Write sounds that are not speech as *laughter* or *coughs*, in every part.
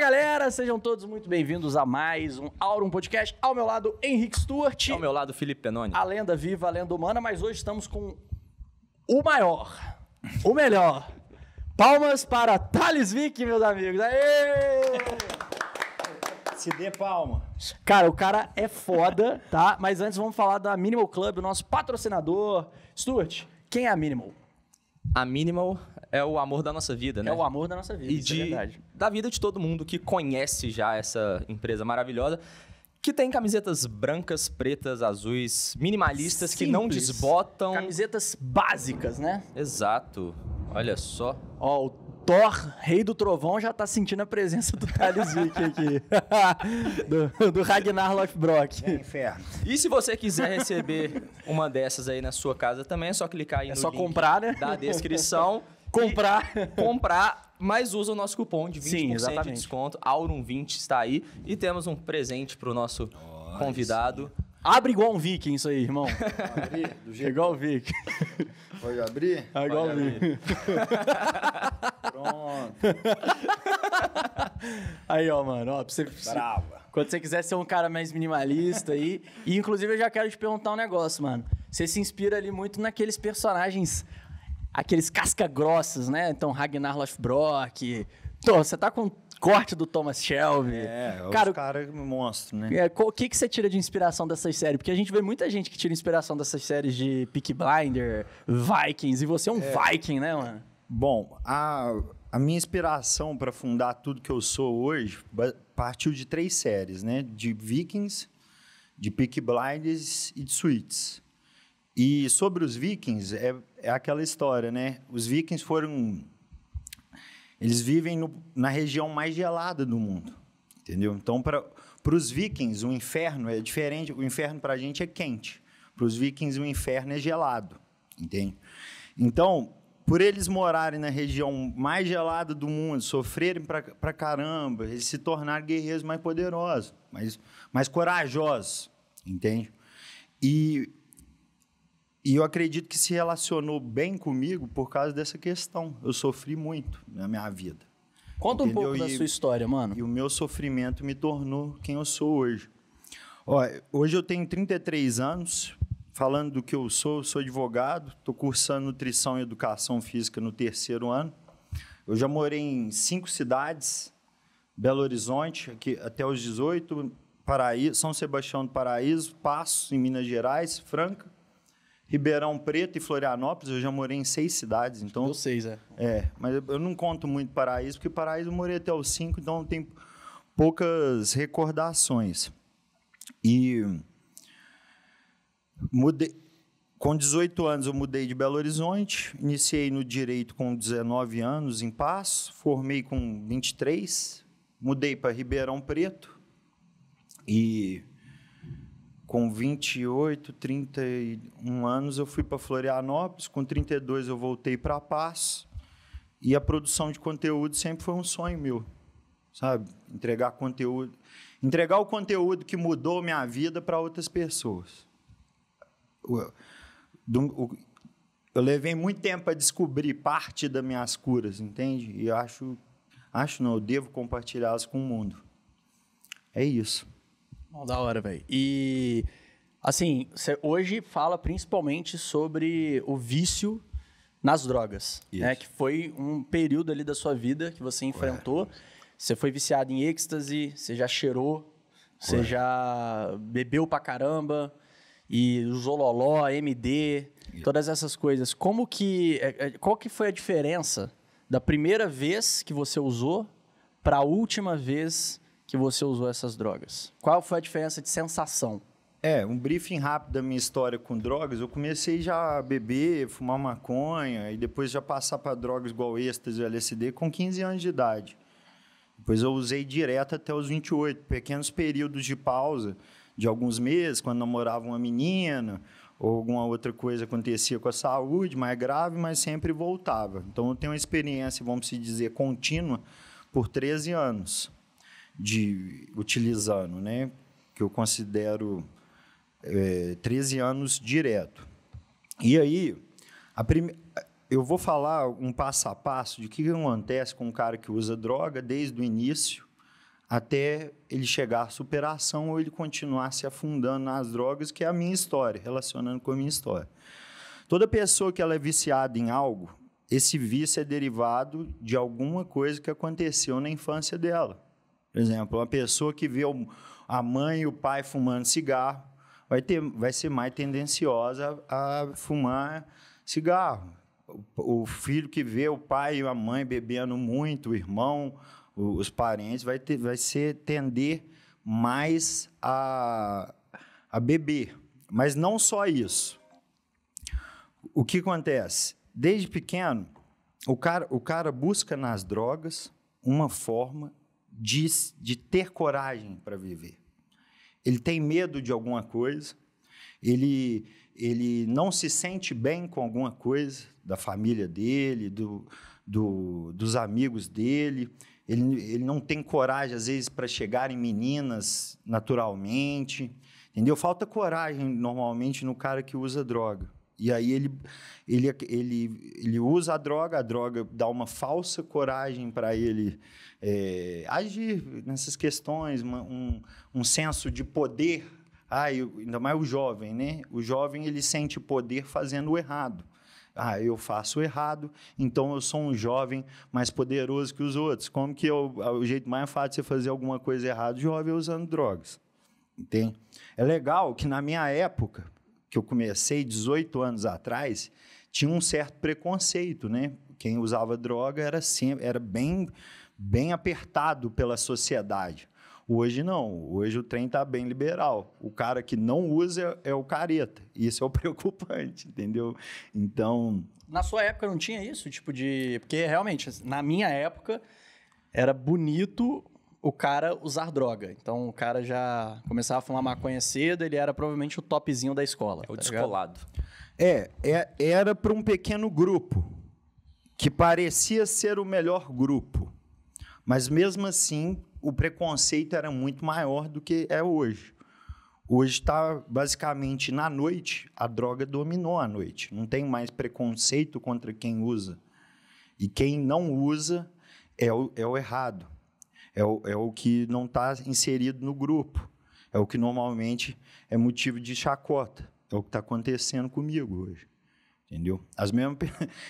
Fala galera, sejam todos muito bem-vindos a mais um Aurum Podcast. Ao meu lado, Henrique Stuart. Ao meu lado, Felipe Penoni. A lenda viva, a lenda humana, mas hoje estamos com o maior, o melhor. Palmas para Thales Vick, meus amigos. Aê! Se dê palma. Cara, o cara é foda, tá? Mas antes vamos falar da Minimal Club, o nosso patrocinador. Stuart, quem é a Minimal? A Minimal é o amor da nossa vida, é né? É o amor da nossa vida, e é de, é verdade. Da vida de todo mundo que conhece já essa empresa maravilhosa, que tem camisetas brancas, pretas, azuis, minimalistas Simples. que não desbotam. Camisetas básicas, né? Exato. Olha só. Ó, oh, o Thor, rei do trovão, já tá sentindo a presença do Thales Vick aqui. *laughs* do, do, Ragnar Lothbrok. É inferno. E se você quiser receber uma dessas aí na sua casa também, é só clicar aí é no só comprar, né? da descrição. *laughs* comprar. comprar, mas usa o nosso cupom de 20% Sim, exatamente. de desconto. Aurum20 está aí. E temos um presente para o nosso Nossa. convidado. Abre igual um viking isso aí, irmão. *laughs* Abrir, do jeito. Igual o viking. *laughs* Pode abrir? É igual o viking. Pronto. *laughs* Aí, ó, mano. Ó, pra você... Brava. Quando você quiser ser um cara mais minimalista aí. E, inclusive, eu já quero te perguntar um negócio, mano. Você se inspira ali muito naqueles personagens aqueles casca-grossos, né? Então, Ragnar Lothbrok. Então, você tá com corte do Thomas Shelby. É, cara, os caras monstro, né? É, o que, que você tira de inspiração dessas séries? Porque a gente vê muita gente que tira inspiração dessas séries de Peak Blinder, Vikings, e você é um é, Viking, né, mano? Bom, a, a minha inspiração para fundar tudo que eu sou hoje partiu de três séries, né? De Vikings, de Peak Blinders e de Suits. E sobre os vikings, é, é aquela história, né? Os vikings foram. Eles vivem no, na região mais gelada do mundo, entendeu? Então, para os vikings, o inferno é diferente. O inferno para a gente é quente. Para os vikings, o inferno é gelado, entende? Então, por eles morarem na região mais gelada do mundo, sofrerem para caramba, eles se tornaram guerreiros mais poderosos, mais, mais corajosos, entende? E e eu acredito que se relacionou bem comigo por causa dessa questão. Eu sofri muito na minha vida. Conta entendeu? um pouco e, da sua história, mano. E o meu sofrimento me tornou quem eu sou hoje. Ó, hoje eu tenho 33 anos. Falando do que eu sou, eu sou advogado, estou cursando nutrição e educação física no terceiro ano. Eu já morei em cinco cidades: Belo Horizonte, aqui, até os 18, Paraíso, São Sebastião do Paraíso, Passos, em Minas Gerais, Franca, Ribeirão Preto e Florianópolis, eu já morei em seis cidades, então. seis, é. É, mas eu não conto muito Paraíso, porque Paraíso eu morei até os cinco, então tem poucas recordações. E mudei. Com 18 anos eu mudei de Belo Horizonte, iniciei no direito com 19 anos em Passo, formei com 23, mudei para Ribeirão Preto e com 28, 31 anos eu fui para Florianópolis, com 32 eu voltei para Paz. E a produção de conteúdo sempre foi um sonho meu, sabe? Entregar conteúdo, entregar o conteúdo que mudou minha vida para outras pessoas. Eu, eu levei muito tempo a descobrir parte das minhas curas, entende? E acho, acho não, eu devo compartilhá-las com o mundo. É isso. Bom, da hora, velho. E, assim, você hoje fala principalmente sobre o vício nas drogas, né? Isso. né? Que foi um período ali da sua vida que você enfrentou. Você foi viciado em êxtase, você já cheirou, você já bebeu pra caramba, e usou loló, MD, todas essas coisas. Como que... É, é, qual que foi a diferença da primeira vez que você usou para a última vez que você usou essas drogas? Qual foi a diferença de sensação? É, um briefing rápido da minha história com drogas. Eu comecei já a beber, fumar maconha e depois já passar para drogas igual êxtase e LSD com 15 anos de idade. Depois eu usei direto até os 28, pequenos períodos de pausa de alguns meses, quando namorava uma menina ou alguma outra coisa acontecia com a saúde, mais grave, mas sempre voltava. Então eu tenho uma experiência, vamos se dizer, contínua por 13 anos de utilizando, né? Que eu considero é, 13 anos direto. E aí, prime... eu vou falar um passo a passo de o que acontece com um cara que usa droga desde o início até ele chegar à superação ou ele continuar se afundando nas drogas, que é a minha história, relacionando com a minha história. Toda pessoa que ela é viciada em algo, esse vício é derivado de alguma coisa que aconteceu na infância dela. Por exemplo, uma pessoa que vê a mãe e o pai fumando cigarro vai, ter, vai ser mais tendenciosa a fumar cigarro. O, filho que vê o pai e a mãe bebendo muito, o irmão, os parentes, vai, ter, vai ser tender mais a, a beber. Mas não só isso. O que acontece? Desde pequeno, o cara, o cara busca nas drogas uma forma de, de ter coragem para viver. Ele tem medo de alguma coisa, ele, ele não se sente bem com alguma coisa da família dele, do, do, dos amigos dele, ele, ele não tem coragem, às vezes, para chegar em meninas naturalmente, entendeu? Falta coragem, normalmente, no cara que usa droga. E aí ele, ele, ele, ele usa a droga, a droga dá uma falsa coragem para ele é, agir nessas questões, uma, um, um senso de poder. Ah, eu, ainda mais o jovem, né? O jovem ele sente poder fazendo o errado. Ah, eu faço errado, então eu sou um jovem mais poderoso que os outros. Como que eu, ah, o jeito mais fácil de você fazer alguma coisa errada, jovem, é usando drogas? Entende? É legal que na minha época, que eu comecei 18 anos atrás, tinha um certo preconceito, né? Quem usava droga era sempre, era bem bem apertado pela sociedade. Hoje não, hoje o trem está bem liberal. O cara que não usa é, é o careta. Isso é o *laughs* preocupante, entendeu? Então. Na sua época não tinha isso, tipo de. Porque realmente, na minha época, era bonito o cara usar droga. Então o cara já começava a fumar maconha cedo, ele era provavelmente o topzinho da escola. É o tá descolado. É, é era para um pequeno grupo, que parecia ser o melhor grupo. Mas mesmo assim, o preconceito era muito maior do que é hoje. Hoje está basicamente na noite, a droga dominou a noite. Não tem mais preconceito contra quem usa. E quem não usa é o, é o errado é o, é o que não está inserido no grupo, é o que normalmente é motivo de chacota, é o que está acontecendo comigo hoje. Entendeu? As mesmas.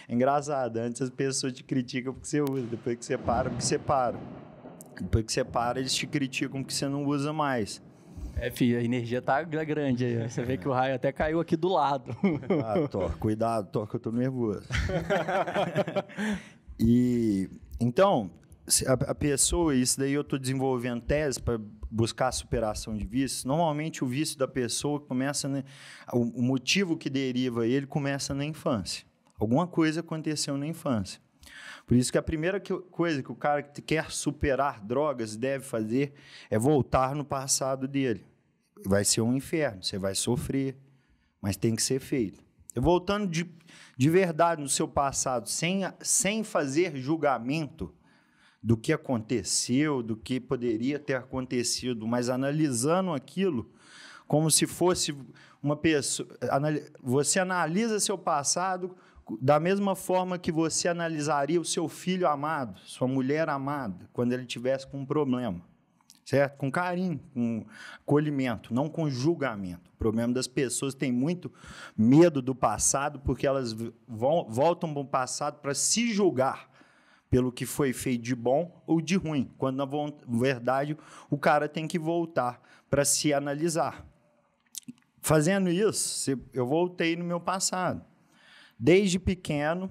É *laughs* engraçado, antes as pessoas te criticam porque você usa, depois que você para, porque você para. Depois que você para, eles te criticam porque você não usa mais. É, filho, a energia tá grande aí. Você vê que o raio até caiu aqui do lado. *laughs* Ah, Thor, cuidado, Thor, que eu tô nervoso. *laughs* e então, a, pessoa, isso daí eu estou desenvolvendo tese para buscar superação de vícios. Normalmente o vício da pessoa começa, né, o, motivo que deriva ele começa na infância. Alguma coisa aconteceu na infância. Por isso que a primeira que, coisa que o cara que quer superar drogas deve fazer é voltar no passado dele. Vai ser um inferno, você vai sofrer, mas tem que ser feito. Voltando de, de verdade no seu passado, sem, sem fazer julgamento, do que aconteceu, do que poderia ter acontecido, mas analisando aquilo como se fosse uma pessoa. Você analisa seu passado da mesma forma que você analisaria o seu filho amado, sua mulher amada, quando ele tivesse com um problema, certo? Com carinho, com acolhimento, não com julgamento. O problema das pessoas tem muito medo do passado porque elas vão, voltam para o passado para se julgar pelo que foi feito de bom ou de ruim, quando na verdade o cara tem que voltar para se analisar. Fazendo isso, eu voltei no meu passado. Desde pequeno,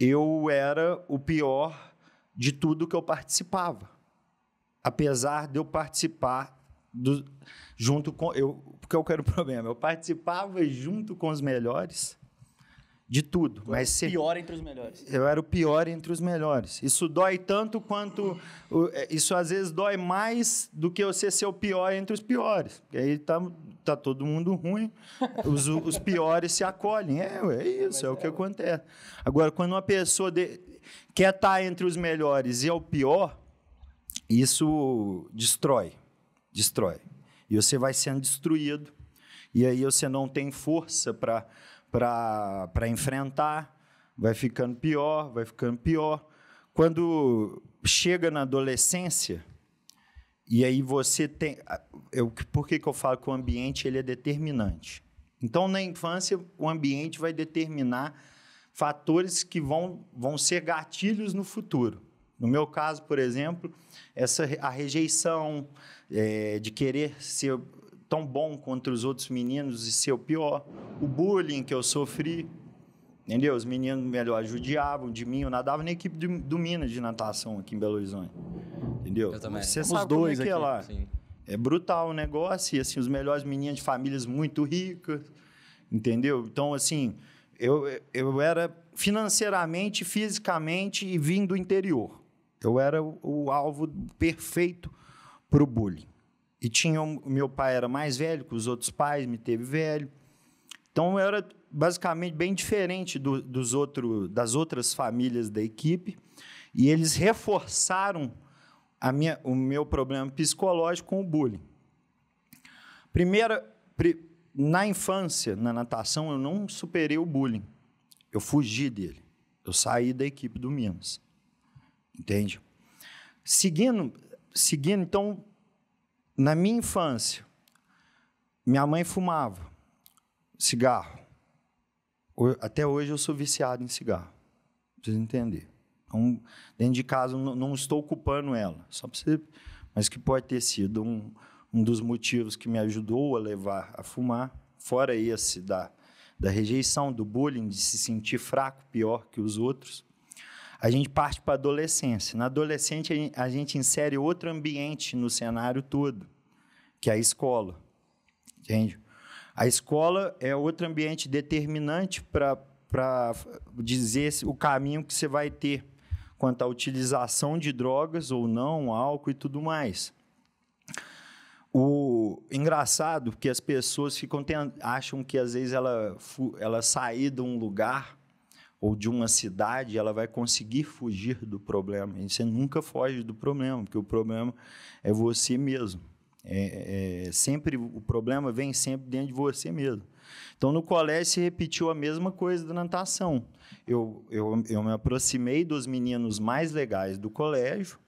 eu era o pior de tudo que eu participava. Apesar de eu participar do, junto com. Eu, porque eu quero o *laughs* problema. Eu participava junto com os melhores, de tudo. É mas o pior entre os melhores. Eu era o pior entre os melhores. Isso dói tanto quanto. É, isso às vezes dói mais do que você ser o pior entre os piores. aí tá, tá todo mundo ruim, os, os piores se acolhem. É, é isso, mas é, o que é. acontece. Agora, quando uma pessoa de, quer estar tá entre os melhores e é o pior, isso destrói. Destrói. E você vai sendo destruído. E aí você não tem força para para enfrentar, vai ficando pior, vai ficando pior. Quando chega na adolescência, e aí você tem. Eu, por que, que eu falo que o ambiente ele é determinante? Então, na infância, o ambiente vai determinar fatores que vão, vão ser gatilhos no futuro. No meu caso, por exemplo, essa, a rejeição é, de querer ser tão bom contra os outros meninos e ser o pior. O bullying que eu sofri, entendeu? Os meninos melhor judiavam de mim, eu nadava na equipe do, do Minas de natação aqui em Belo Horizonte. Entendeu? Eu também. Você sabe os dois como é, é, é, é aqui, lá. Sim. É brutal o negócio, e assim, os melhores meninos de famílias muito ricas, entendeu? Então, assim, eu, eu era financeiramente, fisicamente e vim do interior. Eu era o, o alvo perfeito para o bullying. E tinha o meu pai era mais velho que os outros pais, me teve velho. Então eu era basicamente bem diferente do, dos outro, das outras famílias da equipe. E eles reforçaram a minha, o meu problema psicológico com o bullying. Primeira, pri, na infância, na natação, eu não superei o bullying. Eu fugi dele. Eu saí da equipe do Minas. Entende? Seguindo, seguindo então, na minha infância, minha mãe fumava cigarro. Até hoje eu sou viciado em cigarro. Pra vocês Então, dentro de casa, não estou culpando ela, só pra você... mas que pode ter sido um, um dos motivos que me ajudou a levar a fumar, fora esse da, da rejeição, do bullying, de se sentir fraco, pior que os outros a gente parte para a adolescência. Na adolescência a gente insere outro ambiente no cenário todo, que é a escola. Entende? A escola é outro ambiente determinante para dizer o caminho que você vai ter quanto à utilização de drogas ou não, álcool e tudo mais. O engraçado que as pessoas ficam acham que às vezes ela ela sair de um lugar ou de uma cidade, ela vai conseguir fugir do problema. E você nunca foge do problema, porque o problema é você mesmo. É, é, sempre o problema vem sempre dentro de você mesmo. Então no colégio se repetiu a mesma coisa da natação. Eu, eu, eu me aproximei dos meninos mais legais do colégio,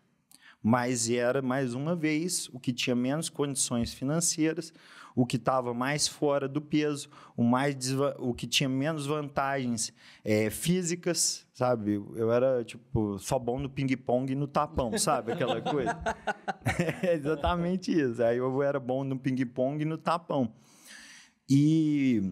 mas era mais uma vez o que tinha menos condições financeiras, o que estava mais fora do peso, o, mais o que tinha menos vantagens é, físicas, sabe? Eu era, tipo, só bom no ping-pong e no tapão, sabe? Aquela *laughs* coisa. *laughs* é exatamente isso. Aí eu era bom no ping-pong e no tapão. E...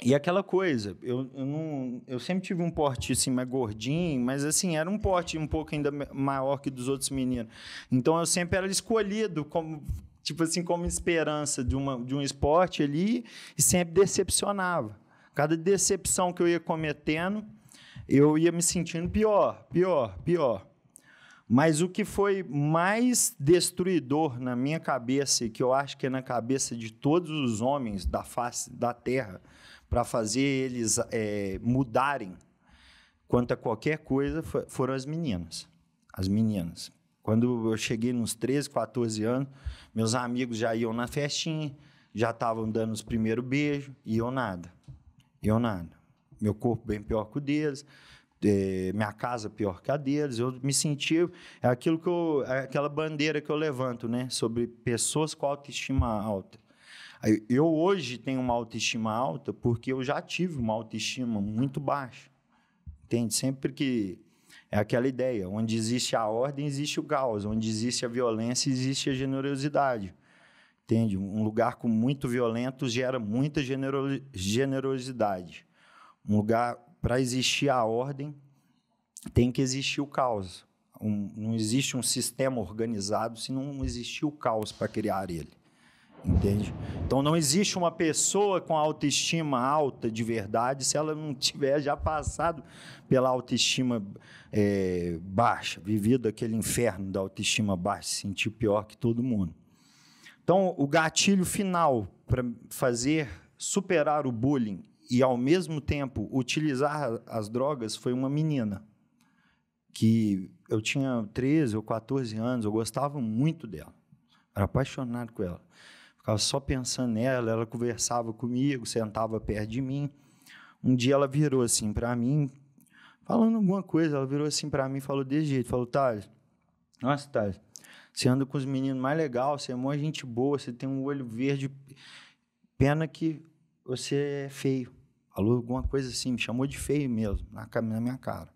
E aquela coisa, eu, eu, não, eu sempre tive um porte assim, mais gordinho, mas assim, era um porte um pouco ainda maior que dos outros meninos. Então eu sempre era escolhido como tipo assim, como esperança de, uma, de um esporte ali e sempre decepcionava. Cada decepção que eu ia cometendo, eu ia me sentindo pior, pior, pior. Mas o que foi mais destruidor na minha cabeça, e que eu acho que é na cabeça de todos os homens da face da terra, para fazer eles é, mudarem quanto a qualquer coisa, foram as meninas. As meninas. Quando eu cheguei nos 13, 14 anos, meus amigos já iam na festinha, já estavam dando os primeiros beijos, e eu nada. Eu nada. Meu corpo bem pior que o deles, é, minha casa pior que a deles. Eu me sentia. É aquilo que eu, é aquela bandeira que eu levanto, né? Sobre pessoas com autoestima alta. Eu hoje tenho uma autoestima alta porque eu já tive uma autoestima muito baixa. Entende? Sempre que é aquela ideia: onde existe a ordem, existe o caos, onde existe a violência, existe a generosidade. Entende? Um lugar com muito violento gera muita genero generosidade. Um lugar para existir a ordem, tem que existir o caos. Um, não existe um sistema organizado se não existir o caos para criar ele. Entende? Então não existe uma pessoa com autoestima alta de verdade se ela não tiver já passado pela autoestima é, baixa, vivido aquele inferno da autoestima baixa, se sentir pior que todo mundo. Então o gatilho final para fazer superar o bullying e ao mesmo tempo utilizar as drogas foi uma menina que eu tinha 13 ou 14 anos, eu gostava muito dela, era apaixonado com ela ficava só pensando nela, ela conversava comigo, sentava perto de mim. Um dia ela virou assim para mim, falando alguma coisa, ela virou assim para mim, falou desse jeito, falou, Thales, nossa, Thales, você anda com os meninos mais legal, você é mó gente boa, você tem um olho verde, pena que você é feio. Falou alguma coisa assim, me chamou de feio mesmo, na, na minha cara.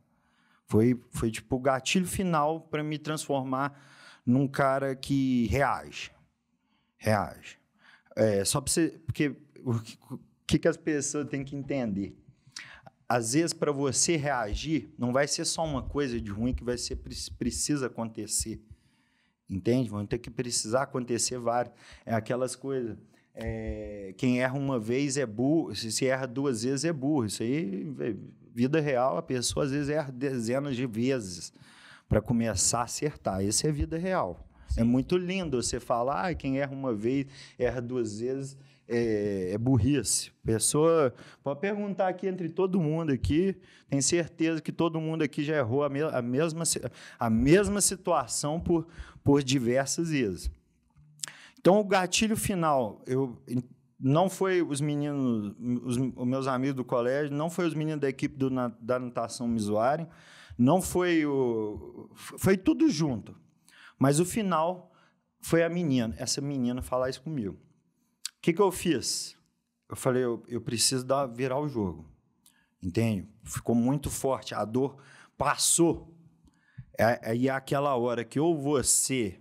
Foi, foi tipo o gatilho final para me transformar num cara que reage. Reage. É, só para você. Porque o que, que as pessoas têm que entender? Às vezes, para você reagir, não vai ser só uma coisa de ruim que vai ser precisa acontecer. Entende? Vão ter que precisar acontecer várias. É aquelas coisas. É, quem erra uma vez é burro, se, se erra duas vezes é burro. Isso aí, é, vida real, a pessoa às vezes erra dezenas de vezes para começar a acertar. Isso é vida real. Sim. É muito lindo você falar, ah, quem erra uma vez, erra duas vezes, é, é burrice. Pessoa, pode perguntar aqui entre todo mundo aqui, tem certeza que todo mundo aqui já errou a, me, a, mesma, a mesma situação por, por diversas vezes. Então, o gatilho final, eu não foi os meninos, os, os, meus amigos do colégio, não foi os meninos da equipe do, na, da natação me zoarem, não foi o. Foi tudo junto. Mas o final foi a menina, essa menina falar isso comigo. O que, que eu fiz? Eu falei, eu, eu preciso dar, virar o jogo. Entende? Ficou muito forte, a dor passou. É, é, e é aquela hora que ou você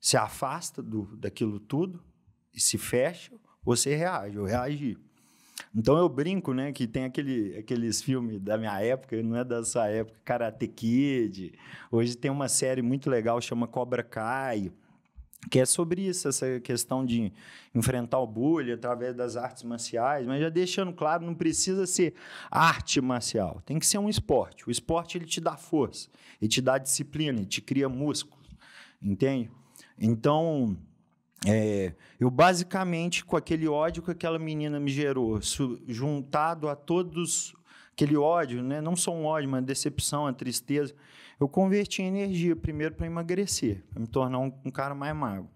se afasta do, daquilo tudo e se fecha, ou você reage. Eu reagi. Então eu brinco, né, que tem aquele, aqueles filmes da minha época, não é da sua época, Karate Kid. Hoje tem uma série muito legal, chama Cobra Kai, que é sobre isso, essa questão de enfrentar o bullying através das artes marciais, mas já deixando claro, não precisa ser arte marcial, tem que ser um esporte. O esporte ele te dá força, ele te dá disciplina, ele te cria músculos, entende? Então, é, eu basicamente, com aquele ódio que aquela menina me gerou, juntado a todos aquele ódio, né? não só um ódio, mas decepção, a tristeza, eu converti em energia primeiro para emagrecer, para me tornar um, um, cara mais magro.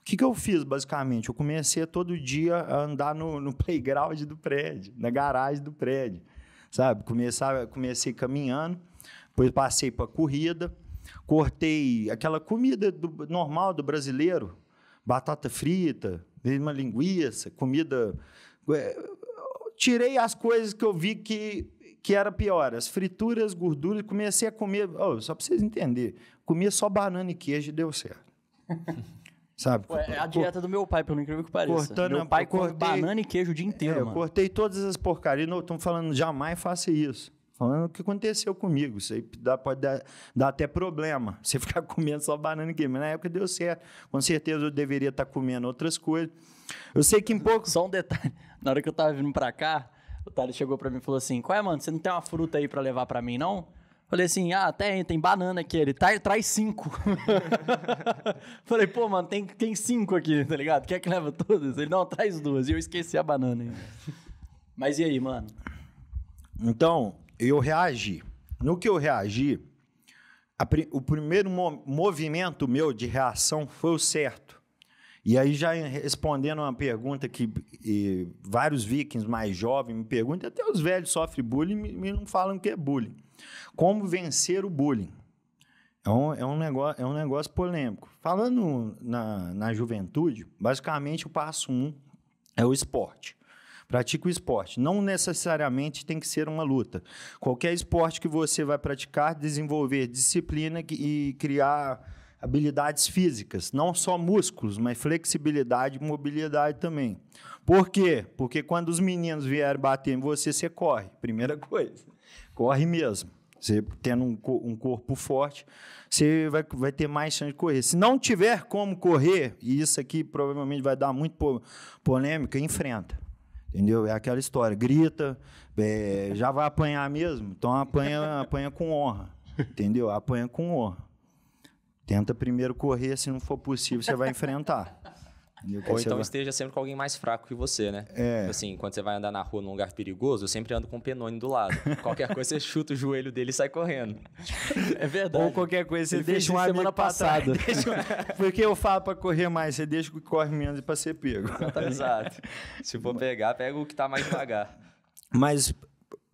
O que, que eu fiz, basicamente? Eu comecei todo dia a andar no, no playground do prédio, na garagem do prédio, sabe? comecei comecei caminhando, depois passei para corrida, cortei aquela comida do, normal do brasileiro, batata frita, uma linguiça, comida. É, tirei as coisas que eu vi que, que era pior, as frituras, gorduras, comecei a comer. Oh, só para vocês entenderem, comia só banana e queijo e deu certo. *laughs* Sabe? Ué, é a dieta do meu pai, pelo incrível que pareça. Cortando, meu pai cortei, banana e queijo o dia inteiro, é, Eu cortei todas as porcarias. Não, estão falando, jamais faça isso. Falando o que aconteceu comigo. Isso aí dá, pode dar, dar, até problema. *laughs* Você ficar comendo só banana e queijo. Mas na época deu certo. Com certeza eu deveria estar tá comendo outras coisas. Eu sei que em pouco. Só um detalhe. *laughs* Na hora que eu estava vindo para cá, o Thales chegou para mim e falou assim: Qual é, mano? Você não tem uma fruta aí para levar para mim, não? Falei assim, ah, tem, tem banana aqui. Ele tá, traz cinco. *laughs* Falei, pô, mano, tem, tem cinco aqui, tá ligado? Quer que leva todas? Ele, não, traz duas. E eu esqueci a banana ainda. Mas e aí, mano? Então, eu reagi. No que eu reagi, o primeiro mo movimento meu de reação foi o certo. E aí, já respondendo uma pergunta que vários vikings mais jovens me perguntam, até os velhos sofrem bullying e não falam o que é bullying. Como vencer o bullying? É um, é um, negócio, é um negócio polêmico. Falando na, na juventude, basicamente o passo um é o esporte pratica o esporte. Não necessariamente tem que ser uma luta. Qualquer esporte que você vai praticar, desenvolver disciplina e criar habilidades físicas, não só músculos, mas flexibilidade e mobilidade também. Por quê? Porque quando os meninos vierem bater em você, você corre, primeira *laughs* coisa. Corre mesmo. Você tendo um, um corpo forte, você vai, vai ter mais chance de correr. Se não tiver como correr, e isso aqui provavelmente vai dar muito polêmica, enfrenta. Entendeu? É aquela história. Grita, é, já vai apanhar mesmo, então apanha, apanha com honra. Entendeu? Apanha com honra. Tenta primeiro correr, se não for possível, você vai enfrentar. Ou então vai... esteja sempre com alguém mais fraco que você, né? É. Tipo assim, quando você vai andar na rua num lugar perigoso, eu sempre ando com um penone do lado. *laughs* qualquer coisa, você chuta o joelho dele e sai correndo. É verdade. Ou qualquer coisa, você, você deixa, um amigo passado. *laughs* Deixa... *laughs* Porque eu falo pra correr mais, você deixa o que corre menos pra ser pego. Exato. Se for pegar, pega o que tá mais devagar. Mas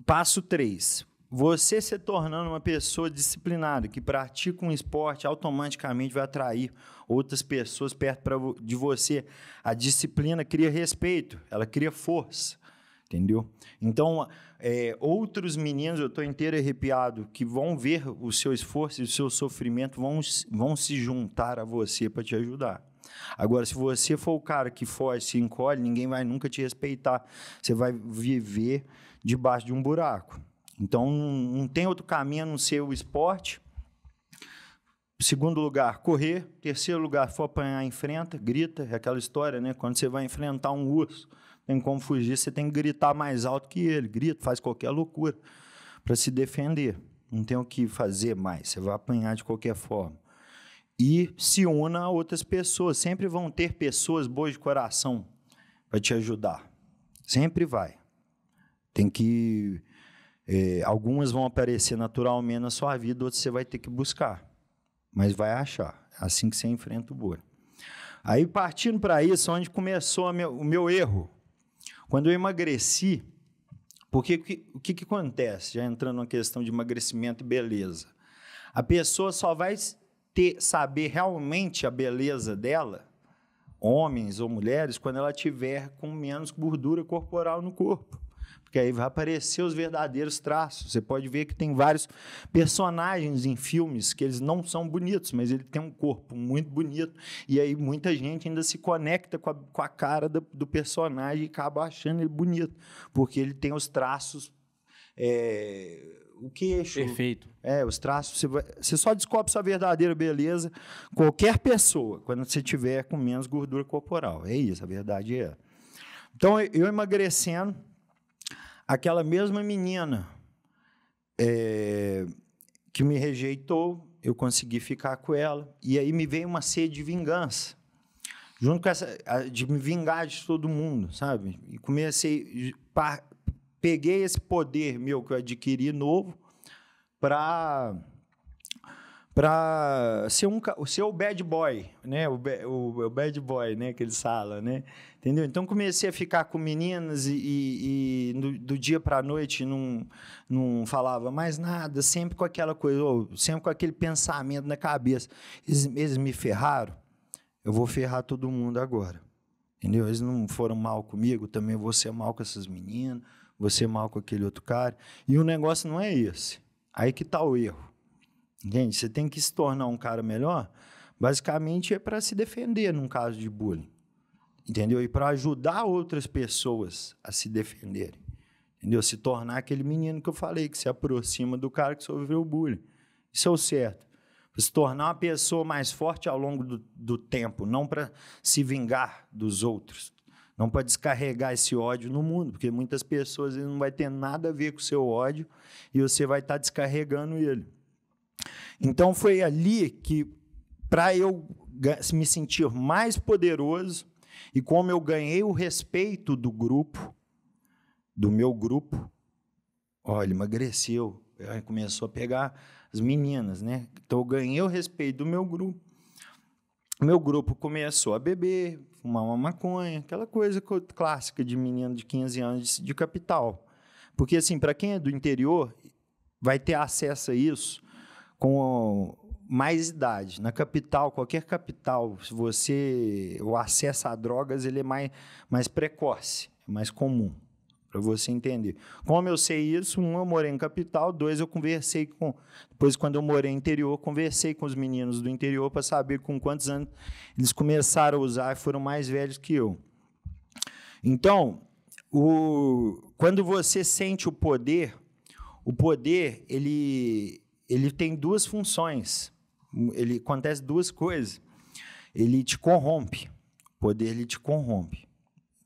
passo 3. Você se tornando uma pessoa disciplinada, que pratica um esporte, automaticamente vai atrair outras pessoas perto pra, de você. A disciplina cria respeito, ela cria força, entendeu? Então, é, outros meninos, eu estou inteiro arrepiado, que vão ver o seu esforço e o seu sofrimento, vão, vão se juntar a você para te ajudar. Agora, se você for o cara que foge, se encolhe, ninguém vai nunca te respeitar. Você vai viver debaixo de um buraco. Então, não tem outro caminho a não ser o esporte. Segundo lugar, correr. Terceiro lugar, for apanhar, enfrenta, grita. É aquela história, né? Quando você vai enfrentar um urso, tem como fugir, você tem que gritar mais alto que ele. Grita, faz qualquer loucura para se defender. Não tem o que fazer mais. Você vai apanhar de qualquer forma. E se una a outras pessoas. Sempre vão ter pessoas boas de coração para te ajudar. Sempre vai. Tem que é, algumas vão aparecer naturalmente na sua vida, outras você vai ter que buscar. Mas vai achar. É assim que você enfrenta o bolo. Aí, partindo para isso, onde começou meu, o meu erro. Quando eu emagreci, porque que, o que, que acontece? Já entrando na questão de emagrecimento e beleza. A pessoa só vai ter, saber realmente a beleza dela, homens ou mulheres, quando ela tiver com menos gordura corporal no corpo que aí vai aparecer os verdadeiros traços. Você pode ver que tem vários personagens em filmes que eles não são bonitos, mas ele tem um corpo muito bonito. E aí muita gente ainda se conecta com a, com a cara do, do personagem e acaba achando ele bonito, porque ele tem os traços. É, o queixo. Perfeito. É, os traços. Você, vai, você só descobre sua verdadeira beleza, qualquer pessoa, quando você tiver com menos gordura corporal. É isso, a verdade é. Então, eu emagrecendo, Aquela mesma menina é, que me rejeitou, eu consegui ficar com ela. E aí me veio uma sede de vingança, junto com essa, de me vingar de todo mundo, sabe? E comecei, peguei esse poder meu que eu adquiri novo para para ser um ser o bad boy, né? O, o, o, bad boy, né? Que eles falam, né? Entendeu? Então comecei a ficar com meninas e, e, e do, do, dia para a noite não, não falava mais nada, sempre com aquela coisa, sempre com aquele pensamento na cabeça. Eles, eles me ferraram, eu vou ferrar todo mundo agora. Entendeu? Eles não foram mal comigo, também vou ser mal com essas meninas, vou ser mal com aquele outro cara. E o negócio não é esse. Aí que está o erro. Gente, você tem que se tornar um cara melhor, basicamente é para se defender num caso de bullying. Entendeu? E para ajudar outras pessoas a se defenderem. Entendeu? Se tornar aquele menino que eu falei, que se aproxima do cara que sofreu o bullying. Isso é o certo. Pra se tornar uma pessoa mais forte ao longo do, do tempo, não para se vingar dos outros. Não para descarregar esse ódio no mundo, porque muitas pessoas ele não vai ter nada a ver com o seu ódio e você vai estar tá descarregando ele. Então foi ali que, para eu me sentir mais poderoso e como eu ganhei o respeito do grupo, do meu grupo, olha, emagreceu, começou a pegar as meninas, né? Então eu ganhei o respeito do meu grupo. Meu grupo começou a beber, fumar uma maconha, aquela coisa clássica de menino de 15 anos de capital. Porque assim, para quem é do interior, vai ter acesso a isso com mais idade. Na capital, qualquer capital, se você o acesso a drogas ele é mais, mais precoce, é mais comum para você entender. Como eu sei isso, um eu morei em capital, dois eu conversei com, depois quando eu morei no interior, conversei com os meninos do interior para saber com quantos anos eles começaram a usar e foram mais velhos que eu. Então, o, quando você sente o poder, o poder ele ele tem duas funções. Ele acontece duas coisas. Ele te corrompe. O poder ele te corrompe.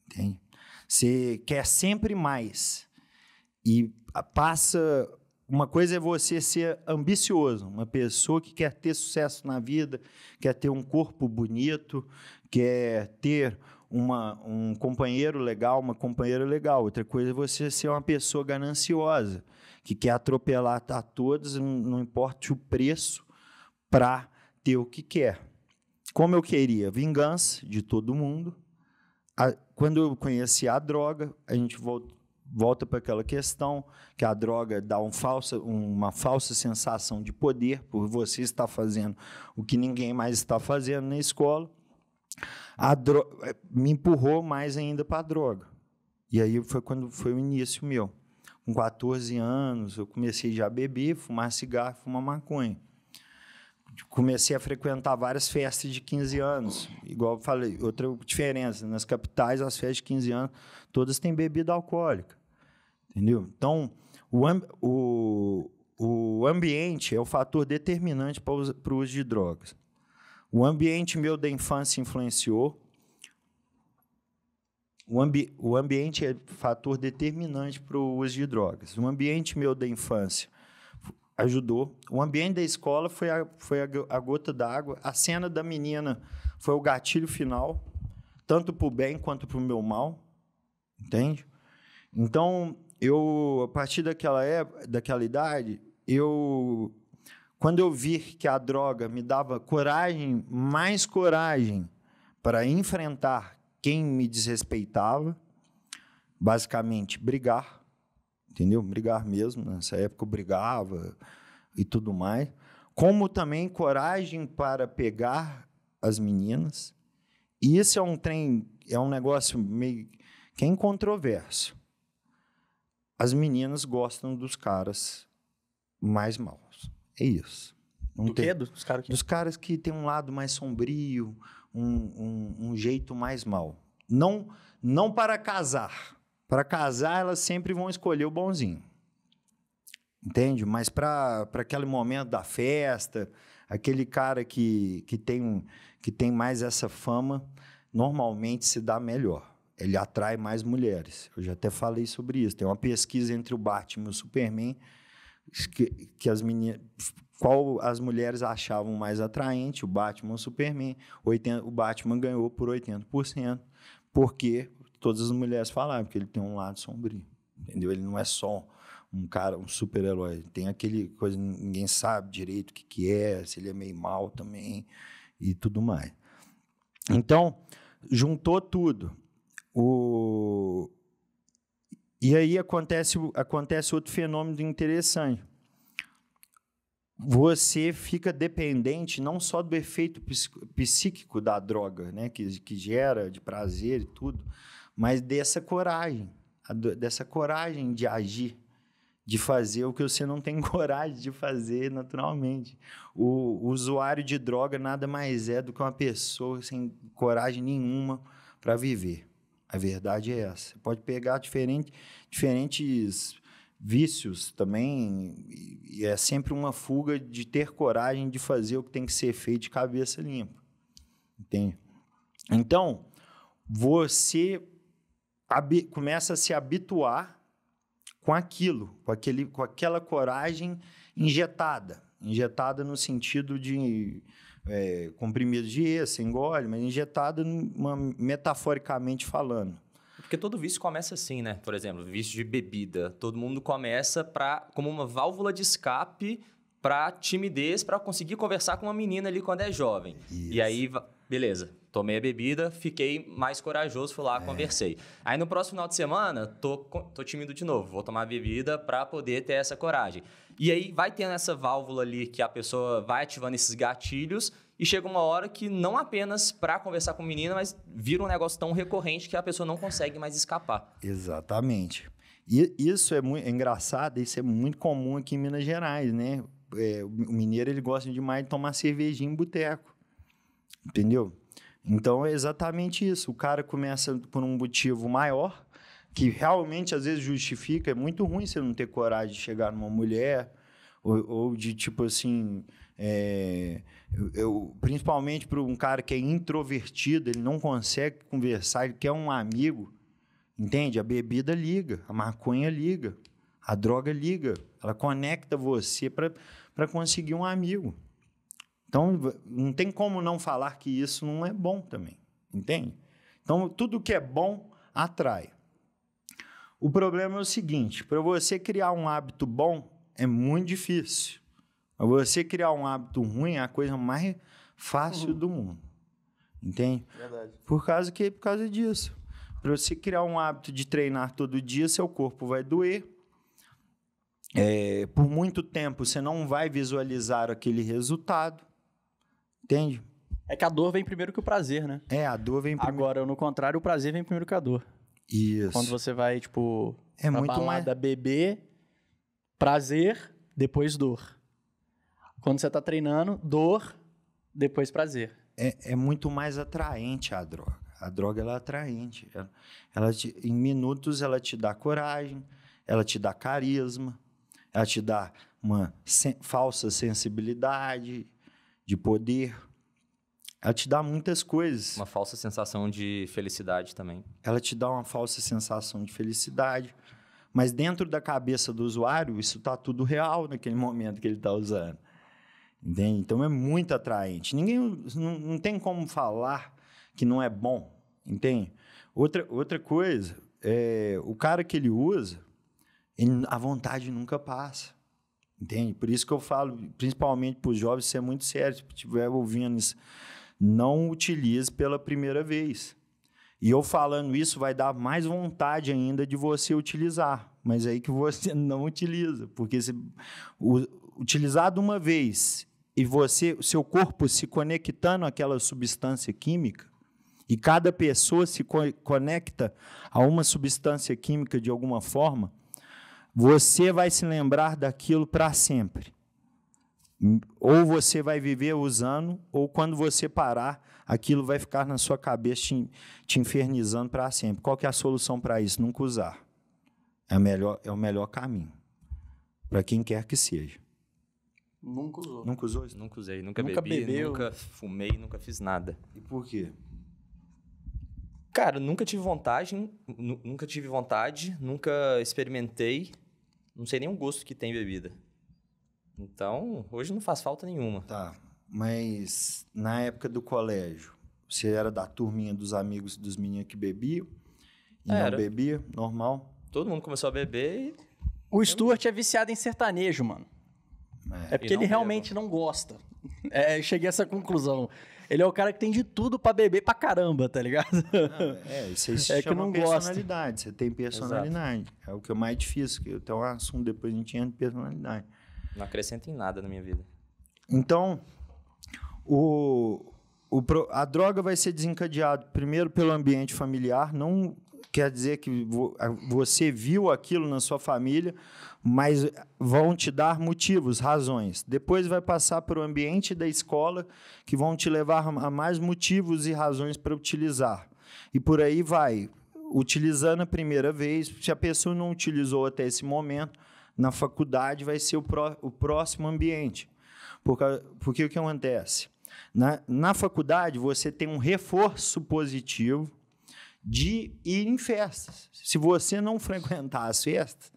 Entende? Você quer sempre mais. E passa uma coisa é você ser ambicioso, uma pessoa que quer ter sucesso na vida, quer ter um corpo bonito, quer ter uma, um companheiro legal, uma companheira legal. Outra coisa é você ser uma pessoa gananciosa, que quer atropelar a todos, não importa o preço, para ter o que quer. Como eu queria vingança de todo mundo, a, quando eu conheci a droga, a gente voltou volta para aquela questão que a droga dá um falsa, uma falsa sensação de poder por você estar fazendo o que ninguém mais está fazendo na escola. Eh, me empurrou mais ainda para a droga. E aí foi quando foi o início meu. Com 14 anos, eu comecei já a beber, fumar cigarro, fumar maconha. Comecei a frequentar várias festas de 15 anos. Igual eu falei, outra diferença, nas capitais, as festas de 15 anos, todas têm bebida alcoólica. Entendeu? Então, o, o, o ambiente é o fator determinante para o uso de drogas. O ambiente meu da infância influenciou. O, ambi o ambiente é fator determinante para o uso de drogas. O ambiente meu da infância ajudou. O ambiente da escola foi a, foi a, a gota d'água. A cena da menina foi o gatilho final, tanto para o bem quanto para o meu mal. Entende? Então, eu, a partir daquela, época, daquela idade, eu quando eu vi que a droga me dava coragem, mais coragem para enfrentar quem me desrespeitava, basicamente brigar, entendeu? Brigar mesmo. Nessa época eu brigava e tudo mais. Como também coragem para pegar as meninas. E isso é um trem, é um negócio meio que é incontroverso. As meninas gostam dos caras mais mal. É isso. Não Do tem. quê? Dos caras que... Dos caras que tem um lado mais sombrio, um, um, um jeito mais mal. Não, não para casar. Para casar, elas sempre vão escolher o bonzinho. Entende? Mas para aquele momento da festa, aquele cara que, que, tem, que tem mais essa fama, normalmente se dá melhor. Ele atrai mais mulheres. Eu já até falei sobre isso. Tem uma pesquisa entre o Batman e o Superman que, que as meninas. Qual as mulheres achavam mais atraente, o Batman ou o Superman. 80, o Batman ganhou por 80%, porque todas as mulheres falavam que ele tem um lado sombrio. Entendeu? Ele não é só um cara, um super-herói. Tem aquele coisa, ninguém sabe direito o que, que é, se ele é meio mal também e tudo mais. Então, juntou tudo. O, e aí acontece, acontece outro fenômeno interessante. Você fica dependente não só do efeito psíquico da droga, né, que, que gera de prazer e tudo, mas dessa coragem, dessa coragem de agir, de fazer o que você não tem *laughs* coragem de fazer naturalmente. O, o usuário de droga nada mais é do que uma pessoa sem coragem nenhuma para viver. A verdade é essa. Você pode pegar diferente, diferentes vícios também, e é sempre uma fuga de ter coragem de fazer o que tem que ser feito de cabeça limpa. Entende? Então, você começa a se habituar com aquilo, com, aquele, com aquela coragem injetada. Injetada no sentido de é, comprimido de esse, engole, mas injetado uma, metaforicamente falando. Porque todo vício começa assim, né? Por exemplo, vício de bebida. Todo mundo começa pra, como uma válvula de escape para timidez, para conseguir conversar com uma menina ali quando é jovem. Isso. E aí, beleza. Tomei a bebida, fiquei mais corajoso, fui lá, é. conversei. Aí no próximo final de semana, tô, tô tímido de novo, vou tomar a bebida para poder ter essa coragem. E aí vai tendo essa válvula ali que a pessoa vai ativando esses gatilhos e chega uma hora que não apenas para conversar com o menino, mas vira um negócio tão recorrente que a pessoa não consegue mais escapar. Exatamente. E isso é muito é engraçado, isso é muito comum aqui em Minas Gerais, né? É, o mineiro ele gosta demais de tomar cervejinha em boteco. Entendeu? Então é exatamente isso. O cara começa por um motivo maior, que realmente às vezes justifica. É muito ruim você não ter coragem de chegar numa mulher, ou, ou de tipo assim. É, eu, principalmente para um cara que é introvertido, ele não consegue conversar, ele quer um amigo. Entende? A bebida liga, a maconha liga, a droga liga. Ela conecta você para conseguir um amigo. Então, não tem como não falar que isso não é bom também, entende? Então, tudo que é bom atrai. O problema é o seguinte: para você criar um hábito bom é muito difícil. Para você criar um hábito ruim é a coisa mais fácil uhum. do mundo. Entende? Verdade. Por causa que por causa disso. Para você criar um hábito de treinar todo dia, seu corpo vai doer. É, por muito tempo você não vai visualizar aquele resultado. Entende? É que a dor vem primeiro que o prazer, né? É, a dor vem primeiro. Agora, no contrário, o prazer vem primeiro que a dor. Isso. Quando você vai, tipo, é muito balada, mais... beber, prazer, depois dor. Quando você tá treinando, dor, depois prazer. É, é muito mais atraente a droga. A droga, ela é atraente. Ela, ela te, em minutos, ela te dá coragem, ela te dá carisma, ela te dá uma sen falsa sensibilidade, de poder. Ela te dá muitas coisas. Uma falsa sensação de felicidade também. Ela te dá uma falsa sensação de felicidade. Mas dentro da cabeça do usuário, isso está tudo real naquele momento que ele está usando. Entende? Então é muito atraente. Ninguém não, não, tem como falar que não é bom. Entende? Outra, outra coisa, é, o cara que ele usa, ele, a vontade nunca passa. Entende? Por isso que eu falo, principalmente para os jovens, ser muito sério. Se tiver ouvindo isso, não utilize pela primeira vez. E eu falando isso vai dar mais vontade ainda de você utilizar, mas é aí que você *laughs* não utiliza, porque se o, utilizado uma vez e você, seu corpo se conectando àquela substância química, e cada pessoa se co conecta a uma substância química de alguma forma, você vai se lembrar daquilo para sempre. Ou você vai viver usando, ou quando você parar, aquilo vai ficar na sua cabeça te, te infernizando para sempre. Qual que é a solução para isso? Nunca usar. É, melhor, é o melhor caminho. Para quem quer que seja. Nunca usou. Nunca usou isso? Nunca usei, nunca, nunca bebi, bebeu. nunca fumei, nunca fiz nada. E por quê? Cara, nunca tive vontade, nunca tive vontade, nunca experimentei. Não sei nem o gosto que tem bebida. Então, hoje não faz falta nenhuma. Tá. Mas na época do colégio, você era da turminha dos amigos dos meninos que bebiam? E era. não bebia? Normal? Todo mundo começou a beber e. O Stuart é viciado em sertanejo, mano. É, é porque ele realmente não gosta. *laughs* É, cheguei a essa conclusão. Ele é o cara que tem de tudo para beber pra caramba, tá ligado? Não, é, isso aí *laughs* se é chama que não personalidade. Gosta. Você tem personalidade. Exato. É o que é mais difícil. Então, é um assunto depois a gente entra em personalidade. Não acrescenta em nada na minha vida. Então, o, o, a droga vai ser desencadeada primeiro pelo ambiente familiar, não quer dizer que você viu aquilo na sua família, mas vão te dar motivos, razões. Depois vai passar para o ambiente da escola, que vão te levar a mais motivos e razões para utilizar. E por aí vai. Utilizando a primeira vez, se a pessoa não utilizou até esse momento, na faculdade vai ser o, o próximo ambiente. Porque, porque o que acontece? Na, na faculdade, você tem um reforço positivo de ir em festas. Se você não frequentar as festas,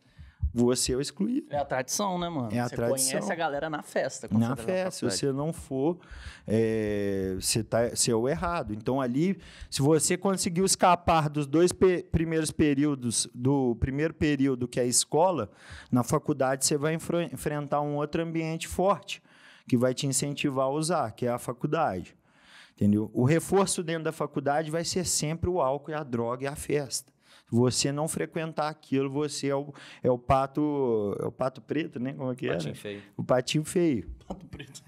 você é o excluído. É a tradição, né, mano? É a você tradição. conhece a galera na festa. Na festa. Se você não for, é, você, tá, você é o errado. Então, ali, se você conseguiu escapar dos dois pe primeiros períodos, do primeiro período, que é a escola, na faculdade você vai enfrentar um outro ambiente forte, que vai te incentivar a usar, que é a faculdade. Entendeu? O reforço dentro da faculdade vai ser sempre o álcool e a droga e a festa. Você não frequentar aquilo, você é o, é o pato, é o pato preto, né? Como é que é? Patinho né? feio. O patinho feio. Pato preto.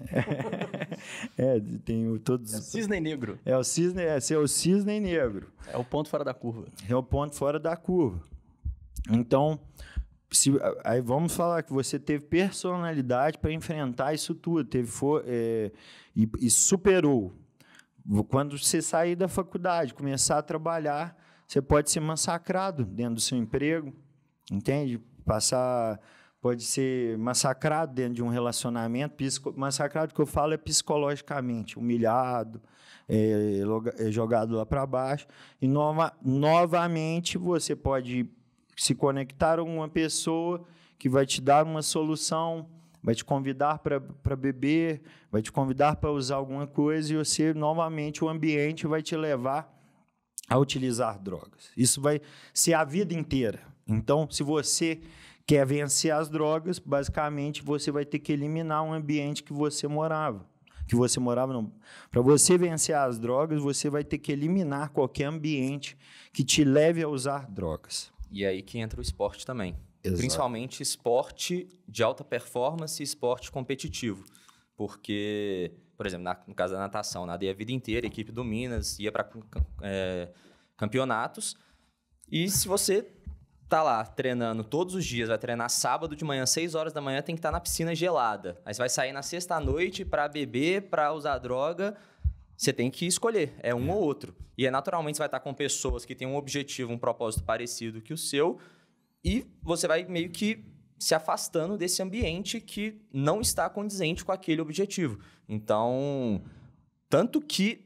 É, *laughs* é tem o, todos. É o cisne negro. É o cisne, é, é o cisne negro. É o ponto fora da curva. É o ponto fora da curva. Então, se, aí vamos falar que você teve personalidade para enfrentar isso tudo, teve for, é, e, e superou quando você sair da faculdade, começar a trabalhar, você pode ser massacrado dentro do seu emprego, entende? Passar pode ser massacrado dentro de um relacionamento. Massacrado que eu falo é psicologicamente, humilhado, é, é jogado lá para baixo. E nova, novamente você pode se conectar a uma pessoa que vai te dar uma solução, vai te convidar para beber, vai te convidar para usar alguma coisa e você, novamente, o ambiente vai te levar a utilizar drogas. Isso vai ser a vida inteira. Então, se você quer vencer as drogas, basicamente você vai ter que eliminar um ambiente que você morava. Que você morava Para você vencer as drogas, você vai ter que eliminar qualquer ambiente que te leve a usar drogas. E aí que entra o esporte também. Exato. principalmente esporte de alta performance e esporte competitivo. Porque, por exemplo, na, no caso da natação, nadei a vida inteira, a equipe do Minas ia para é, campeonatos. E se você tá lá treinando todos os dias, vai treinar sábado de manhã, 6 horas da manhã, tem que estar tá na piscina gelada. Aí você vai sair na sexta noite para beber, para usar droga. Você tem que escolher, é um é. ou outro. E é naturalmente você vai estar tá com pessoas que têm um objetivo, um propósito parecido que o seu, e você vai meio que se afastando desse ambiente que não está condizente com aquele objetivo. Então, tanto que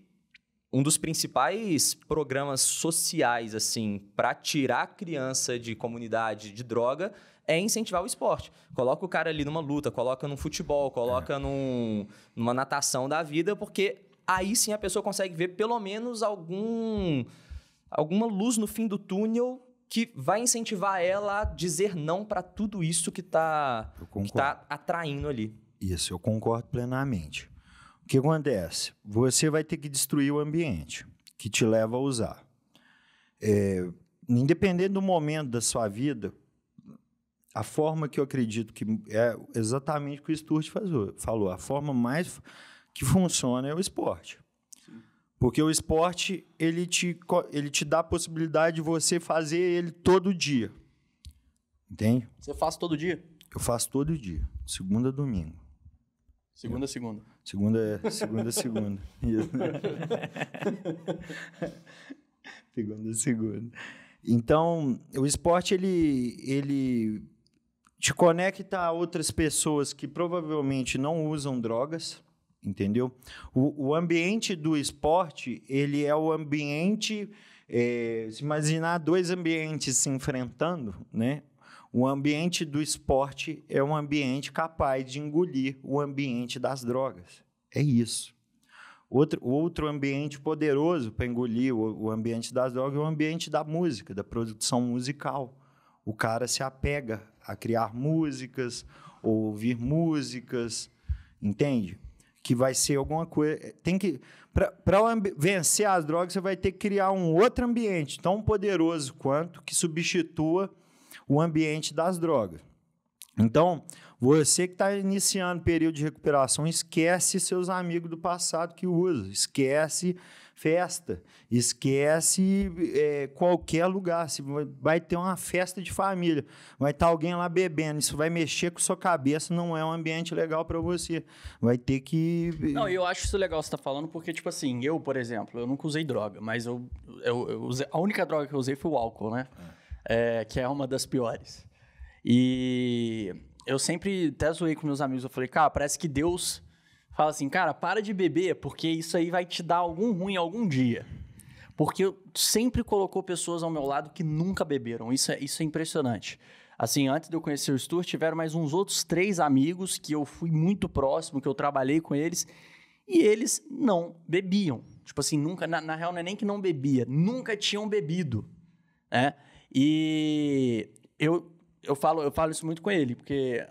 um dos principais programas sociais assim para tirar a criança de comunidade de droga é incentivar o esporte. Coloca o cara ali numa luta, coloca num futebol, coloca é. num, numa natação da vida, porque aí sim a pessoa consegue ver pelo menos algum alguma luz no fim do túnel que vai incentivar ela a dizer não para tudo isso que está tá, tá atraindo ali. Isso, eu concordo plenamente. O que acontece? Você vai ter que destruir o ambiente que te leva a usar. É, independente do momento da sua vida, a forma que eu acredito que é exatamente o que o Sturte falou, a forma mais que funciona é o esporte. Porque o esporte, ele te, ele te dá a possibilidade de você fazer ele todo dia. Entende? Você faz todo dia? Eu faço todo dia. Segunda a domingo. Segunda a segunda. Segunda é. Segunda a segunda. *laughs* segunda a segunda. Então, o esporte, ele, ele te conecta a outras pessoas que provavelmente não usam drogas entendeu? O, o, ambiente do esporte, ele é o ambiente... É, se imaginar dois ambientes se enfrentando, né? O ambiente do esporte é um ambiente capaz de engolir o ambiente das drogas. É isso. Outro, outro ambiente poderoso para engolir o, o ambiente das drogas é o ambiente da música, da produção musical. O cara se apega a criar músicas, ouvir músicas, entende? que vai ser alguma coisa. Eh, tem que para vencer as drogas você vai ter que criar um outro ambiente tão poderoso quanto que substitua o ambiente das drogas. Então, você que está iniciando período de recuperação, esquece seus amigos do passado que usam esquece festa, esquece é, qualquer lugar. Se vai ter uma festa de família, vai estar tá alguém lá bebendo, isso vai mexer com sua cabeça, não é um ambiente legal para você. Vai ter que. Não, eu acho isso legal você tá falando, porque, tipo assim, eu, por exemplo, eu nunca usei droga, mas eu, eu, eu usei, a única droga que eu usei foi o álcool, né? É, é que é uma das piores. E eu sempre até zoei com meus amigos, eu falei, cara, parece que Deus fala assim, cara, para de beber, porque isso aí vai te dar algum ruim algum dia. Porque sempre colocou pessoas ao meu lado que nunca beberam. Isso é, isso é impressionante. Assim, antes de eu conhecer o Stuart, tiveram mais uns outros três amigos que eu fui muito próximo, que eu trabalhei com eles, e eles não bebiam. Tipo assim, nunca, na, na real, não é nem que não bebia, nunca tinham bebido. Né? E eu, eu, falo, eu falo isso muito com ele, porque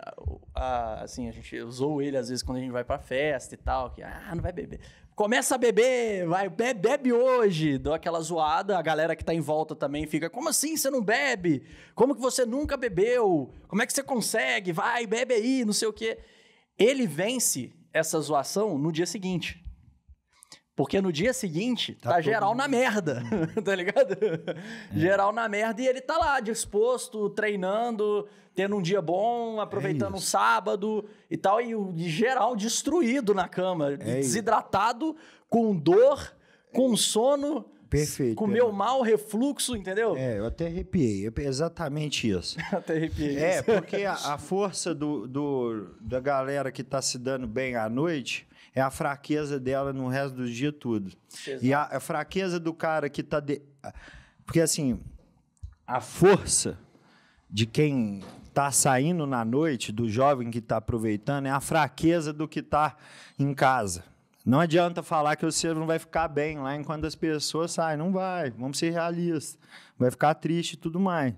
a, assim, a gente usou ele às vezes quando a gente vai pra festa e tal, que, ah, não vai beber. Começa a beber, vai, bebe, bebe hoje. Dou aquela zoada, a galera que tá em volta também fica, como assim você não bebe? Como que você nunca bebeu? Como é que você consegue? Vai, bebe aí, não sei o quê. Ele vence essa zoação no dia seguinte. Porque no dia seguinte, tá, tá geral mundo. na merda, *laughs* tá ligado? É. Geral na merda e ele tá lá, disposto, treinando, tendo um dia bom, aproveitando é um sábado e tal, e o geral destruído na cama, é desidratado, isso. com dor, com sono. Perfeito. meu é. mal, refluxo, entendeu? É, eu até arrepiei. É exatamente isso. *laughs* até arrepiei. É, porque a, a força do, do, da galera que está se dando bem à noite é a fraqueza dela no resto do dia tudo. Exato. E a, a, fraqueza do cara que está... Porque, assim, a força de quem está saindo na noite, do jovem que está aproveitando, é a fraqueza do que está em casa. Não adianta falar que o ser não vai ficar bem lá enquanto as pessoas saem. Não vai, vamos ser realistas. Vai ficar triste e tudo mais.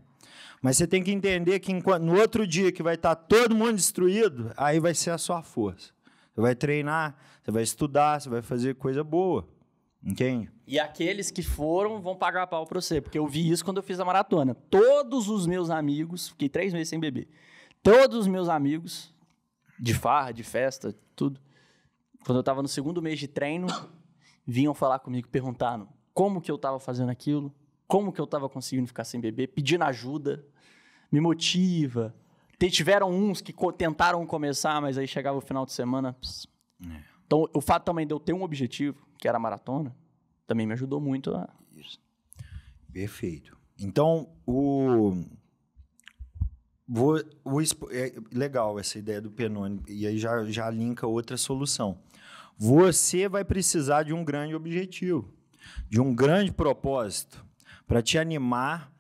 Mas você tem que entender que enquanto, no outro dia que vai estar tá todo mundo destruído, aí vai ser a sua força. Você vai treinar, você vai estudar, você vai fazer coisa boa. Entende? E aqueles que foram vão pagar pau pra você, porque eu vi isso quando eu fiz a maratona. Todos os meus amigos, fiquei três meses sem beber, todos os meus amigos, de farra, de festa, tudo, quando eu tava no segundo mês de treino, *coughs* vinham falar comigo, perguntando como que eu tava fazendo aquilo, como que eu tava conseguindo ficar sem beber, pedindo ajuda, me motiva. Tiveram uns que tentaram começar, mas aí chegava o final de semana. É. Então, o fato também de eu ter um objetivo, que era maratona, também me ajudou muito a. Isso. Perfeito. Então, o. Vou, o é legal essa ideia do Penone, e aí já, já linka outra solução. Você vai precisar de um grande objetivo, de um grande propósito, para te animar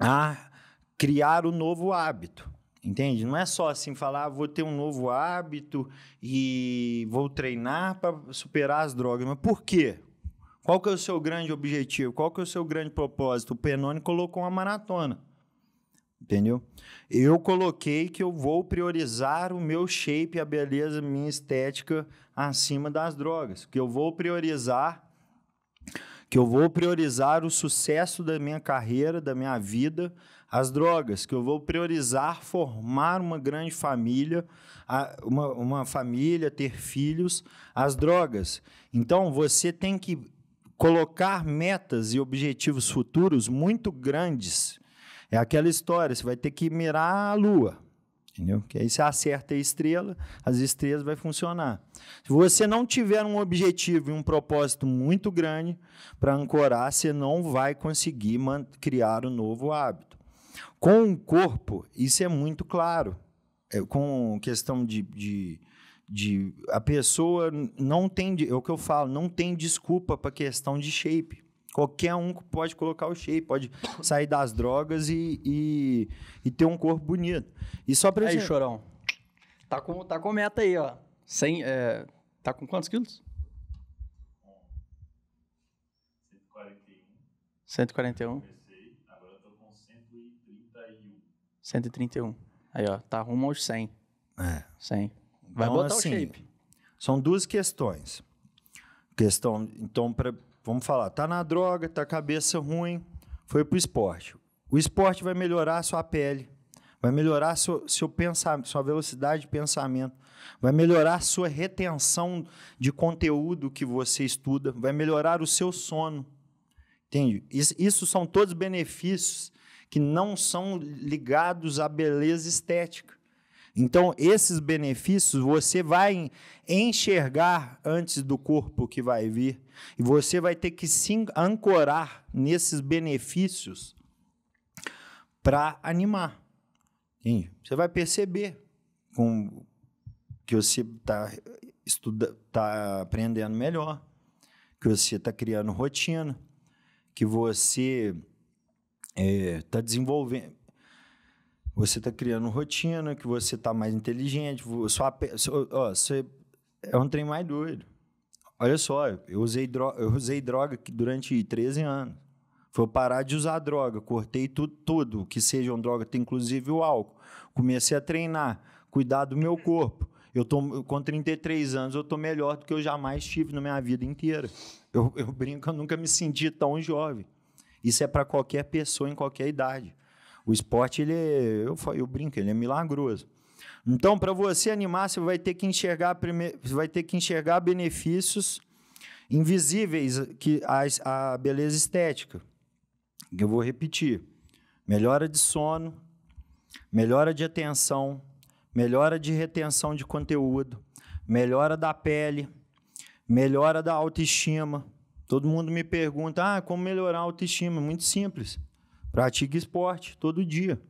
a criar o um novo hábito. Entende? Não é só assim falar, ah, vou ter um novo hábito e vou treinar para superar as drogas. Mas por quê? Qual que é o seu grande objetivo? Qual que é o seu grande propósito? O Penone colocou uma maratona. Entendeu? Eu coloquei que eu vou priorizar o meu shape, a beleza, a minha estética acima das drogas. Que eu vou priorizar que eu vou priorizar o sucesso da minha carreira, da minha vida as drogas, que eu vou priorizar formar uma grande família, uma, uma família, ter filhos, as drogas. Então, você tem que colocar metas e objetivos futuros muito grandes. É aquela história, você vai ter que mirar a lua, entendeu? Que aí você acerta a estrela, as estrelas vai funcionar. Se você não tiver um objetivo e um propósito muito grande para ancorar, você não vai conseguir criar o um novo hábito. Com o corpo, isso é muito claro. É, com questão de, de, de, A pessoa não tem. É o que eu falo, não tem desculpa para questão de shape. Qualquer um pode colocar o shape, pode sair das drogas e, e, e ter um corpo bonito. E só pra Aí, gente... Chorão. Tá com, tá com meta aí, ó. sem é, tá com quantos quilos? 141. 141. 131. Aí, ó, tá rumo aos 100. É. 100. Vai então, botar assim, o shape. São duas questões. Questão, então, pra, vamos falar, tá na droga, tá cabeça ruim, foi pro esporte. O esporte vai melhorar a sua pele, vai melhorar seu, seu pensamento, sua velocidade de pensamento, vai melhorar sua retenção de conteúdo que você estuda, vai melhorar o seu sono. Entende? Isso, isso são todos benefícios que não são ligados à beleza estética. Então, esses benefícios você vai enxergar antes do corpo que vai vir. E você vai ter que se ancorar nesses benefícios para animar. Sim. Você vai perceber com que você tá está tá aprendendo melhor, que você está criando rotina, que você está é, tá desenvolvendo. Você está criando rotina, que você está mais inteligente. Sua, você é um trem mais doido. Olha só, eu usei, droga, eu usei droga durante 13 anos. Foi parar de usar droga, cortei tudo, tudo que droga drogas, inclusive o álcool. Comecei a treinar, cuidar do meu corpo. Eu tô, com 33 anos, eu tô melhor do que eu jamais tive na minha vida inteira. Eu, eu brinco, eu nunca me senti tão jovem. Isso é para qualquer pessoa em qualquer idade. O esporte, ele é, eu, eu brinco, ele é milagroso. Então, para você animar, você vai ter que enxergar primeiro, vai ter que enxergar benefícios invisíveis que a, a beleza estética. Eu vou repetir: melhora de sono, melhora de atenção, melhora de retenção de conteúdo, melhora da pele, melhora da autoestima, Todo mundo me pergunta: ah, como melhorar a autoestima? Muito simples. Pratique esporte todo dia.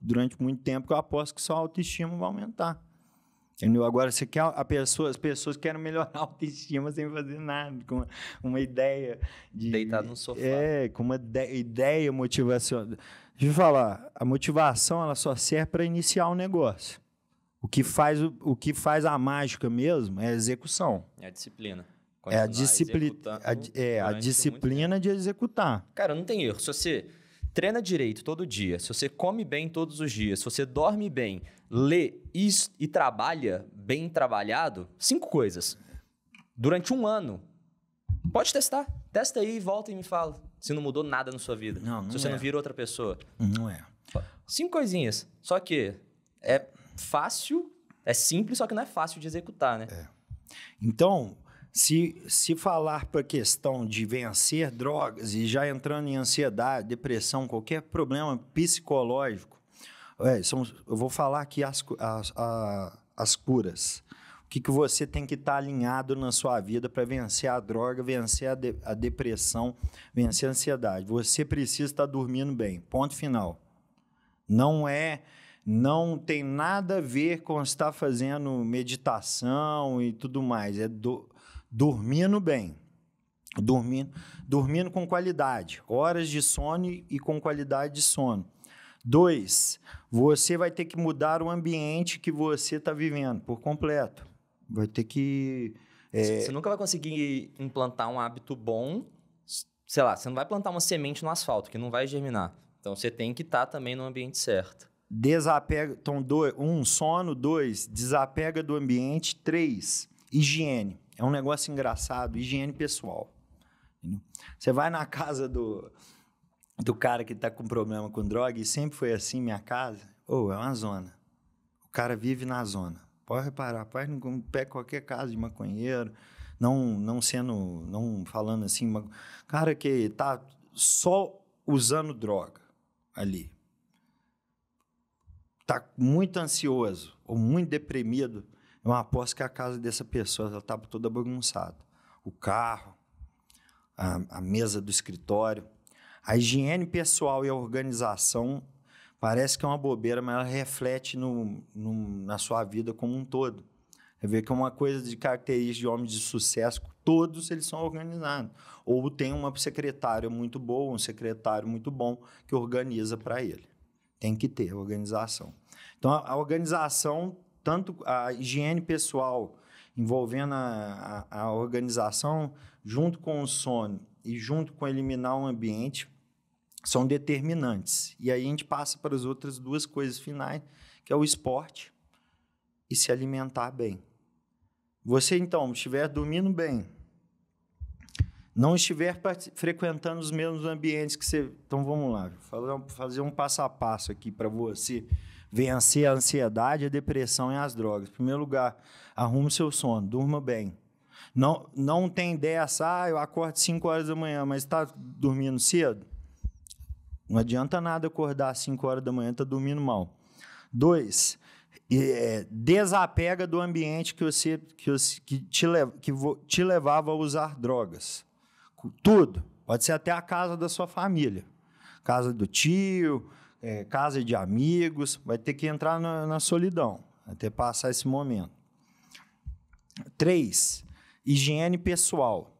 Durante muito tempo, eu aposto que sua autoestima vai aumentar. Entendeu? Agora, você quer a pessoa, as pessoas querem melhorar a autoestima sem fazer nada, com uma, uma ideia de. Deitado no sofá. É, com uma de, ideia motivacional. Deixa eu falar, a motivação ela só serve para iniciar o um negócio. O que, faz, o, o que faz a mágica mesmo é a execução. É a disciplina. É a, discipli... a, é, a disciplina de executar. Cara, não tem erro. Se você treina direito todo dia, se você come bem todos os dias, se você dorme bem, lê e, e trabalha bem trabalhado, cinco coisas. Durante um ano. Pode testar. Testa aí, volta e me fala. Se não mudou nada na sua vida. Não, não se você é. não vira outra pessoa. Não é. Cinco coisinhas. Só que é fácil, é simples, só que não é fácil de executar, né? É. Então, se, se falar para a questão de vencer drogas e já entrando em ansiedade, depressão, qualquer problema psicológico, é, são, eu vou falar aqui as, as, as, as curas. O que, que você tem que estar tá alinhado na sua vida para vencer a droga, vencer a, de, a depressão, vencer a ansiedade? Você precisa estar tá dormindo bem. Ponto final. Não é não tem nada a ver com estar fazendo meditação e tudo mais. É do, dormindo bem, dormindo, dormindo com qualidade, horas de sono e com qualidade de sono. Dois, você vai ter que mudar o ambiente que você está vivendo por completo. Vai ter que. É... Você nunca vai conseguir implantar um hábito bom. Sei lá, você não vai plantar uma semente no asfalto, que não vai germinar. Então você tem que estar tá também no ambiente certo. Desapega. Então, dois, um, sono. Dois, desapega do ambiente. Três, higiene é um negócio engraçado, higiene pessoal. Você vai na casa do, do cara que está com problema com droga, e sempre foi assim minha casa, ou oh, é uma zona. O cara vive na zona. Pode reparar, pode não pega qualquer casa de maconheiro, não, não sendo, não falando assim, uma, cara que está só usando droga ali. está muito ansioso ou muito deprimido, eu aposto que a casa dessa pessoa estava toda bagunçada. O carro, a, a mesa do escritório. A higiene pessoal e a organização parece que é uma bobeira, mas ela reflete no, no, na sua vida como um todo. Você ver que é uma coisa de característica de homens de sucesso, todos eles são organizados. Ou tem uma secretária muito boa, um secretário muito bom que organiza para ele. Tem que ter organização. Então, a, a organização tanto a higiene pessoal envolvendo a, a, a organização, junto com o sono e junto com eliminar o ambiente, são determinantes. E aí a gente passa para as outras duas coisas finais, que é o esporte e se alimentar bem. Você, então, estiver dormindo bem, não estiver frequentando os mesmos ambientes que você. Então vamos lá, fazer um passo a passo aqui para você vencer a ansiedade, a depressão e as drogas. Em primeiro lugar, arrume seu sono, durma bem. Não, não tem dessa, ah, eu acordo 5 horas da manhã, mas está dormindo cedo? Não adianta nada acordar às 5 horas da manhã, está dormindo mal. Dois, é, desapega do ambiente que você que, você, que, te, que te levava a usar drogas. Tudo. Pode ser até a casa da sua família. Casa do tio, é, casa de amigos, vai ter que entrar na, na solidão, até passar esse momento. Três, higiene pessoal.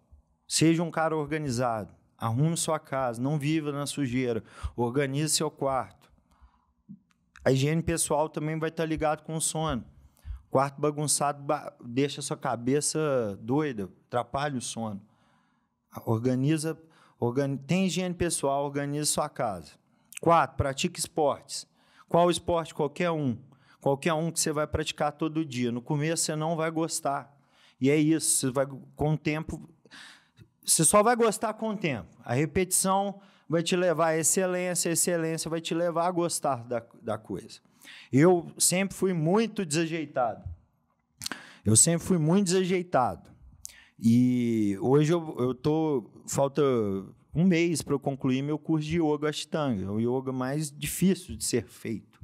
Seja um cara organizado, arrume sua casa, não viva na sujeira, organize seu quarto. A higiene pessoal também vai estar ligado com o sono. Quarto bagunçado deixa sua cabeça doida, atrapalha o sono. Organiza, tem higiene pessoal, organize sua casa. Quatro, pratique esportes. Qual esporte? Qualquer um. Qualquer um que você vai praticar todo dia. No começo você não vai gostar. E é isso, você vai com o tempo. Você só vai gostar com o tempo. A repetição vai te levar à excelência, a excelência vai te levar a gostar da, da coisa. Eu sempre fui muito desajeitado. Eu sempre fui muito desajeitado. E hoje eu, eu tô. Falta um mês para eu concluir meu curso de yoga ashtanga, o yoga mais difícil de ser feito.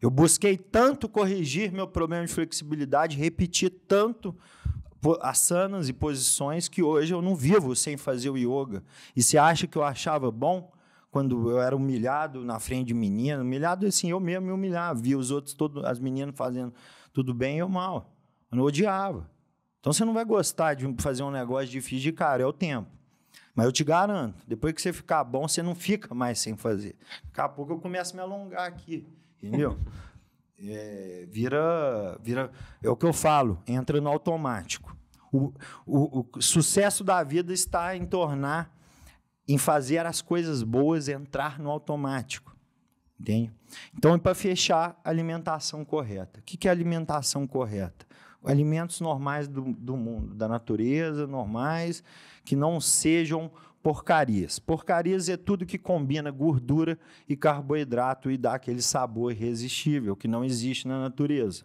Eu busquei tanto corrigir meu problema de flexibilidade, repetir tanto asanas e posições que hoje eu não vivo sem fazer o yoga. E você acha que eu achava bom quando eu era humilhado na frente de menina? Humilhado assim, eu mesmo me humilhava, via os outros, todo, as meninas fazendo tudo bem ou mal. Eu não odiava. Então você não vai gostar de fazer um negócio difícil de cara, é o tempo. Mas eu te garanto, depois que você ficar bom, você não fica mais sem fazer. Daqui a pouco eu começo a me alongar aqui, entendeu? *laughs* é, vira, vira. É o que eu falo, entra no automático. O, o, o sucesso da vida está em tornar, em fazer as coisas boas entrar no automático. Entende? Então, é para fechar, alimentação correta. O que é alimentação correta? Alimentos normais do, do mundo, da natureza, normais que não sejam porcarias. Porcarias é tudo que combina gordura e carboidrato e dá aquele sabor irresistível que não existe na natureza.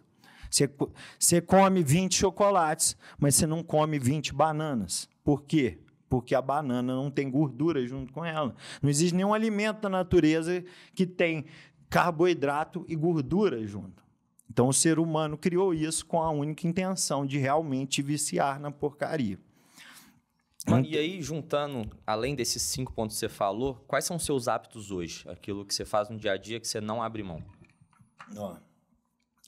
Você, come 20 chocolates, mas você não come 20 bananas. Por quê? Porque a banana não tem gordura junto com ela. Não existe nenhum alimento na natureza que tem carboidrato e gordura junto. Então o ser humano criou isso com a única intenção de realmente viciar na porcaria. Mano, hum? e aí, juntando, além desses cinco pontos que você falou, quais são os seus hábitos hoje? Aquilo que você faz no dia a dia que você não abre mão? Ó,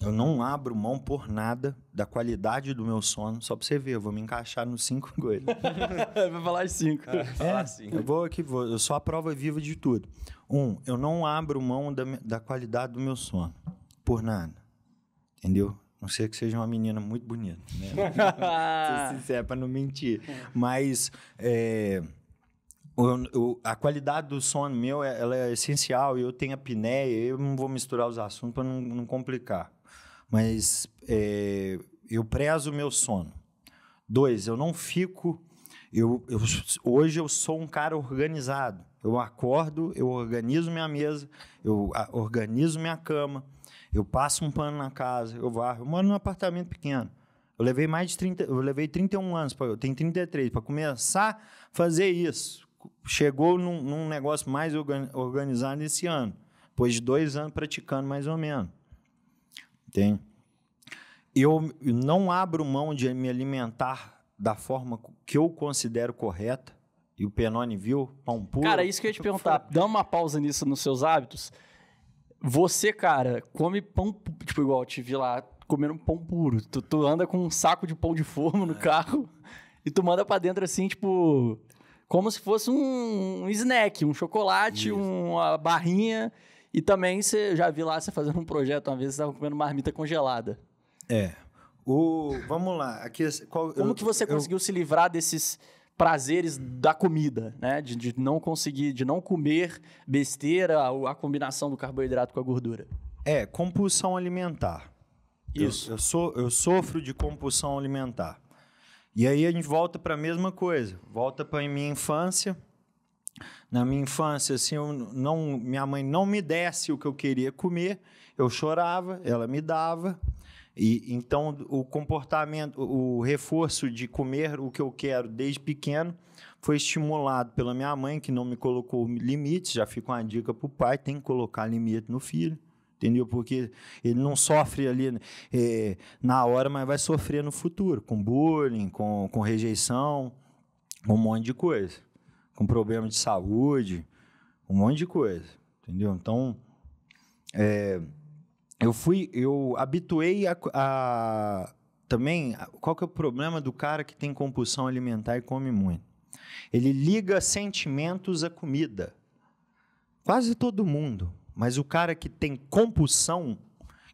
eu não abro mão por nada da qualidade do meu sono, só pra você ver, eu vou me encaixar nos cinco *laughs* coisas. *laughs* vou falar as cinco. É, falar cinco. Eu vou aqui, vou, eu sou a prova viva de tudo. Um, eu não abro mão da, da qualidade do meu sono, por nada. Entendeu? Não sei que seja uma menina muito bonita, né? *laughs* para não mentir. É. Mas é, a qualidade do sono meu é, ela é essencial. Eu tenho apneia, eu não vou misturar os assuntos para não, não, complicar. Mas é, eu prezo o meu sono. Dois, eu não fico. Eu, eu, hoje eu sou um cara organizado. Eu acordo, eu organizo minha mesa, eu organizo minha cama, eu passo um pano na casa, eu varro. Eu moro num apartamento pequeno. Eu levei mais de 30, eu levei 31 anos, pra, eu tenho 33, para começar a fazer isso. Chegou num, num, negócio mais organizado esse ano, depois de dois anos praticando mais ou menos. Tem. Eu não abro mão de me alimentar da forma que eu considero correta, e o Penone viu, pão puro. Cara, isso que eu ia te perguntar, dá uma pausa nisso nos seus hábitos. Você, cara, come pão, tipo, igual eu te vi lá comendo pão puro. Tu, tu anda com um saco de pão de forno no é. carro *laughs* e tu manda para dentro assim, tipo, como se fosse um, um snack, um chocolate, Isso. uma barrinha. E também você já vi lá você fazendo um projeto uma vez, você tava comendo marmita congelada. É. O, vamos lá. Aqui, qual, Como eu, que você eu, conseguiu eu, se livrar desses prazeres da comida, né? De, de, não conseguir, de não comer besteira, a, a combinação do carboidrato com a gordura. É, compulsão alimentar. Isso. Eu, eu, so, eu sofro de compulsão alimentar. E aí a gente volta para a mesma coisa, volta para a minha infância. Na minha infância, assim, não, minha mãe não me desse o que eu queria comer, eu chorava, ela me dava, e, então, o comportamento, o reforço de comer o que eu quero desde pequeno foi estimulado pela minha mãe, que não me colocou limites. Já fica uma dica para o pai: tem que colocar limite no filho. Entendeu? Porque ele não sofre ali é, na hora, mas vai sofrer no futuro, com bullying, com, com rejeição, com um monte de coisa. Com problema de saúde, um monte de coisa. Entendeu? Então, é, eu fui, eu habituei a, a também, qual que é o problema do cara que tem compulsão alimentar e come muito? Ele liga sentimentos à comida. Quase todo mundo, mas o cara que tem compulsão,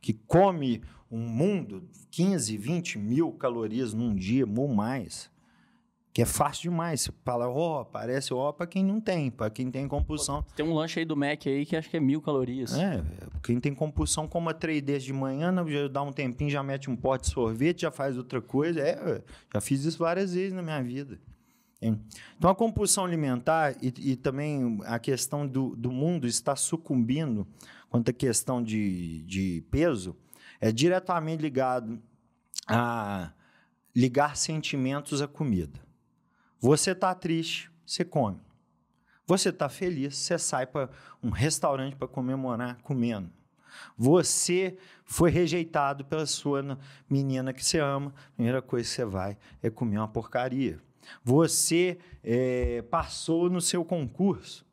que come um mundo 15, 20 mil calorias num dia ou mais, que é fácil demais. Você fala, ó, oh, parece ó para quem não tem, para quem tem compulsão. Tem um lanche aí do Mac aí que acho que é mil calorias. É, quem tem compulsão como a 3D de manhã, já dá um tempinho, já mete um pote de sorvete, já faz outra coisa. É, já fiz isso várias vezes na minha vida. Então a compulsão alimentar e, e também a questão do, do, mundo está sucumbindo quanto à questão de, de peso é diretamente ligado a ligar sentimentos à comida. Você está triste, você come. Você está feliz, você sai para um restaurante para comemorar comendo. Você foi rejeitado pela sua menina que você ama, a primeira coisa que você vai é comer uma porcaria. Você é, passou no seu concurso,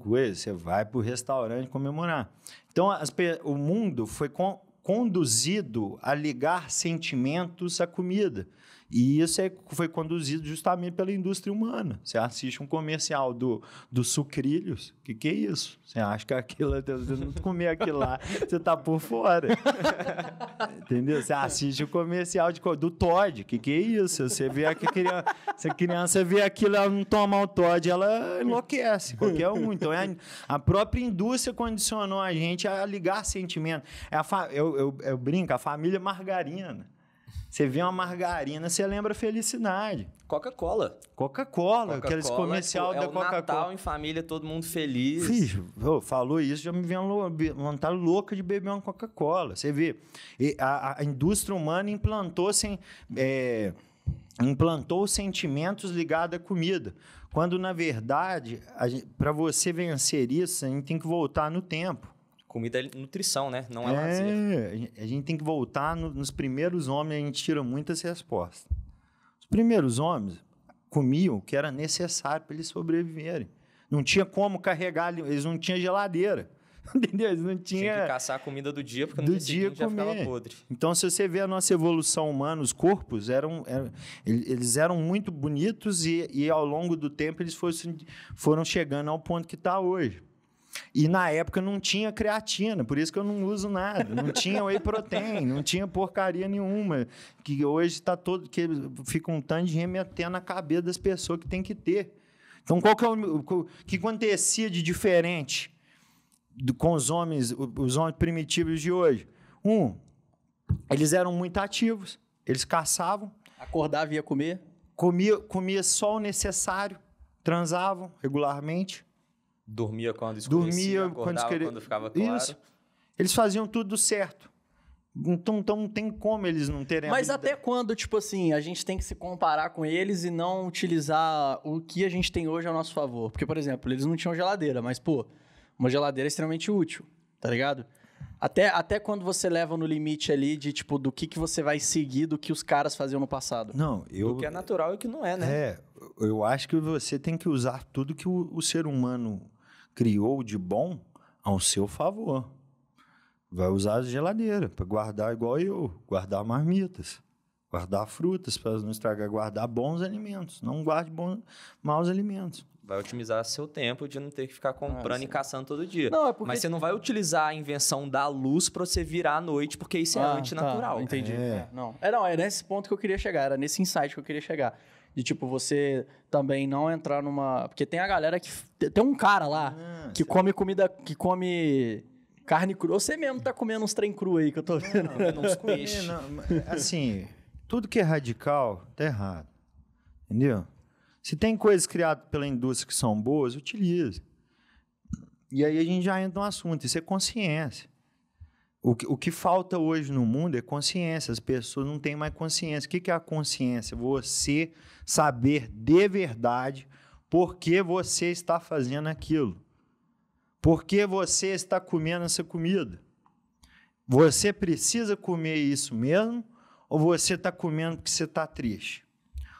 coisa, você vai para o restaurante comemorar. Então, as, o mundo foi conduzido a ligar sentimentos à comida. E isso é, foi conduzido justamente pela indústria humana. Você assiste um comercial do, do sucrilhos, o que, que é isso? Você acha que aquilo, você é não comer aquilo lá, você está por fora. *laughs* Entendeu? Você assiste o um comercial de, do Todd, o que, que é isso? Você vê que criança, se a criança vê aquilo, ela não toma o Todd, ela enlouquece, qualquer um. Então, é a, a própria indústria condicionou a gente a ligar sentimento. É a fa, eu, eu, eu brinco, a família margarina. Você vê uma margarina, você lembra felicidade. Coca-Cola. Coca-Cola, Coca aqueles é comercial é, da Coca-Cola. É Natal em família, todo mundo feliz. Filho, falou isso, já me viu uma vontade louca de beber uma Coca-Cola. Você vê, a, a, indústria humana implantou sem... É, implantou sentimentos ligados à comida, quando na verdade para você vencer isso a gente tem que voltar no tempo comida é nutrição, né? Não é, é lazer. A gente tem que voltar no, nos primeiros homens, a gente tira muitas respostas. Os primeiros homens comiam o que era necessário para eles sobreviverem. Não tinha como carregar, eles não tinham geladeira. *laughs* Entendeu? Eles não tinham. Tinha que caçar a comida do dia, porque no do dia, dia já ficava podre. Então, se você vê a nossa evolução humana, os corpos eram. eram eles eram muito bonitos e, e, ao longo do tempo, eles fossem, foram chegando ao ponto que está hoje. E na época não tinha creatina, por isso que eu não uso nada. Não tinha whey protein, não tinha porcaria nenhuma. Que hoje está todo. que fica um tanto de remeter na cabeça das pessoas que tem que ter. Então, qual que é o. que acontecia de diferente com os homens, os homens primitivos de hoje? Um, eles eram muito ativos, eles caçavam. Acordava e ia comer? Comia, comia só o necessário, transavam regularmente Dormia quando escurecia, Dormia quando, quando ficava claro. Isso. Eles faziam tudo certo. Então, então não tem como eles não terem. Mas até quando, tipo assim, a gente tem que se comparar com eles e não utilizar o que a gente tem hoje a nosso favor? Porque, por exemplo, eles não tinham geladeira, mas, pô, uma geladeira é extremamente útil, tá ligado? Até, até quando você leva no limite ali de, tipo, do que, que você vai seguir do que os caras faziam no passado. Não, eu... O que é natural e o que não é, né? É, eu acho que você tem que usar tudo que o, o ser humano criou de bom ao seu favor. Vai usar a geladeira para guardar igual eu, guardar marmitas, guardar frutas para não estragar, guardar bons alimentos. Não guarde bons, maus alimentos. Vai otimizar seu tempo de não ter que ficar comprando ah, e caçando todo dia. Não, é porque... Mas você não vai utilizar a invenção da luz para você virar à noite, porque isso é ah, tá. antinatural. Tá, entendi. É. É, não. É, não, é nesse ponto que eu queria chegar, era nesse insight que eu queria chegar. De tipo, você também não entrar numa. Porque tem a galera que. Tem um cara lá ah, que come comida. que come carne crua. Você mesmo tá comendo uns trem cru aí que eu tô vendo. Não, uns peixes. *laughs* É, assim, tudo que é radical tá errado. Entendeu? Se tem coisas criadas pela indústria que são boas, utilize. E aí a gente já entra no assunto, isso é consciência. O que, o que falta hoje no mundo é consciência. As pessoas não têm mais consciência. O que, que é a consciência? Você saber de verdade por que você está fazendo aquilo. Por que você está comendo essa comida? Você precisa comer isso mesmo? Ou você está comendo porque você está triste?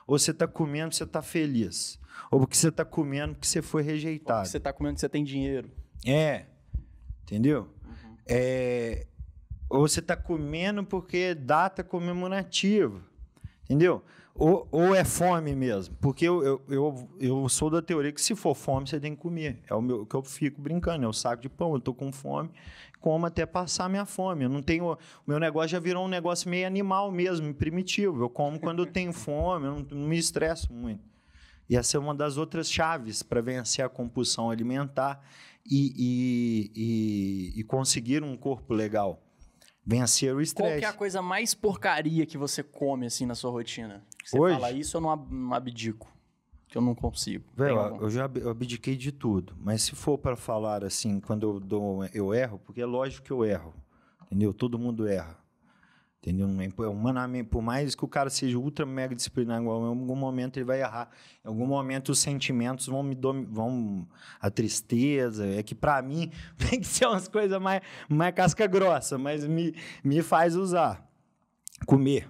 Ou você está comendo porque você está feliz? Ou porque você está comendo porque você foi rejeitado? Ou você está comendo porque você tem dinheiro. É, entendeu? Uhum. É, ou você está comendo porque é data comemorativa. Entendeu? Ou, ou é fome mesmo. Porque eu, eu, eu, eu, sou da teoria que se for fome, você tem que comer. É o meu que eu fico brincando, é o saco de pão. Eu estou com fome, como até passar minha fome. Eu não tenho. O meu negócio já virou um negócio meio animal mesmo, primitivo. Eu como quando eu tenho fome, eu não, não me estresso muito. E essa é uma das outras chaves para vencer a compulsão alimentar e, e, e, e conseguir um corpo legal vencer o estresse. Qual que é a coisa mais porcaria que você come, assim, na sua rotina? Você Hoje? fala ah, isso, eu não abdico. Que eu não consigo. Velho, eu já abdiquei de tudo. Mas se for para falar assim, quando eu, dou, eu erro, porque é lógico que eu erro. Entendeu? Todo mundo erra. Entendeu? É, é humanamente, por mais que o cara seja ultra mega disciplinado, em algum momento ele vai errar. Em algum momento os sentimentos vão me vão a tristeza, é que para mim *laughs* tem que ser umas coisas mais, mais casca grossa, mas me, me faz usar, comer.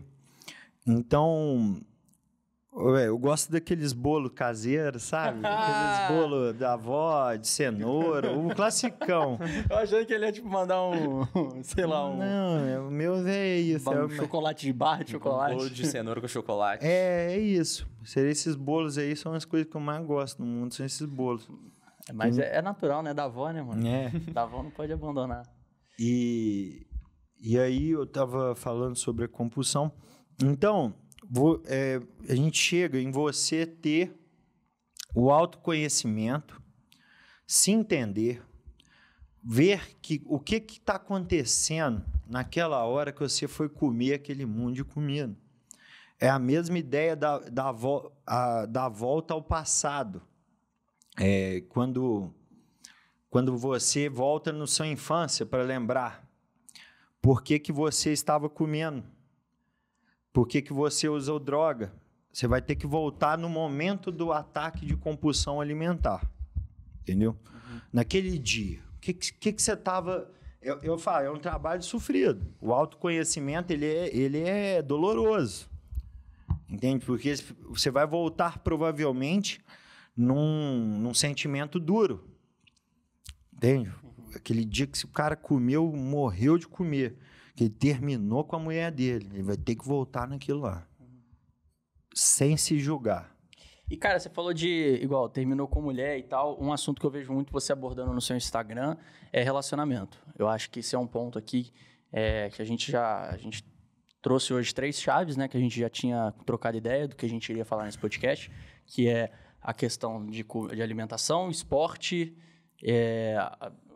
Então, Ué, eu gosto daqueles bolo caseiros, sabe? Aqueles *laughs* bolo da avó, de cenoura, o classicão. *laughs* Eu achei que ele ia, tipo, mandar um, *laughs* sei lá, um... Não, é, o meu é isso. Um é chocolate de barra de chocolate. Um bolo de cenoura com chocolate. É, é isso. Seria esses bolos aí, são as coisas que eu mais gosto no mundo, são esses bolos. Mas hum. é, é, natural, né? Da avó, né, mano? É. Da avó não pode abandonar. E, e aí eu tava falando sobre a compulsão. Então vou, é, a gente chega em você ter o autoconhecimento, se entender, ver que o que está acontecendo naquela hora que você foi comer aquele mundo de comida. É a mesma ideia da, da, vo, a, da volta ao passado. É, quando, quando você volta na sua infância para lembrar por que, que você estava comendo por que, que você usou droga? Você vai ter que voltar no momento do ataque de compulsão alimentar. Entendeu? Uhum. Naquele dia, o que, que, que você estava. Eu, eu falo, é um trabalho sofrido. O autoconhecimento ele é, ele é doloroso. Entende? Porque você vai voltar provavelmente num, num sentimento duro. Entende? Uhum. Aquele dia que o cara comeu, morreu de comer que ele terminou com a mulher dele. Ele vai ter que voltar naquilo lá. Sem se julgar. E, cara, você falou de, igual, terminou com mulher e tal. Um assunto que eu vejo muito você abordando no seu Instagram é relacionamento. Eu acho que esse é um ponto aqui é, que a gente já. A gente trouxe hoje três chaves, né? Que a gente já tinha trocado ideia do que a gente iria falar nesse podcast, que é a questão de, de alimentação, esporte, é,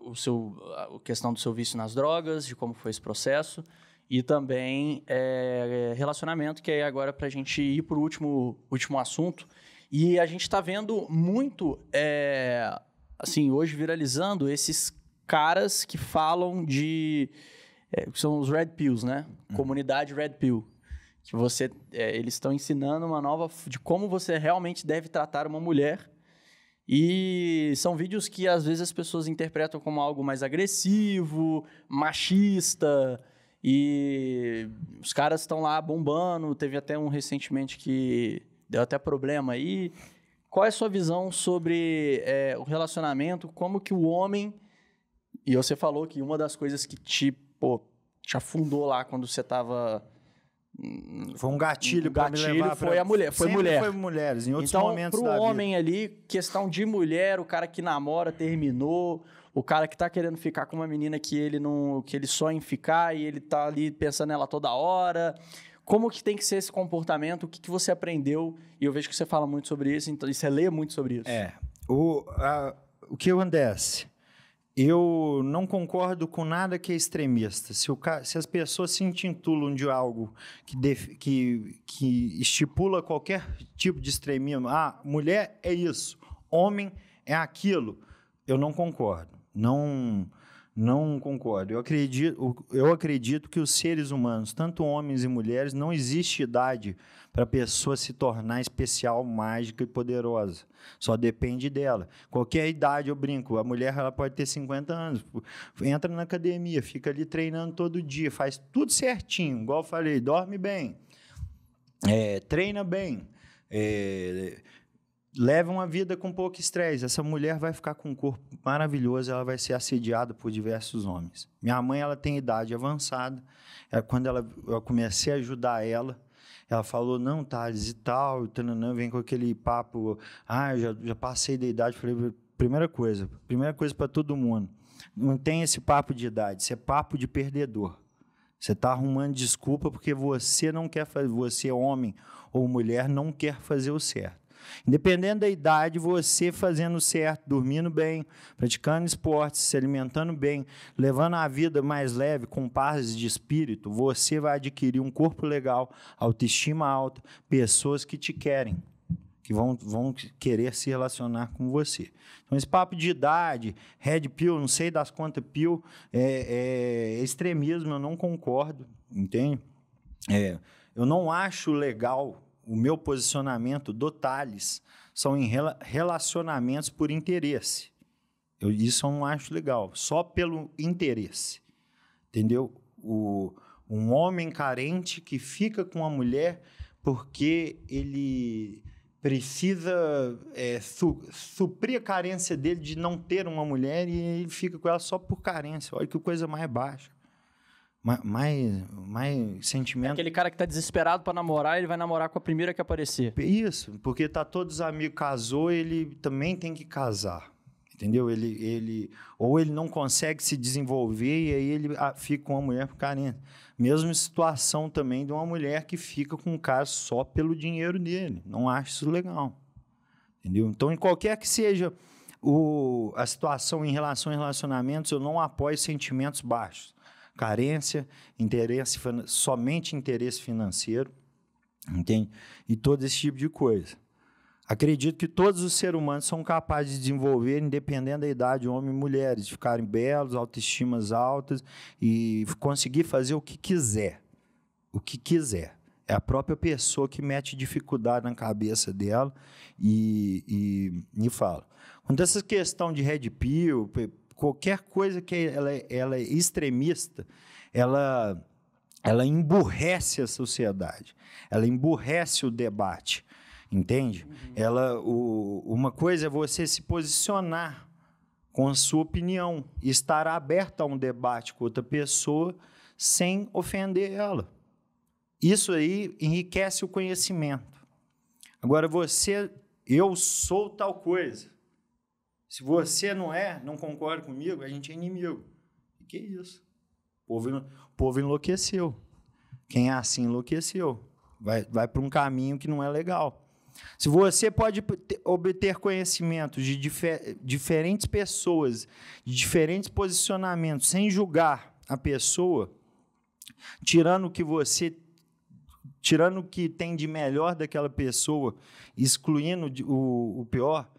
o seu, a questão do seu vício nas drogas, de como foi esse processo, e também é, relacionamento, que é agora para a gente ir para o último, último assunto. E a gente está vendo muito, é, assim, hoje viralizando esses caras que falam de. É, são os Red Pills, né? Uhum. Comunidade Red Pill. Que você, eles estão ensinando uma nova. de como você realmente deve tratar uma mulher e são vídeos que às vezes as pessoas interpretam como algo mais agressivo, machista, e os caras estão lá bombando. Teve até um recentemente que deu até problema aí. Qual é a sua visão sobre é, o relacionamento? Como que o homem. E você falou que uma das coisas que te, pô, te afundou lá quando você estava foi um gatilho, um gatilho foi pra... a mulher, foi Sempre mulher. Foi mulheres, em outros então, momentos pro homem vida. ali, questão de mulher, o cara que namora terminou, o cara que tá querendo ficar com uma menina que ele não, que ele sonha em ficar e ele tá ali pensando nela toda hora. Como que tem que ser esse comportamento? O que, que você aprendeu? E eu vejo que você fala muito sobre isso, então e você lê muito sobre isso. É. O, a, o que acontece? Eu não concordo com nada que é extremista. Se, o, se as pessoas se intitulam de algo que, def, que, que estipula qualquer tipo de extremismo, ah, mulher é isso, homem é aquilo, eu não concordo. Não, não concordo. Eu acredito, eu acredito que os seres humanos, tanto homens e mulheres, não existe idade para a pessoa se tornar especial, mágica e poderosa. Só depende dela. Qualquer idade, eu brinco, a mulher ela pode ter 50 anos, entra na academia, fica ali treinando todo dia, faz tudo certinho, igual eu falei, dorme bem, é, treina bem, é, leva uma vida com pouco estresse. Essa mulher vai ficar com um corpo maravilhoso, ela vai ser assediada por diversos homens. Minha mãe ela tem idade avançada, é quando ela, eu comecei a ajudar ela, ela falou, não, Thales, e tal, vem com aquele papo, ah, eu já, já passei da idade, falei, primeira coisa, primeira coisa para todo mundo, não tem esse papo de idade, isso é papo de perdedor. Você está arrumando desculpa porque você não quer fazer, você homem ou mulher não quer fazer o certo. Independente da idade, você fazendo certo, dormindo bem, praticando esportes, se alimentando bem, levando a vida mais leve, com paz de espírito, você vai adquirir um corpo legal, autoestima alta, pessoas que te querem, que vão, vão querer se relacionar com você. Então, esse papo de idade, red pill, não sei das quantas pill, é, é extremismo, eu não concordo, entende? É, eu não acho legal o meu posicionamento do Thales são em rela relacionamentos por interesse. Eu, isso eu não acho legal, só pelo interesse. Entendeu? O, um homem carente que fica com uma mulher porque ele precisa é, su suprir a carência dele de não ter uma mulher e ele fica com ela só por carência. Olha que coisa mais baixa mais, mais sentimento. É aquele cara que tá desesperado para namorar, ele vai namorar com a primeira que aparecer. Isso, porque tá todos amigos, casou, ele também tem que casar. Entendeu? Ele, ele, ou ele não consegue se desenvolver e aí ele ah, fica com uma mulher por carinho Mesma situação também de uma mulher que fica com um cara só pelo dinheiro dele. Não acho isso legal. Entendeu? Então, em qualquer que seja o, a situação em relação a relacionamentos, eu não apoio sentimentos baixos carência, interesse somente interesse financeiro, entende? E todo esse tipo de coisa. Acredito que todos os seres humanos são capazes de desenvolver, independente da idade, homens e mulheres, de ficarem belos, autoestimas altas e conseguir fazer o que quiser. O que quiser. É a própria pessoa que mete dificuldade na cabeça dela e, e, fala. Quando essa questão de red pill, qualquer coisa que ela, ela é extremista, ela, ela emburrece a sociedade, ela emburrece o debate, entende? Uhum. Ela, o, uma coisa é você se posicionar com a sua opinião, estar aberta a um debate com outra pessoa sem ofender ela. Isso aí enriquece o conhecimento. Agora você, eu sou tal coisa. Se você não é, não concorda comigo, a gente é inimigo. E que isso? O povo, o povo enlouqueceu. Quem é assim enlouqueceu. Vai, vai para um caminho que não é legal. Se você pode obter conhecimento de difer diferentes pessoas, de diferentes posicionamentos, sem julgar a pessoa, tirando o que você tirando o que tem de melhor daquela pessoa, excluindo o, o pior,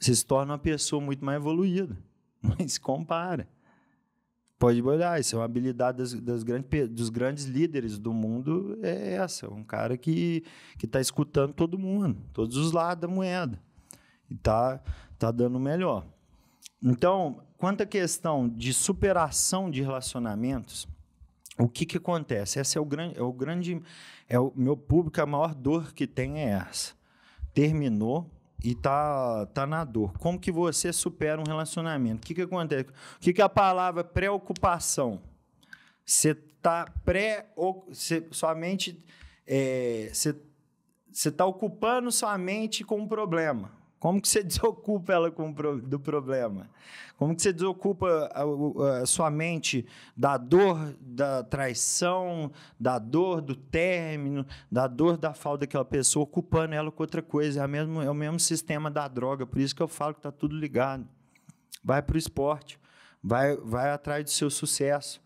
você se torna uma pessoa muito mais evoluída. *laughs* Mas compara. Pode olhar, isso é uma habilidade das, das grandes, dos grandes líderes do mundo, é essa. Um cara que está escutando todo mundo, todos os lados da moeda. E está tá dando melhor. Então, quanto à questão de superação de relacionamentos, o que, que acontece? Esse é o grande, é o grande, é o meu público, a maior dor que tem é essa. Terminou, e tá, tá na dor. Como que você supera um relacionamento? O que, que acontece? O que, que é a palavra preocupação? Você tá pré... Cê, sua mente... É, você é, está ocupando sua mente com um problema. Como que você *laughs* desocupa ela com, do problema? Como que você desocupa a, a, sua mente da dor da traição, da dor do término, da dor da falta daquela pessoa, ocupando ela com outra coisa? É, mesmo, é o mesmo sistema da droga, por isso que eu falo que está tudo ligado. Vai para o esporte, vai, vai atrás do seu sucesso.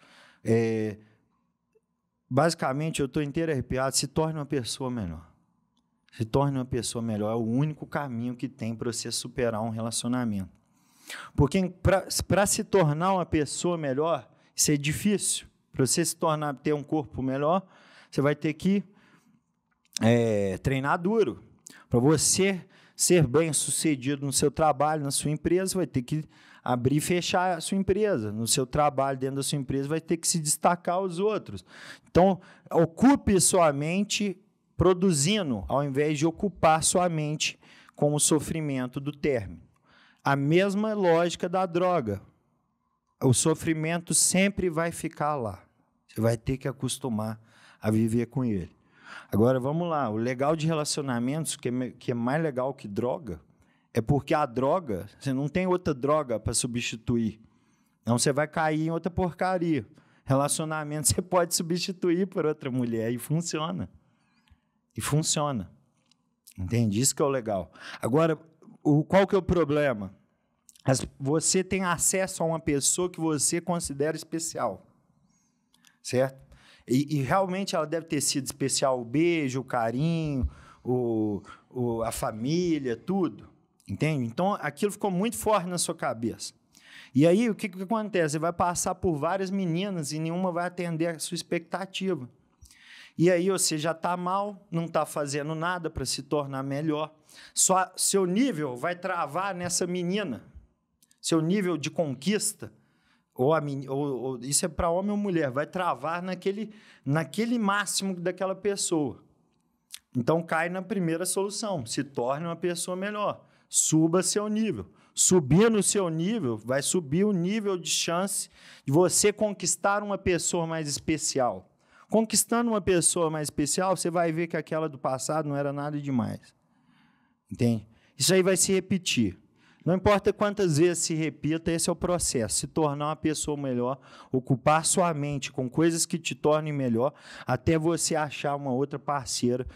É, basicamente, eu estou inteiro arrepiado, se torne uma pessoa menor se torne uma pessoa melhor. É o único caminho que tem para você superar um relacionamento. Porque para se tornar uma pessoa melhor, isso é difícil. Para você se tornar, ter um corpo melhor, você vai ter que é, treinar duro. Para você ser bem sucedido no seu trabalho, na sua empresa, vai ter que abrir e fechar a sua empresa. No seu trabalho, dentro da sua empresa, vai ter que se destacar os outros. Então, ocupe sua mente produzindo, ao invés de ocupar sua mente com o sofrimento do término. A mesma lógica da droga. O sofrimento sempre vai ficar lá. Você vai ter que acostumar a viver com ele. Agora vamos lá, o legal de relacionamentos, que é, é mais legal que droga, é porque a droga, você não tem outra droga para substituir. Então você vai cair em outra porcaria. Relacionamento *laughs* você pode substituir por outra mulher e funciona. E funciona. Entende? Isso que é o legal. Agora, o, qual que é o problema? As, você tem acesso a uma pessoa que você considera especial. Certo? E, e realmente ela deve ter sido especial o beijo, o carinho, o, o, a família, tudo. Entende? Então, aquilo ficou muito forte na sua cabeça. E aí, o que, que acontece? Você vai passar por várias meninas e nenhuma vai atender a sua expectativa. E aí você já está mal, não está fazendo nada para se tornar melhor. Só seu nível vai travar nessa menina. Seu nível de conquista, ou, a, ou, ou isso é para homem ou mulher, vai travar naquele, naquele máximo daquela pessoa. Então cai na primeira solução, se torne uma pessoa melhor, suba seu nível. Subindo o seu nível, vai subir o nível de chance de você conquistar uma pessoa mais especial conquistando uma pessoa mais especial, você vai ver que aquela do passado não era nada demais. Entende? Isso aí vai se repetir. Não importa quantas vezes se repita, esse é o processo. Se tornar uma pessoa melhor, ocupar sua mente com coisas que te tornem melhor, até você achar uma outra parceira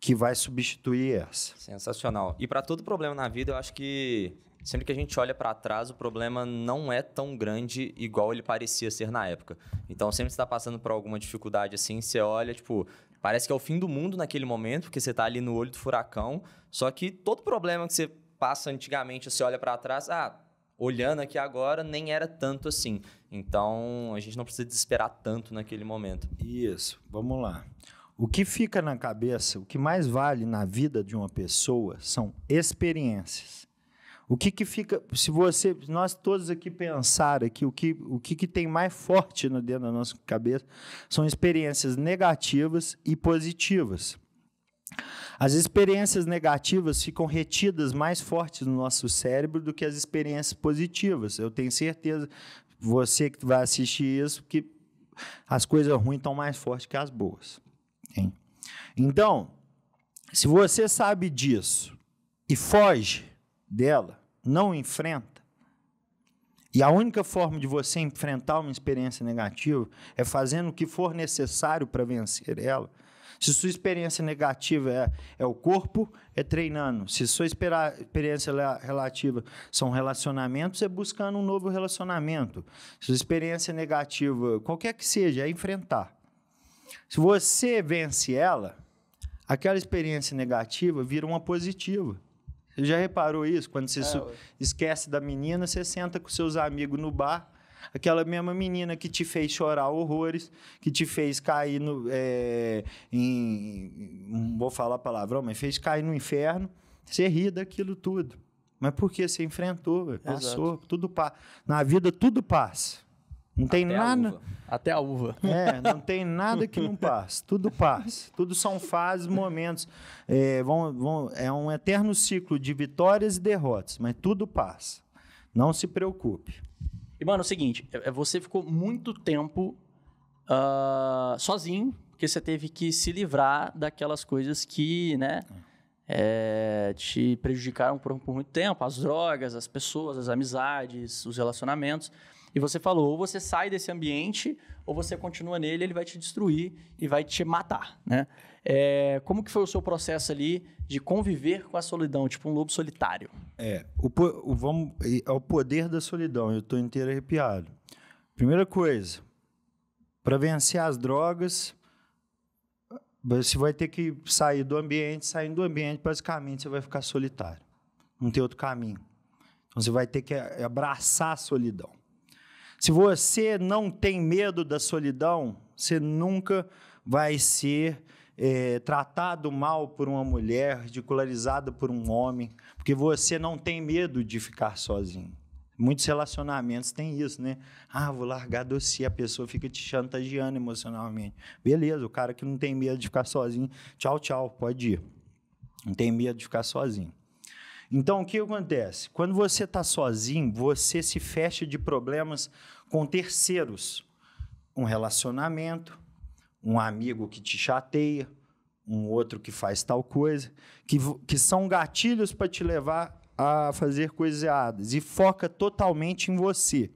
que vai substituir essa. Sensacional. E para todo problema na vida, eu acho que sempre que a gente olha para trás, o problema não é tão grande igual ele parecia ser na época. Então, sempre está passando por alguma dificuldade assim, você olha, tipo, parece que é o fim do mundo naquele momento, porque você está ali no olho do furacão. Só que todo problema que você passa antigamente, você olha para trás, ah, olhando aqui agora, nem era tanto assim. Então, a gente não precisa desesperar tanto naquele momento. Isso, vamos lá. O que fica na cabeça, o que mais vale na vida de uma pessoa são experiências. O que, que fica, se você, nós todos aqui pensar aqui, o que, o que, que tem mais forte no dentro da nossa cabeça são experiências negativas e positivas. As experiências negativas ficam retidas mais fortes no nosso cérebro do que as experiências positivas. Eu tenho certeza, você que vai assistir isso, que as coisas ruins estão mais fortes que as boas. Então, se você sabe disso e foge dela, não enfrenta, e a única forma de você enfrentar uma experiência negativa é fazendo o que for necessário para vencer ela. Se sua experiência negativa é, é o corpo, é treinando. Se sua experiência relativa são relacionamentos, é buscando um novo relacionamento. Se sua experiência negativa, qualquer que seja, é enfrentar. Se você vence ela, aquela experiência negativa vira uma positiva. Você já reparou isso? Quando você é, esquece da menina, você senta com seus amigos no bar. Aquela mesma menina que te fez chorar horrores, que te fez cair no. É, em, não vou falar palavrão, mas fez cair no inferno. Você ri daquilo tudo. Mas por que você enfrentou, passou, Exato. tudo passa. Na vida tudo passa. Não tem Até nada. A Até a uva. É, não tem nada que não passe. Tudo passa. Tudo são fases, momentos. É, vão, vão, é um eterno ciclo de vitórias e derrotas, mas tudo passa. Não se preocupe. E, mano, é o seguinte: é, é, você ficou muito tempo uh, sozinho, porque você teve que se livrar daquelas coisas que, né? É, te prejudicaram por, por muito tempo, as drogas, as pessoas, as amizades, os relacionamentos. E você falou, ou você sai desse ambiente, ou você continua nele, ele vai te destruir e vai te matar, né? É, como que foi o seu processo ali de conviver com a solidão, tipo um lobo solitário? É, o, o vamos, é o poder da solidão, eu estou inteiro arrepiado. Primeira coisa, para vencer as drogas, você vai ter que sair do ambiente, saindo do ambiente, basicamente você vai ficar solitário. Não tem outro caminho. Então você vai ter que abraçar a solidão. Se você não tem medo da solidão, você nunca vai ser é, tratado mal por uma mulher, ridicularizado por um homem, porque você não tem medo de ficar sozinho. Muitos relacionamentos têm isso, né? Ah, vou largar doce, a pessoa fica te chantageando emocionalmente. Beleza, o cara que não tem medo de ficar sozinho, tchau, tchau, pode ir. Não tem medo de ficar sozinho. Então, o que acontece? Quando você está sozinho, você se fecha de problemas com terceiros. Um relacionamento, um amigo que te chateia, um outro que faz tal coisa, que, que são gatilhos para te levar a fazer coisas erradas. E foca totalmente em você.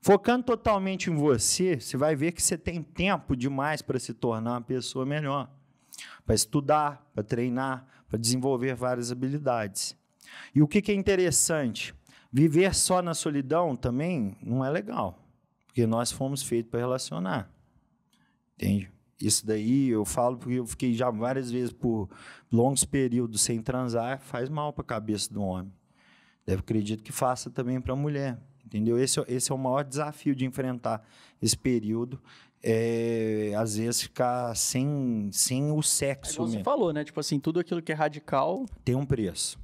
Focando totalmente em você, você vai ver que você tem tempo demais para se tornar uma pessoa melhor. Para estudar, para treinar, para desenvolver várias habilidades. E o que, que é interessante? Viver só na solidão também não é legal, porque nós fomos feitos para relacionar. Entende? Isso daí eu falo porque eu fiquei já várias vezes por longos períodos sem transar, faz mal para a cabeça do homem. Deve acredito que faça também para a mulher entendeu? Esse, é esse é o maior desafio de enfrentar esse período. É, às vezes ficar sem, sem o sexo. É, você falou, né? Tipo assim, tudo aquilo que é radical. Tem um preço.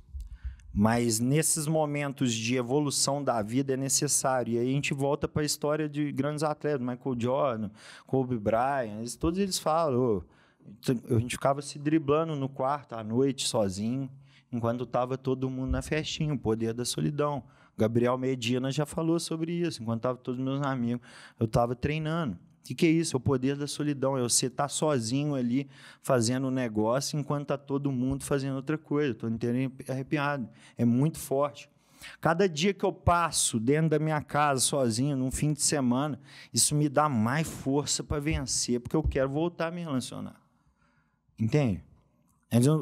Mas nesses momentos de evolução da vida é necessário. E aí a gente volta para a história de grandes atletas, Michael Jordan, Kobe Bryant, eles, todos eles falam. Oh, a gente ficava se driblando no quarto à noite sozinho, enquanto estava todo mundo na festinha, o poder da solidão. Gabriel Medina já falou sobre isso, enquanto estava todos meus amigos, eu estava treinando. O que, que, é isso? É o poder da solidão. É você estar tá sozinho ali fazendo um negócio enquanto está todo mundo fazendo outra coisa. Estou inteiro arrepiado. É muito forte. Cada dia que eu passo dentro da minha casa sozinho, num fim de semana, isso me dá mais força para vencer, porque eu quero voltar a me relacionar. Entende?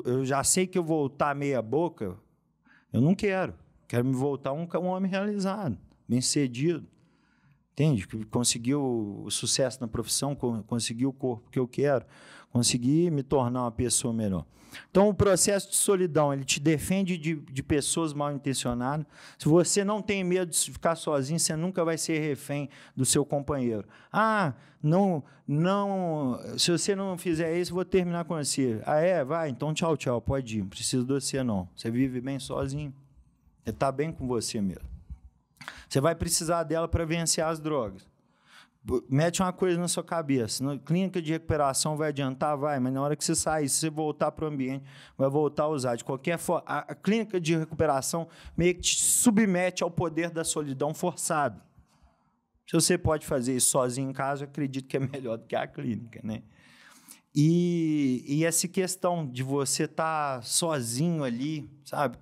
Eu já sei que eu voltar meia boca, eu não quero. Quero me voltar um, um homem realizado, bem-cedido. Entende? Que conseguiu o sucesso na profissão, conseguiu o corpo que eu quero, consegui me tornar uma pessoa melhor. Então, o processo de solidão, ele te defende de, de pessoas mal intencionadas. Se você não tem medo de ficar sozinho, você nunca vai ser refém do seu companheiro. Ah, não, não, se você não fizer isso, vou terminar com você. Ah, é? Vai, então tchau, tchau, pode ir, não preciso de você não. Você vive bem sozinho está bem com você mesmo. Você vai precisar dela para vencer as drogas. Mete uma coisa na sua cabeça. Na clínica de recuperação vai adiantar? Vai, mas na hora que você sair, se você voltar para o ambiente, vai voltar a usar. De qualquer forma, a, clínica de recuperação meio que te submete ao poder da solidão forçado. Se você pode fazer isso sozinho em casa, eu acredito que é *laughs* melhor do que a clínica, né? E, e essa questão de você estar tá sozinho ali, sabe?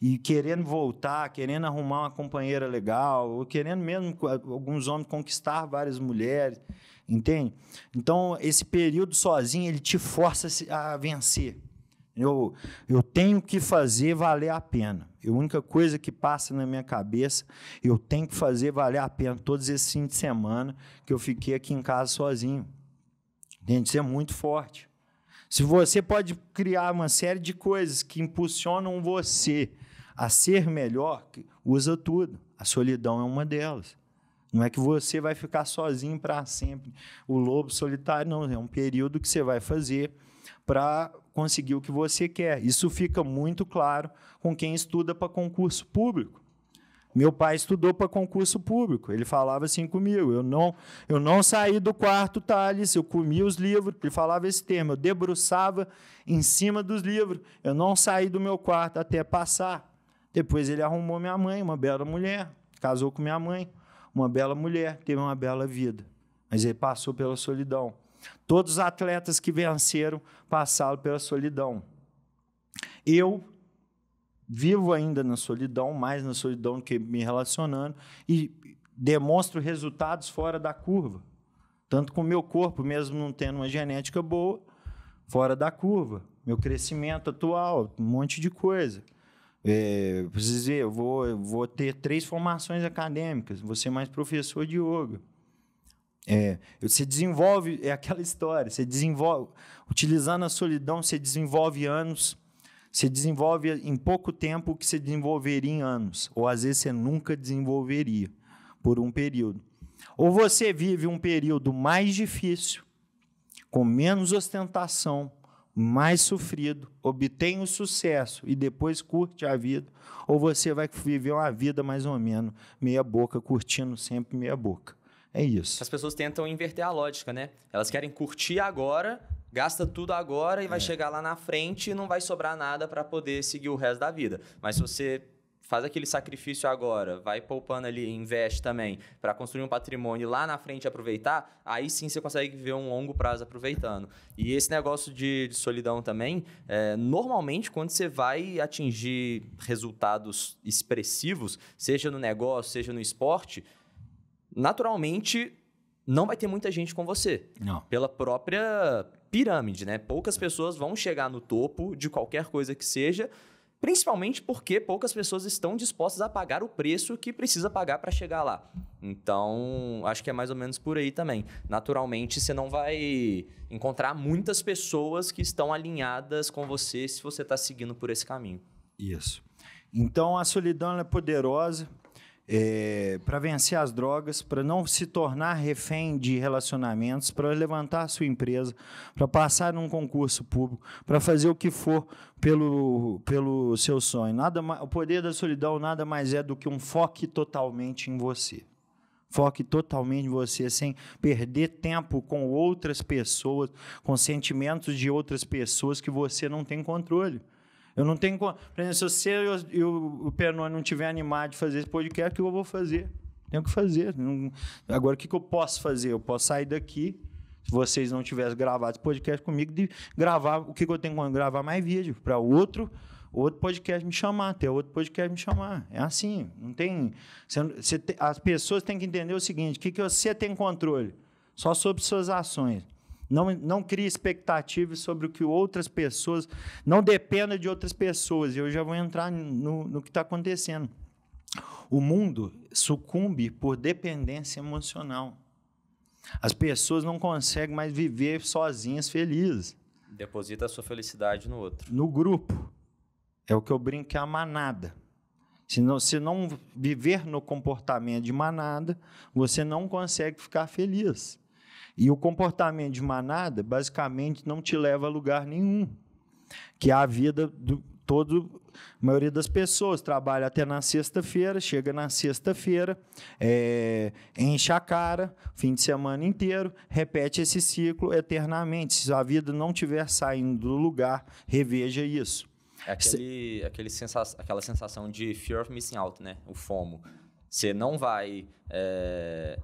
E querendo voltar, querendo arrumar uma companheira legal, ou querendo mesmo alguns homens conquistar várias mulheres, entende? Então, esse período sozinho, ele te força a vencer. Eu, eu tenho que fazer valer a pena. A única coisa que passa na minha cabeça, eu tenho que fazer valer a pena todos esses fins de semana que eu fiquei aqui em casa sozinho. Gente, isso é muito forte. Se você pode criar uma série de coisas que impulsionam você a ser melhor, usa tudo. A solidão é uma delas. Não é que você vai ficar sozinho para sempre. O lobo solitário, não. É um período que você vai fazer para conseguir o que você quer. Isso fica muito claro com quem estuda para concurso público. Meu pai estudou para concurso público. Ele falava assim comigo. Eu não, eu não saí do quarto, Thales. Eu comia os livros. Ele falava esse termo. Eu debruçava em cima dos livros. Eu não saí do meu quarto até passar. Depois ele arrumou minha mãe, uma bela mulher. Casou com minha mãe, uma bela mulher. Teve uma bela vida. Mas ele passou pela solidão. Todos os atletas que venceram passaram pela solidão. Eu vivo ainda na solidão, mais na solidão do que me relacionando, e demonstro resultados fora da curva. Tanto com o meu corpo, mesmo não tendo uma genética boa, fora da curva. Meu crescimento atual, um monte de coisa. É, preciso dizer, eu vou, vou ter três formações acadêmicas, vou ser mais professor de yoga. É, você desenvolve, é aquela história, você desenvolve, utilizando a solidão, você desenvolve anos você desenvolve em pouco tempo o que você desenvolveria em anos, ou às vezes você nunca desenvolveria por um período. Ou você vive um período mais difícil, com menos ostentação, mais sofrido, obtém o sucesso e depois curte a vida, ou você vai viver uma vida mais ou menos meia boca, curtindo sempre meia boca. É isso. As pessoas tentam inverter a lógica, né? Elas querem curtir agora gasta tudo agora e é. vai chegar lá na frente e não vai sobrar nada para poder seguir o resto da vida. Mas se você faz aquele sacrifício agora, vai poupando ali, investe também para construir um patrimônio lá na frente aproveitar, aí sim você consegue ver um longo prazo aproveitando. E esse negócio de, de solidão também, é, normalmente quando você vai atingir resultados expressivos, seja no negócio, seja no esporte, naturalmente não vai ter muita gente com você. Não. Pela própria pirâmide, né? Poucas pessoas vão chegar no topo de qualquer coisa que seja, principalmente porque poucas pessoas estão dispostas a pagar o preço que precisa pagar para chegar lá. Então, acho que é mais ou menos por aí também. Naturalmente, você não vai encontrar muitas pessoas que estão alinhadas com você se você está seguindo por esse caminho. Isso. Então, a solidão é poderosa é, eh, para vencer as drogas, para não se tornar refém de relacionamentos, para levantar sua empresa, para passar num concurso público, para fazer o que for pelo, pelo seu sonho. Nada mais, o poder da solidão nada mais é do que um foque totalmente em você. Foque totalmente em você, sem perder tempo com outras pessoas, com sentimentos de outras pessoas que você não tem controle. Eu não tenho como. Por exemplo, se você e o, o Pernod não tiver animado de fazer esse podcast, o que eu vou fazer? Tenho que fazer. Não... Agora, o que, que eu posso fazer? Eu posso sair daqui, se vocês não tivessem gravado esse podcast comigo, de gravar o que, que eu tenho que gravar mais vídeo para outro outro podcast me chamar, até outro podcast me chamar. É assim, não tem. Você, você, as pessoas têm que entender o seguinte: o que, que você tem controle? Só sobre suas ações. Não, não crie expectativas sobre o que outras pessoas. Não dependa de outras pessoas. Eu já vou entrar no, no que está acontecendo. O mundo sucumbe por dependência emocional. As pessoas não conseguem mais viver sozinhas felizes. Deposita a sua felicidade no outro. No grupo. É o que eu brinco que é a manada. Se não, se não viver no comportamento de manada, você não consegue ficar feliz. E o comportamento de manada, basicamente, não te leva a lugar nenhum. Que é a vida do todo a maioria das pessoas trabalha até na sexta-feira, chega na sexta-feira, é, enche a cara, fim de semana inteiro, repete esse ciclo eternamente. Se a vida não estiver saindo do lugar, reveja isso. É aquele, Se... aquele sensa aquela sensação de fear of missing out, né? O FOMO. Você não vai é,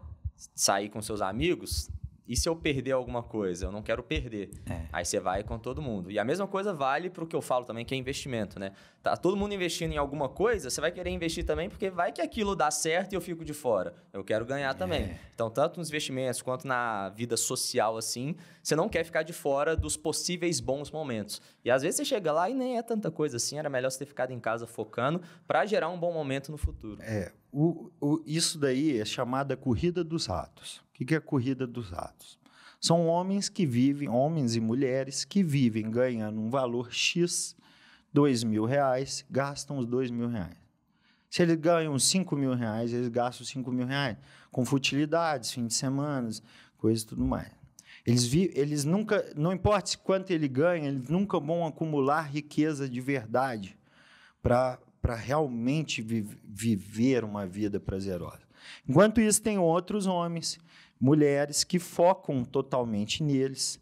sair com seus amigos, e se eu perder alguma coisa? Eu não quero perder. É. Aí você vai com todo mundo. E a mesma coisa vale para o que eu falo também, que é investimento, né? Tá todo mundo investindo em alguma coisa, você vai querer investir também, porque vai que aquilo dá certo e eu fico de fora. Eu quero ganhar é. também. Então, tanto nos investimentos quanto na vida social, assim, você não quer ficar de fora dos possíveis bons momentos. E às vezes você chega lá e nem é tanta coisa assim, era melhor você ter ficado em casa focando para gerar um bom momento no futuro. É, o, o, isso daí é chamada corrida dos ratos. O que é a corrida dos ratos? São homens que vivem, homens e mulheres que vivem ganhando um valor X, dois mil reais, gastam os dois mil reais. Se eles ganham cinco mil reais, eles gastam cinco mil reais com futilidades, fim de semana, coisas e tudo mais. Eles, vi, eles nunca, não importa quanto ele ganha, eles nunca vão acumular riqueza de verdade para realmente vi, viver uma vida prazerosa. Enquanto isso, tem outros homens mulheres que focam totalmente neles,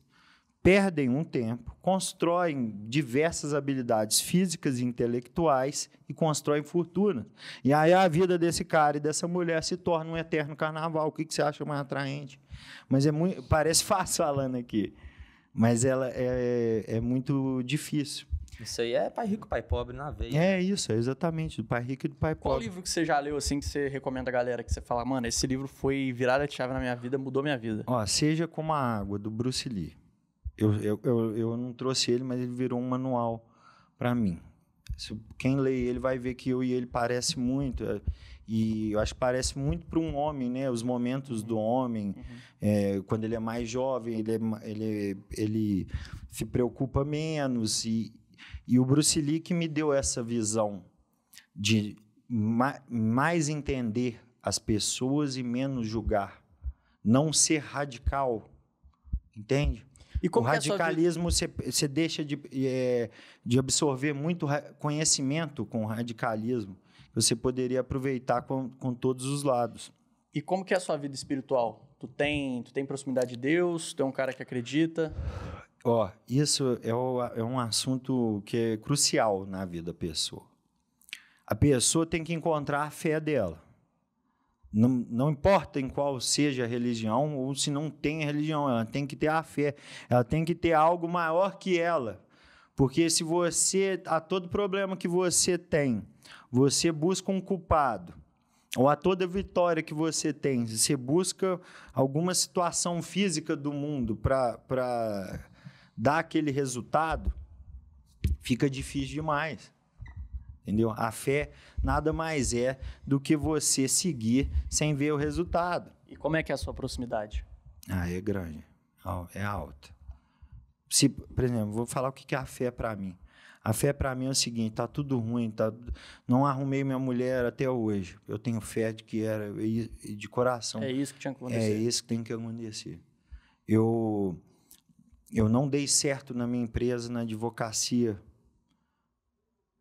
perdem um tempo, constroem diversas habilidades físicas e intelectuais e constroem fortuna. E aí a vida desse cara e dessa mulher se torna um eterno carnaval. O que, que você acha mais atraente? Mas é muito, parece *laughs* fácil falando aqui, mas ela é, é, é muito difícil. Isso aí é pai rico, pai pobre na veia. É isso, é exatamente, do pai rico e do pai Qual pobre. Qual livro que você já leu, assim, que você recomenda a galera, que você fala, mano, esse livro foi virada de chave na minha vida, mudou minha vida? Ó, Seja Como a Água, do Bruce Lee. Eu, eu, eu, eu não trouxe ele, mas ele virou um manual para mim. Quem lê ele vai ver que eu e ele parece muito. É, e eu acho que parece muito para um homem, né? Os momentos uhum. do homem, uhum. é, quando ele é mais jovem, ele, é, ele, é, ele se preocupa menos e, e o Bruce Lee que me deu essa visão de ma mais entender as pessoas e menos julgar. Não ser radical. Entende? E o é radicalismo, você é sua... deixa de, é, de absorver muito conhecimento com o radicalismo. Você poderia aproveitar com, com todos os lados. E como que é a sua vida espiritual? Tu tem, tu tem proximidade de Deus? Tu é um cara que acredita? Ó, isso é, o, é um assunto que é crucial na vida da pessoa. A pessoa tem que encontrar a fé dela. Não, não importa em qual seja a religião ou se não tem religião, ela tem que ter a fé, ela tem que ter algo maior que ela. Porque se você, a todo problema que você tem, você busca um culpado, ou a toda vitória que você tem, você busca alguma situação física do mundo para dar aquele resultado, fica difícil demais. Entendeu? A fé nada mais é do que você seguir sem ver o resultado. E como é que é a sua proximidade? Ah, é grande. É alta. Se, por exemplo, vou falar o que é a fé para mim. A fé para mim é o seguinte: tá tudo ruim, tá, não arrumei minha mulher até hoje. Eu tenho fé de que era de coração. É isso que tinha que é acontecer. É isso que tem que acontecer. Eu eu não dei certo na minha empresa, na advocacia.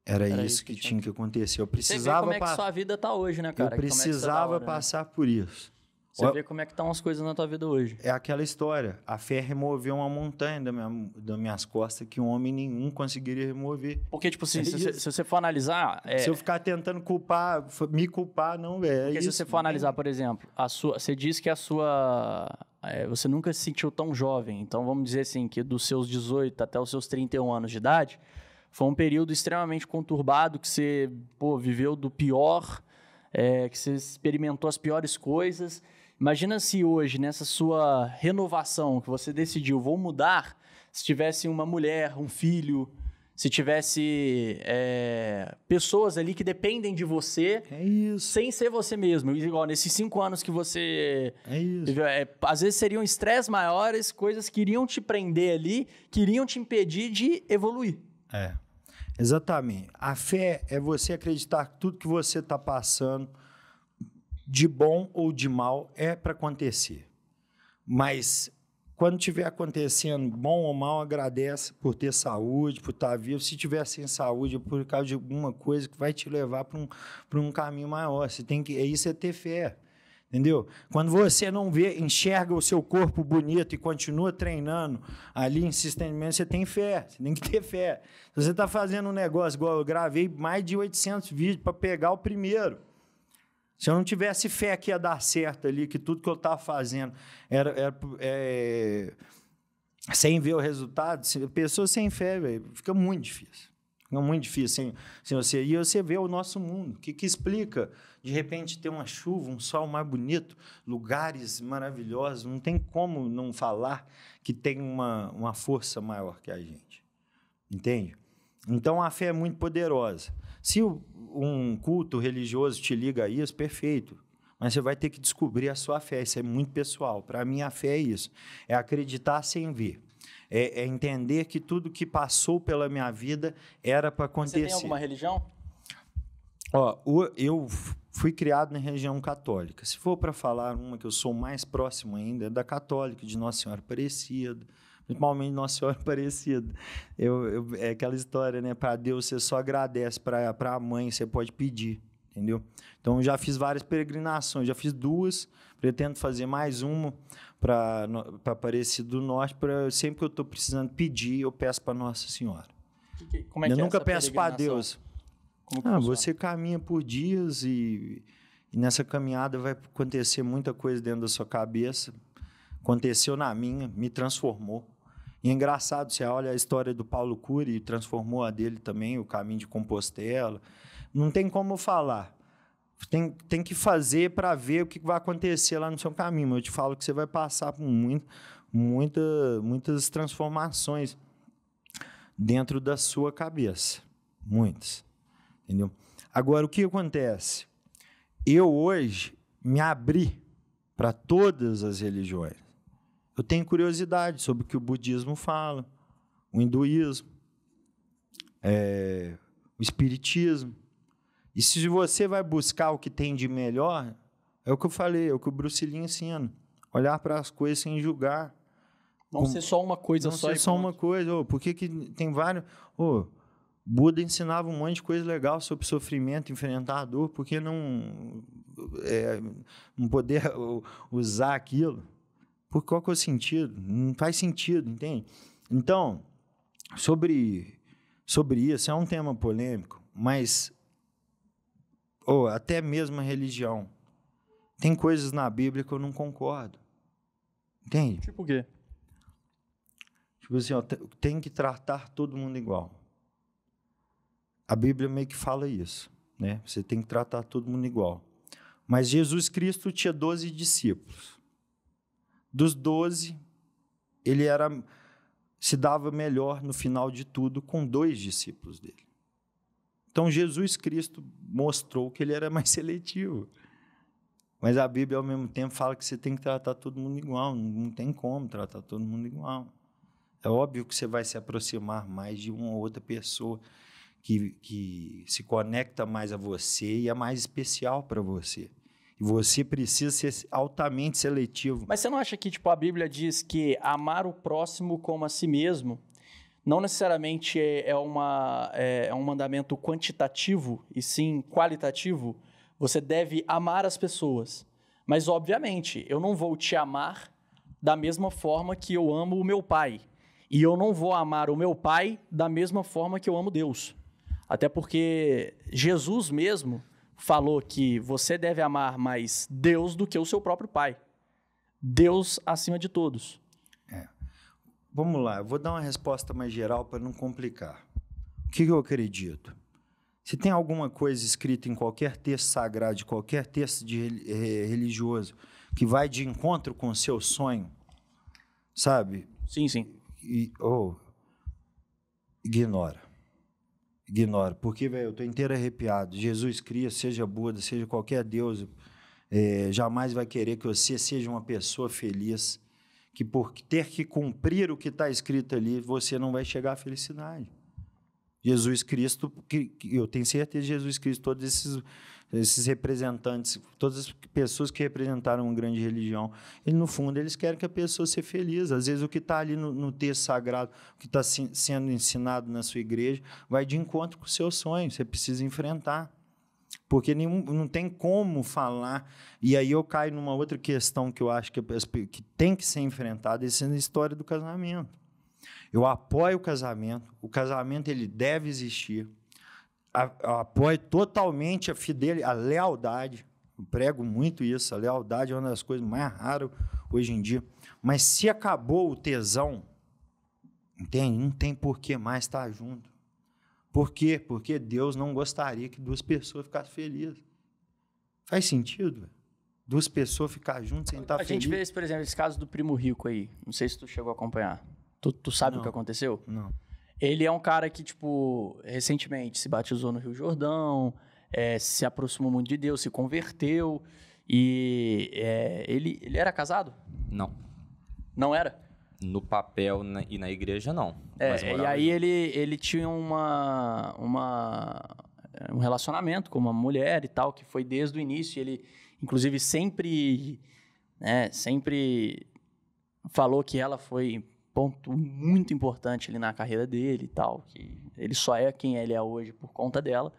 Era, Era isso, que, que tinha que acontecer. Eu precisava. Você vê como é que sua vida tá hoje, né, cara? Eu é tá precisava é hora, né? passar né? por isso. Você vê como é que estão as coisas na tua vida hoje. É aquela história. A fé removeu uma montanha da minha, das minhas costas que um homem nenhum conseguiria remover. Porque, tipo assim, é se, você, se, você for analisar... É... Se eu ficar tentando culpar, me culpar, não, é Porque isso, se você for analisar, por exemplo, a sua, você diz que a sua, é, você nunca se sentiu tão jovem. Então, vamos dizer assim, que dos seus 18 até os seus 31 anos de idade, foi um período extremamente conturbado, que você pô, viveu do pior, é, que você experimentou as piores coisas. Imagina se hoje, nessa sua renovação, que você decidiu, vou mudar, se tivesse uma mulher, um filho, se tivesse é, pessoas ali que dependem de você é sem ser você mesmo. Igual nesses cinco anos que você. É isso. É, às vezes seriam estresses maiores, coisas que iriam te prender ali, que iriam te impedir de evoluir. É. Exatamente. A fé é você acreditar que tudo que você está passando, de bom ou de mal, é para acontecer. Mas quando tiver acontecendo, bom ou mal, agradece por ter saúde, por estar tá vivo. Se tiver sem saúde, é por causa de alguma coisa que vai te levar para um, um caminho maior. Você tem que, é isso é ter fé. Entendeu? Quando você não vê, enxerga o seu corpo bonito e continua treinando ali insistentemente, você tem fé, você tem que ter fé. Se você está fazendo um negócio igual eu gravei mais de 800 vídeos para pegar o primeiro. Se eu não tivesse fé que ia dar certo ali, que tudo que eu estava fazendo era, era é, sem ver o resultado, pessoas sem fé, véio, fica muito difícil. Fica muito difícil sem, sem você. E você vê o nosso mundo. O que, que explica? De repente ter uma chuva, um sol mais bonito, lugares maravilhosos. Não tem como não falar que tem uma, uma força maior que a gente. Entende? Então a fé é muito poderosa. Se um culto religioso te liga a isso, perfeito. Mas você vai ter que descobrir a sua fé. Isso é muito pessoal. Para mim, a fé é isso: é acreditar sem ver. É, é entender que tudo que passou pela minha vida era para acontecer. Você tem alguma religião? Ó, eu fui criado na religião católica. Se for para falar uma que eu sou mais próximo ainda, é da católica, de Nossa Senhora Aparecida normalmente Nossa Senhora Aparecida. É eu, eu, é aquela história, né? Para Deus você só agradece, para a mãe você pode pedir, entendeu? Então já fiz várias peregrinações, já fiz duas, pretendo fazer mais uma para Aparecida do Norte, para sempre que eu estou precisando pedir, eu peço para Nossa Senhora. Que que, como é eu que é nunca é peço para Deus. ah, você caminha por dias e, e nessa caminhada vai acontecer muita coisa dentro da sua cabeça. Aconteceu na minha, me transformou. E é engraçado, você olha a história do Paulo Cury, transformou a dele também, o caminho de Compostela. Não tem como falar. Tem, tem que fazer para ver o que vai acontecer lá no seu caminho. Mas eu te falo que você vai passar por muito, muita, muitas transformações dentro da sua cabeça. Muitas. Entendeu? Agora, o que acontece? Eu hoje me abri para todas as religiões. Eu tenho curiosidade sobre o que o budismo fala, o hinduísmo, é, o espiritismo. E se você vai buscar o que tem de melhor, é o que eu falei, é o que o Bruce Lee ensina. Olhar para as coisas sem julgar. Não ser só uma coisa não só. Não ser só uma coisa. Oh, por que, que tem vários... Oh, Buda ensinava um monte de coisa legal sobre sofrimento, enfrentar a dor, que não, é, não poder *laughs* usar aquilo? Porque qual que é o sentido? Não faz sentido, entende? Então, sobre, sobre isso, é um tema polêmico, mas ou até mesmo a religião. Tem coisas na Bíblia que eu não concordo. Entende? Tipo o quê? Tipo assim, ó, tem que tratar todo mundo igual. A Bíblia meio que fala isso, né? Você tem que tratar todo mundo igual. Mas Jesus Cristo tinha 12 discípulos. Dos 12, ele era se dava melhor no final de tudo com dois discípulos dele. Então Jesus Cristo mostrou que ele era mais seletivo. Mas a Bíblia ao mesmo tempo fala que você tem que tratar todo mundo igual, não tem como tratar todo mundo igual. É óbvio que você vai se aproximar mais de uma ou outra pessoa que, que se conecta mais a você e é mais especial para você. Você precisa ser altamente seletivo. Mas você não acha que tipo, a Bíblia diz que amar o próximo como a si mesmo não necessariamente é, é uma, é, é um mandamento quantitativo, e sim qualitativo? Você deve amar as pessoas. Mas, obviamente, eu não vou te amar da mesma forma que eu amo o meu pai. E eu não vou amar o meu pai da mesma forma que eu amo Deus. Até porque Jesus mesmo falou que você deve amar mais Deus do que o seu próprio pai. Deus acima de todos. É. Vamos lá, eu vou dar uma resposta mais geral para não complicar. O que eu acredito? Se tem alguma coisa escrita em qualquer texto sagrado, de qualquer texto de, religioso, que vai de encontro com o seu sonho, sabe? Sim, sim. E, ou oh, ignora ignoro. Porque, velho, eu tô inteiro arrepiado. Jesus cria, seja Buda, seja qualquer Deus, é, jamais vai querer que você seja uma pessoa feliz, que por ter que cumprir o que está escrito ali, você não vai chegar à felicidade. Jesus Cristo, que, que eu tenho certeza de Jesus Cristo, todos esses, esses representantes, todas as pessoas que representaram uma grande religião, ele, no fundo, eles querem que a pessoa seja feliz. Às vezes, o que está ali no, no, texto sagrado, o que está se, sendo ensinado na sua igreja, vai de encontro com o seu sonho, você precisa enfrentar. Porque nenhum, não tem como falar. E aí eu caio numa outra questão que eu acho que, é, que tem que ser enfrentada, é essa é a história do casamento. Eu apoio o casamento. O casamento ele deve existir. apoio totalmente a fidelidade, a lealdade. Eu prego muito isso. A lealdade é uma das coisas mais raras hoje em dia. Mas se acabou o tesão, entende? Não tem por que mais estar junto. Por quê? Porque Deus não gostaria que duas pessoas ficassem felizes. Faz sentido? Duas pessoas ficar juntas sem estar a feliz. A gente vê, por exemplo, esse caso do primo rico aí. Não sei se tu chegou a acompanhar. Tu, tu sabe não. o que aconteceu? Não. Ele é um cara que, tipo, recentemente se batizou no Rio Jordão, é, se aproximou muito de Deus, se converteu. E é, ele, ele era casado? Não. Não era? No papel na, e na igreja, não. É, e aí ele, ele tinha uma, uma, um relacionamento com uma mulher e tal, que foi desde o início. Ele, inclusive, sempre, né, sempre falou que ela foi ponto muito importante ali na carreira dele e tal, que ele só é quem ele é hoje por conta dela.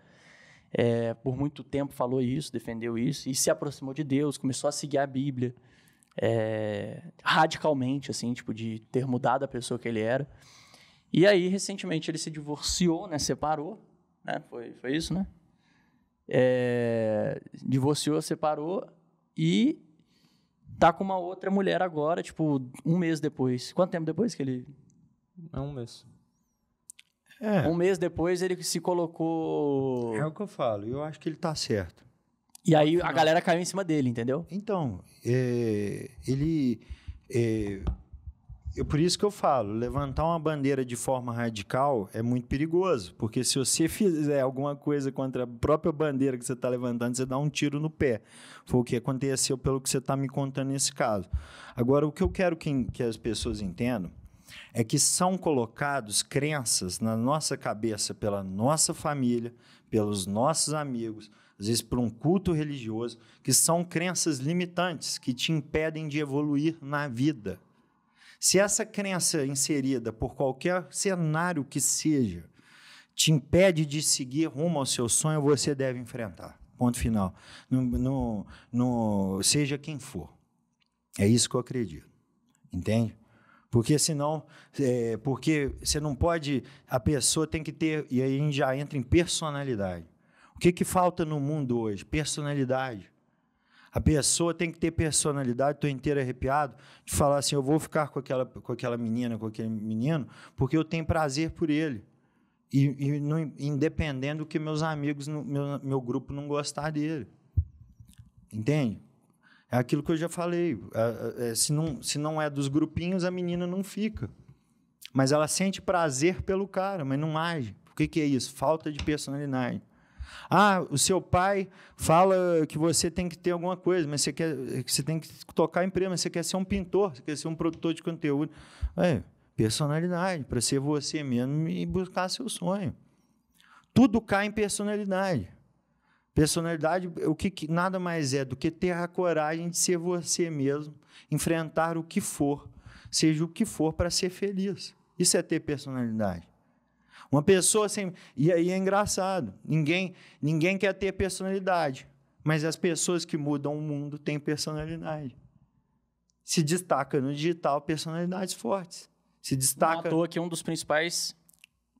É, por muito tempo falou isso, defendeu isso e se aproximou de Deus, começou a seguir a Bíblia é, radicalmente, assim, tipo de ter mudado a pessoa que ele era. E aí recentemente ele se divorciou, né? Separou, né? Foi, foi isso, né? É, divorciou, separou e tá com uma outra mulher agora, tipo, um mês depois. Quanto tempo depois que ele. É um mês. É. Um mês depois ele se colocou. É o que eu falo, eu acho que ele tá certo. E aí a galera caiu em cima dele, entendeu? Então, é, ele. É, eu, por isso que eu falo, levantar uma bandeira de forma radical é muito perigoso, porque se você fizer alguma coisa contra a própria bandeira que você está levantando, você dá um tiro no pé. Foi o que aconteceu pelo que você está me contando nesse caso. Agora, o que eu quero que, que as pessoas entendam é que são colocados crenças na nossa cabeça pela nossa família, pelos nossos amigos, às vezes por um culto religioso, que são crenças limitantes que te impedem de evoluir na vida. Se essa crença inserida por qualquer cenário que seja te impede de seguir rumo ao seu sonho, você deve enfrentar. Ponto final. No, no, no, seja quem for. É isso que eu acredito. Entende? Porque senão, é, porque você não pode, a pessoa tem que ter, e aí a gente já entra em personalidade. O que, que falta no mundo hoje? Personalidade. A pessoa tem que ter personalidade, estou inteiro arrepiado, de falar assim: eu vou ficar com aquela, com aquela menina, com aquele menino, porque eu tenho prazer por ele. E, e não, independendo do que meus amigos, meu, meu grupo não gostar dele. Entende? É aquilo que eu já falei. É, é, se, não, se não é dos grupinhos, a menina não fica. Mas ela sente prazer pelo cara, mas não age. O que, que é isso? Falta de personalidade. Ah, o seu pai fala que você tem que ter alguma coisa, mas você quer, você tem que tocar em prêmio, você quer ser um pintor, você quer ser um produtor de conteúdo. É, personalidade, para ser você mesmo e buscar seu sonho. Tudo cai em personalidade. Personalidade, o que nada mais é do que ter a coragem de ser você mesmo, enfrentar o que for, seja o que for para ser feliz. Isso é ter personalidade. Uma pessoa sem. E aí é engraçado. Ninguém, ninguém quer ter personalidade. Mas as pessoas que mudam o mundo têm personalidade. Se destaca no digital personalidades fortes. Se destaca. Não à toa que é um dos principais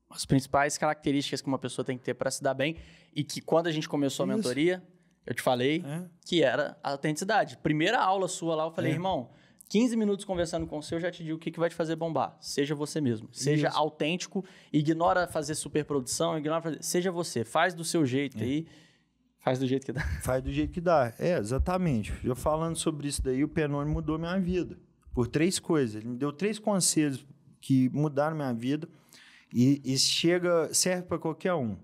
as principais características que uma pessoa tem que ter para se dar bem e que quando a gente começou Isso. a mentoria, eu te falei é. que era a autenticidade. Primeira aula sua lá, eu falei, é. irmão, 15 minutos conversando com você, eu já te digo o que, que vai te fazer bombar. Seja você mesmo. Seja Isso. autêntico. Ignora fazer superprodução. Ignora fazer... Seja você. Faz do seu jeito é. aí. Faz do jeito que dá. *laughs* Faz do jeito que dá. É, exatamente. Eu falando sobre isso daí, o Penone mudou minha vida. Por três coisas. Ele me deu três conselhos que mudaram minha vida. E, e chega, serve para qualquer um.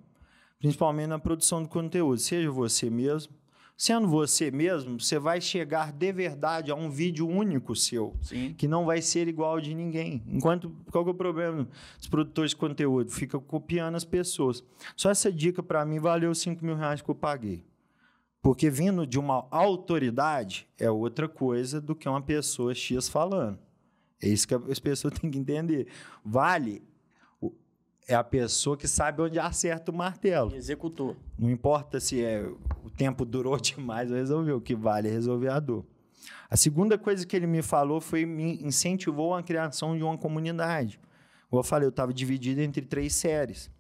Principalmente na produção de conteúdo. Seja você mesmo. Sendo você mesmo, você vai chegar de verdade a um vídeo único seu, Sim. que não vai ser igual de ninguém. Enquanto qual é o problema dos produtores de conteúdo? Fica copiando as pessoas. Só essa dica para mim valeu 5 mil reais que eu paguei. Porque vindo de uma autoridade é outra coisa do que uma pessoa X falando. É isso que as pessoas têm que entender. Vale é a pessoa que sabe onde acerta o martelo. Executou. Não importa se é, o tempo durou *laughs* demais ou resolveu, o que vale é resolver a dor. A segunda coisa que ele me falou foi me incentivou a criação de uma comunidade. Como eu falei, eu estava dividido entre três séries.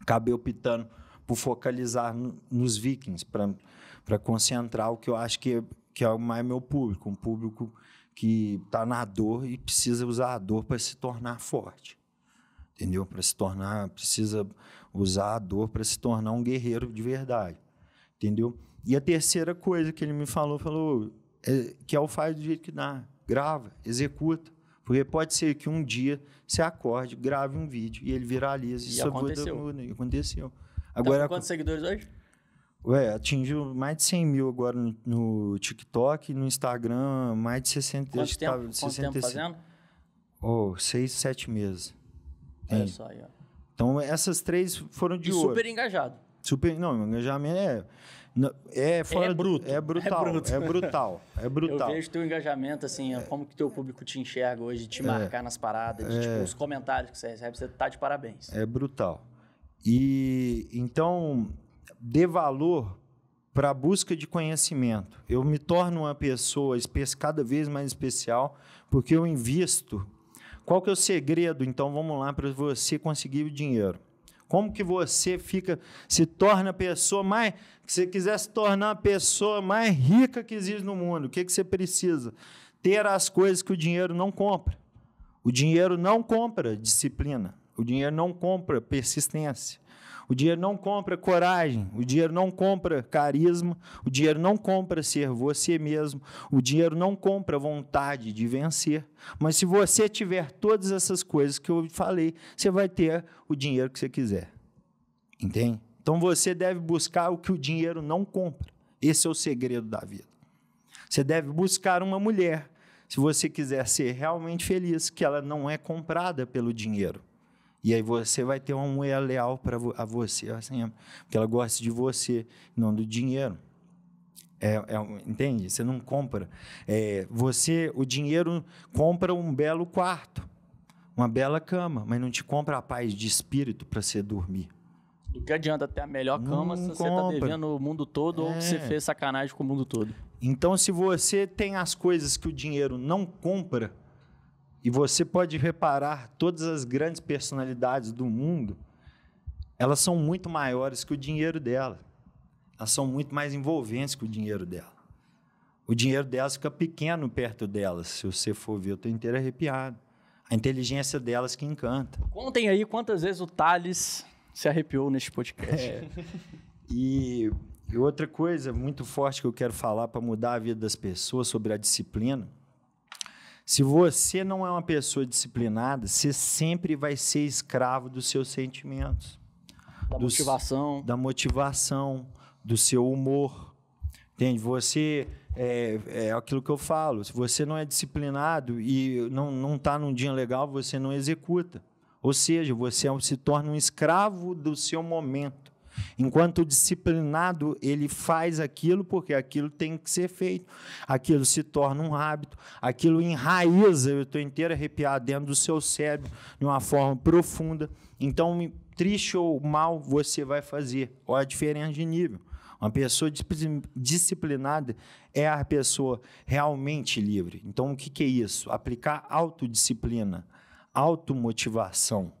Acabei optando por focalizar no, nos vikings, para concentrar o que eu acho que é, que é mais meu público, um público que está na dor e precisa usar a dor para se tornar forte entendeu? Para se tornar, precisa usar a dor para se tornar um guerreiro de verdade, entendeu? E a terceira coisa que ele me falou, falou é, que é o faz do jeito que dá, grava, executa, porque pode ser que um dia você acorde, grave um vídeo e ele viralize e, aconteceu. Muda, aconteceu. Tá agora, tá quantos seguidores hoje? Ué, atingiu mais de 100 mil agora no, no TikTok, no Instagram, mais de 60... Quanto tempo, tá, quanto 60, tempo fazendo? Oh, seis, sete meses. É aí, ó. Então, essas três foram de e ouro. super engajado. Super, não, engajamento é... É, é, fora, é, é bruto. É brutal. É, bruto. *laughs* é brutal. É brutal. Eu vejo teu engajamento, assim, é. como que teu público te enxerga hoje, te é. marcar nas paradas, de, tipo, os comentários que você recebe, você tá de parabéns. É brutal. E então, dê valor para a busca de conhecimento. Eu me torno uma pessoa cada vez mais especial porque eu invisto qual que é o segredo? Então vamos lá para você conseguir o dinheiro. Como que você fica, se torna a pessoa mais, se você quiser se tornar a pessoa mais rica que existe no mundo, o que, que você precisa? Ter as coisas que o dinheiro não compra. O dinheiro não compra disciplina. O dinheiro não compra persistência. O dinheiro não compra coragem, o dinheiro não compra carisma, o dinheiro não compra ser você mesmo, o dinheiro não compra vontade de vencer. Mas se você tiver todas essas coisas que eu falei, você vai ter o dinheiro que você quiser. Entende? Então você deve buscar o que o dinheiro não compra. Esse é o segredo da vida. Você deve buscar uma mulher, se você quiser ser realmente feliz, que ela não é comprada pelo dinheiro. E aí você vai ter uma mulher leal para vo a você, assim, porque ela gosta de você, não do dinheiro. É, é, entende? Você não compra. É, você, o dinheiro compra um belo quarto, uma bela cama, mas não te compra a paz de espírito para você dormir. Do que adianta ter a melhor cama não se você está devendo o mundo todo ou você é. fez sacanagem com o mundo todo? Então, se você tem as coisas que o dinheiro não compra, e você pode reparar todas as grandes personalidades do mundo, elas são muito maiores que o dinheiro dela. Elas são muito mais envolventes que o dinheiro dela. O dinheiro delas fica pequeno perto delas. Se você for ver, eu estou inteiro arrepiado. A inteligência delas que encanta. Contem aí quantas vezes o Thales se arrepiou neste podcast. É. e, e outra coisa muito forte que eu quero falar para mudar a vida das pessoas sobre a disciplina se você não é uma pessoa disciplinada, você sempre vai ser escravo dos seus sentimentos. Da dos, motivação. Da motivação, do seu humor. Entende? Você. É, é aquilo que eu falo. Se você não é disciplinado e não está num dia legal, você não executa. Ou seja, você é se torna um escravo do seu momento. Enquanto o disciplinado, ele faz aquilo porque aquilo tem que ser feito, aquilo se torna um hábito, aquilo enraiza, eu estou inteiro arrepiado dentro do seu cérebro de uma forma profunda. Então, triste ou mal, você vai fazer. Olha a diferença de nível. Uma pessoa disciplinada é a pessoa realmente livre. Então, o que é isso? Aplicar autodisciplina, automotivação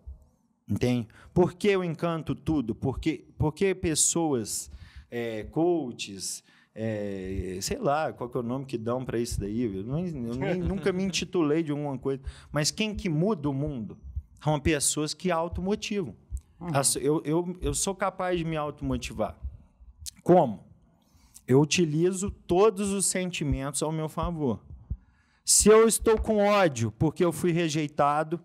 Entende? Por que eu encanto tudo? Porque, porque pessoas, é, coaches, é, sei lá, qual é o nome que dão para isso daí? Eu, nem, eu nem, *laughs* nunca me intitulei de alguma coisa. Mas quem que muda o mundo são pessoas que automotivam. Uhum. Eu, eu, eu sou capaz de me automotivar. Como? Eu utilizo todos os sentimentos ao meu favor. Se eu estou com ódio porque eu fui rejeitado,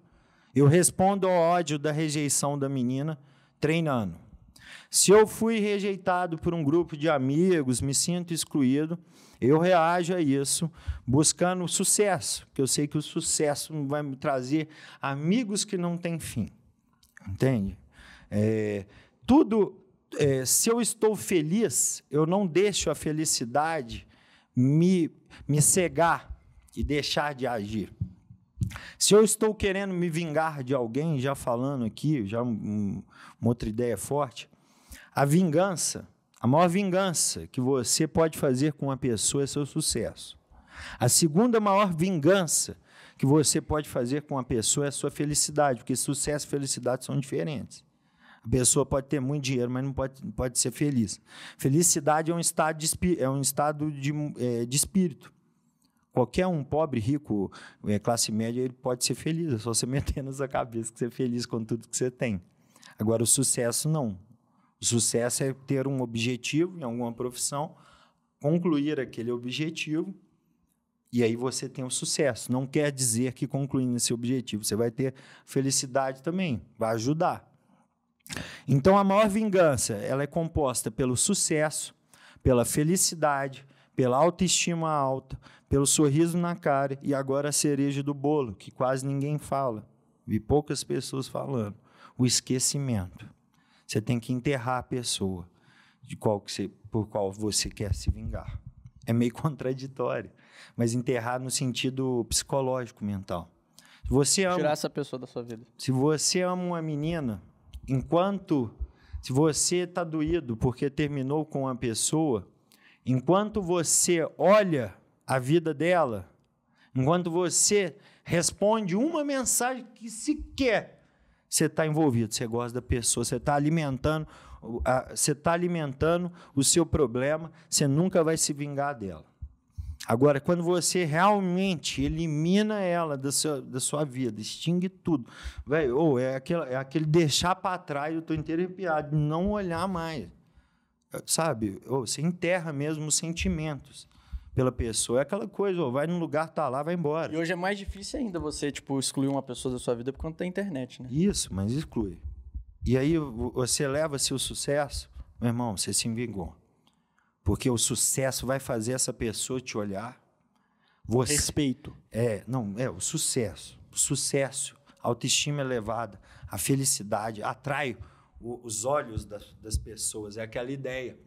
eu respondo ao ódio da rejeição da menina treinando. Se eu fui rejeitado por um grupo de amigos, me sinto excluído, eu reajo a isso buscando sucesso, porque eu sei que o sucesso vai me trazer amigos que não têm fim. Entende? É, tudo, é, se eu estou feliz, eu não deixo a felicidade me, me cegar e deixar de agir. Se eu estou querendo me vingar de alguém, já falando aqui, já um, uma outra ideia forte, a vingança, a maior vingança que você pode fazer com uma pessoa é seu sucesso. A segunda maior vingança que você pode fazer com uma pessoa é sua felicidade, porque sucesso e felicidade são diferentes. A pessoa pode ter muito dinheiro, mas não pode, não pode ser feliz. Felicidade é um estado de, é um estado de, é, de espírito. Qualquer um, pobre, rico, é, classe média, ele pode ser feliz. É só você *laughs* meter na sua cabeça que você é feliz com tudo que você tem. Agora, o sucesso não. O sucesso é ter um objetivo em alguma profissão, concluir aquele objetivo, e aí você tem o sucesso. Não quer dizer que concluindo esse objetivo você vai ter felicidade também, vai ajudar. Então, a maior vingança ela é composta pelo sucesso, pela felicidade, pela autoestima alta, pelo sorriso na cara e agora a cereja do bolo, que quase ninguém fala, vi poucas pessoas falando, o esquecimento. Você tem que enterrar a pessoa de qual que você, por qual você quer se vingar. É meio *laughs* contraditório, mas enterrar no sentido psicológico, mental. Você ama, Tirar essa pessoa da sua vida. Se você ama uma menina, enquanto se você está doído porque terminou com uma pessoa, Enquanto você olha a vida dela, enquanto você responde uma mensagem que sequer você está envolvido, você gosta da pessoa, você está alimentando, você está alimentando o seu problema, você nunca vai se vingar dela. Agora, quando você realmente elimina ela da sua, da sua vida, extingue tudo, velho, ou é aquele, é aquele deixar para trás, eu estou inteiro arrepiado, não olhar mais sabe, ou você enterra mesmo os sentimentos pela pessoa. É aquela coisa, ou vai num lugar, tá lá, vai embora. E hoje é mais difícil ainda você, tipo, excluir uma pessoa da sua vida por conta da internet, né? Isso, mas exclui. E aí você leva seu sucesso, meu irmão, você se envigou. Porque o sucesso vai fazer essa pessoa te olhar. Você, Respeito. É, não, é o sucesso. O sucesso, a autoestima elevada, a felicidade, atrai o, os olhos das, das pessoas. É aquela ideia.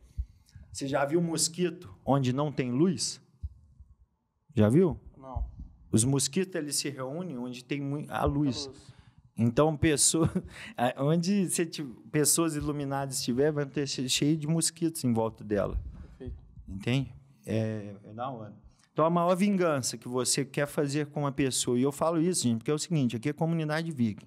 Você já viu mosquito onde não tem luz? Já viu? Não. Os mosquitos eles se reúnem onde tem a luz. A luz. Então, pessoa, *laughs* onde você, pessoas iluminadas estiver, vai ter cheio de mosquitos em volta dela. Perfeito. Entende? É, é da hora. Então, a maior vingança que você quer fazer com uma pessoa, e eu falo isso, gente, porque é o seguinte: aqui é comunidade Vig.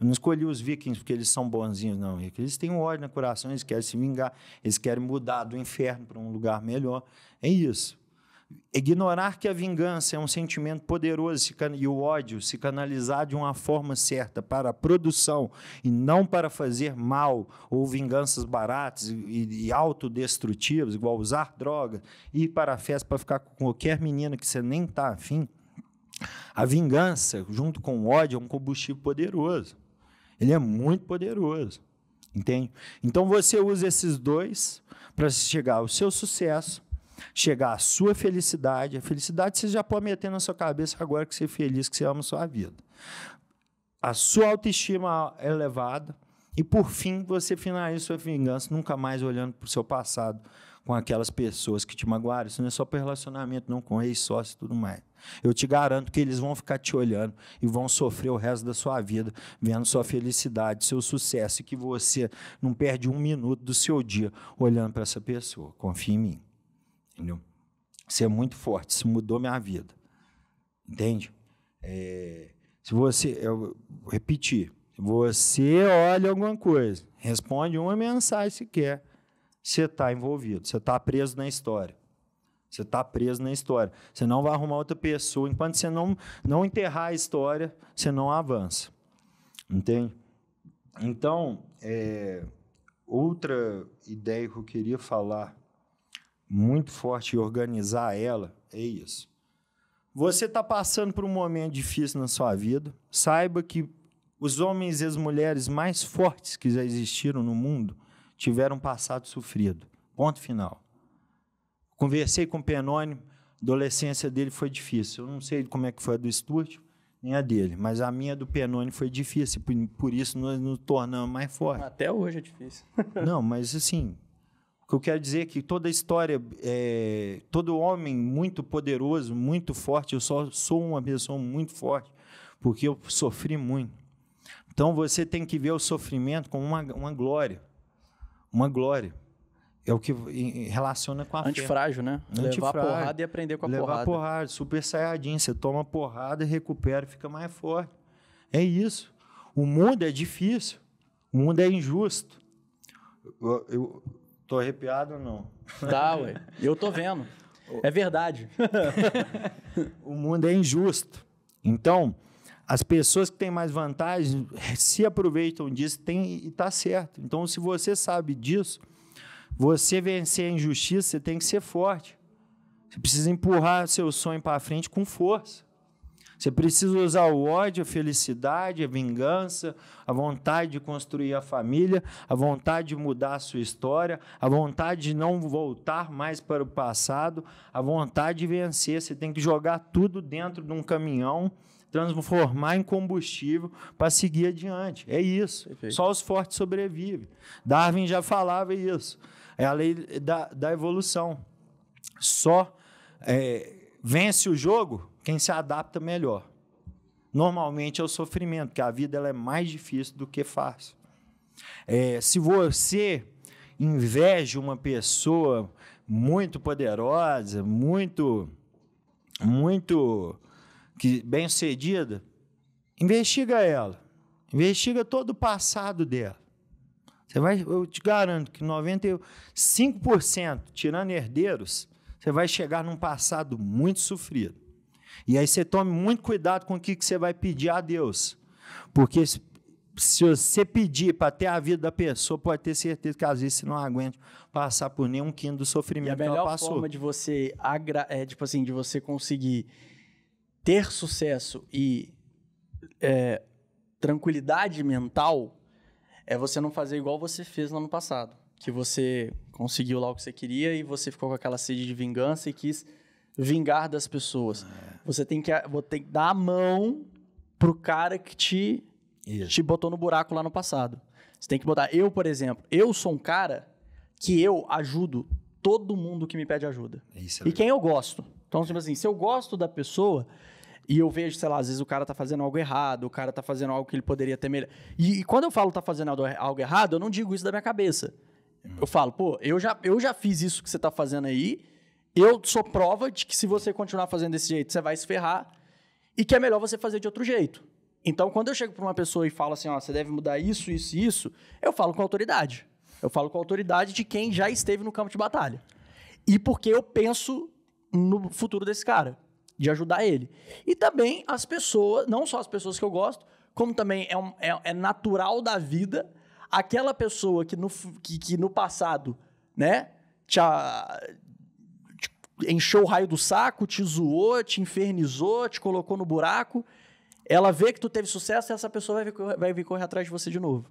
Eu não escolhi os vikings porque eles são bonzinhos, não, Rick. Eles têm um ódio no coração, eles querem se vingar, eles querem mudar do inferno para um lugar melhor. É isso. Ignorar que a vingança é um sentimento poderoso e o ódio se canalizar de uma forma certa para a produção e não para fazer mal ou vinganças baratas e, e autodestrutivas, igual usar drogas, ir para a festa para ficar com qualquer menina que você nem está afim. A vingança, junto com o ódio, é um combustível poderoso. Ele é muito poderoso. Entende? Então você usa esses dois para chegar ao seu sucesso, chegar à sua felicidade. A felicidade você já pode meter na sua cabeça agora que você é feliz, que você ama a sua vida. A sua autoestima é elevada. E por fim, você finaliza sua vingança, nunca mais olhando para o seu passado com aquelas pessoas que te magoaram. Isso não é só para relacionamento, não com ex-sócio e tudo mais. Eu te garanto que eles vão ficar te olhando e vão sofrer o resto da sua vida, vendo sua felicidade, seu sucesso, e que você não perde um minuto do seu dia olhando para essa pessoa. Confia em mim. Entendeu? Isso é muito forte, isso mudou minha vida. Entende? É, se você. Eu repetir. Você olha alguma coisa, responde uma mensagem se quer. Você está envolvido, você está preso na história. Você está preso na história. Você não vai arrumar outra pessoa. Enquanto você não, não enterrar a história, você não avança. Entende? Então, é, outra ideia que eu queria falar muito forte e organizar ela é isso. Você está passando por um momento difícil na sua vida. Saiba que os homens e as mulheres mais fortes que já existiram no mundo tiveram um passado sofrido. Ponto final. Conversei com o Penone, a adolescência dele foi difícil. Eu não sei como é que foi a do Sturte, nem a dele, mas a minha do Penone foi difícil, por, por isso nós nos tornamos mais fortes. Até hoje é difícil. *laughs* não, mas assim, o que eu quero dizer é que toda história, é, todo homem muito poderoso, muito forte, eu só sou uma pessoa muito forte, porque eu sofri muito. Então você tem que ver o sofrimento como uma, uma glória. Uma glória é o que relaciona com a Antifrágil, fé. né? Antifrágil. Levar porrada e aprender com a Levar porrada. Levar porrada, super saiyajin. Você toma porrada, recupera, fica mais forte. É isso. O mundo é difícil. O mundo é injusto. Eu, eu tô arrepiado ou não? Tá, ué. Eu tô vendo. *laughs* É verdade. *laughs* o mundo é injusto. Então, as pessoas que têm mais vantagem eh, se aproveitam disso tem, e tá certo. Então, se você sabe disso você vencer a injustiça, você tem que ser forte. Você precisa empurrar seu sonho para frente com força. Você precisa usar o ódio, a felicidade, a vingança, a vontade de construir a família, a vontade de mudar a sua história, a vontade de não voltar mais para o passado, a vontade de vencer. Você tem que jogar tudo dentro de um caminhão, transformar em combustível para seguir adiante. É isso. Só os fortes sobrevivem. Darwin já falava isso. É a lei da, da evolução. Só é, vence o jogo quem se adapta melhor. Normalmente é o sofrimento, que a vida ela é mais difícil do que fácil. É, se você inveja uma pessoa muito poderosa, muito, muito que bem sucedida, investiga ela, investiga todo o passado dela. Você vai, eu te garanto que 95%, tirando herdeiros, você vai chegar num passado muito sofrido. E aí você tome muito cuidado com o que, você vai pedir a Deus. Porque se você pedir para ter a vida da pessoa, pode ter certeza que às vezes você não aguenta passar por nenhum quinto do sofrimento que ela passou. a melhor forma de você, agra... é, tipo assim, de você conseguir ter sucesso e é, tranquilidade mental é você não fazer igual você fez no ano passado, que você conseguiu lá o que você queria e você ficou com aquela sede de vingança e quis vingar das pessoas. É. Você tem que, ter que dar a mão pro cara que te, te botou no buraco lá no passado. Você tem que botar. Eu, por exemplo, eu sou um cara que eu ajudo todo mundo que me pede ajuda. É e quem eu gosto. Então, tipo assim, se eu gosto da pessoa, e eu vejo, sei lá, às vezes o cara tá fazendo algo errado, o cara tá fazendo algo que ele poderia ter melhor. E, e quando eu falo tá fazendo algo errado, eu não digo isso da minha cabeça. Eu falo, pô, eu já, eu já fiz isso que você tá fazendo aí, eu sou prova de que se você continuar fazendo desse jeito, você vai se ferrar e que é melhor você fazer de outro jeito. Então, quando eu chego para uma pessoa e falo assim, ó, você deve mudar isso, isso e isso, eu falo com autoridade. Eu falo com autoridade de quem já esteve no campo de batalha. E porque eu penso no futuro desse cara de ajudar ele. E também as pessoas, não só as pessoas que eu gosto, como também é, um, é, é natural da vida, aquela pessoa que no, que, que no passado, né, te, a, te encheu o raio do saco, te zoou, te infernizou, te colocou no buraco, ela vê que tu teve sucesso e essa pessoa vai vai vir correr atrás de você de novo.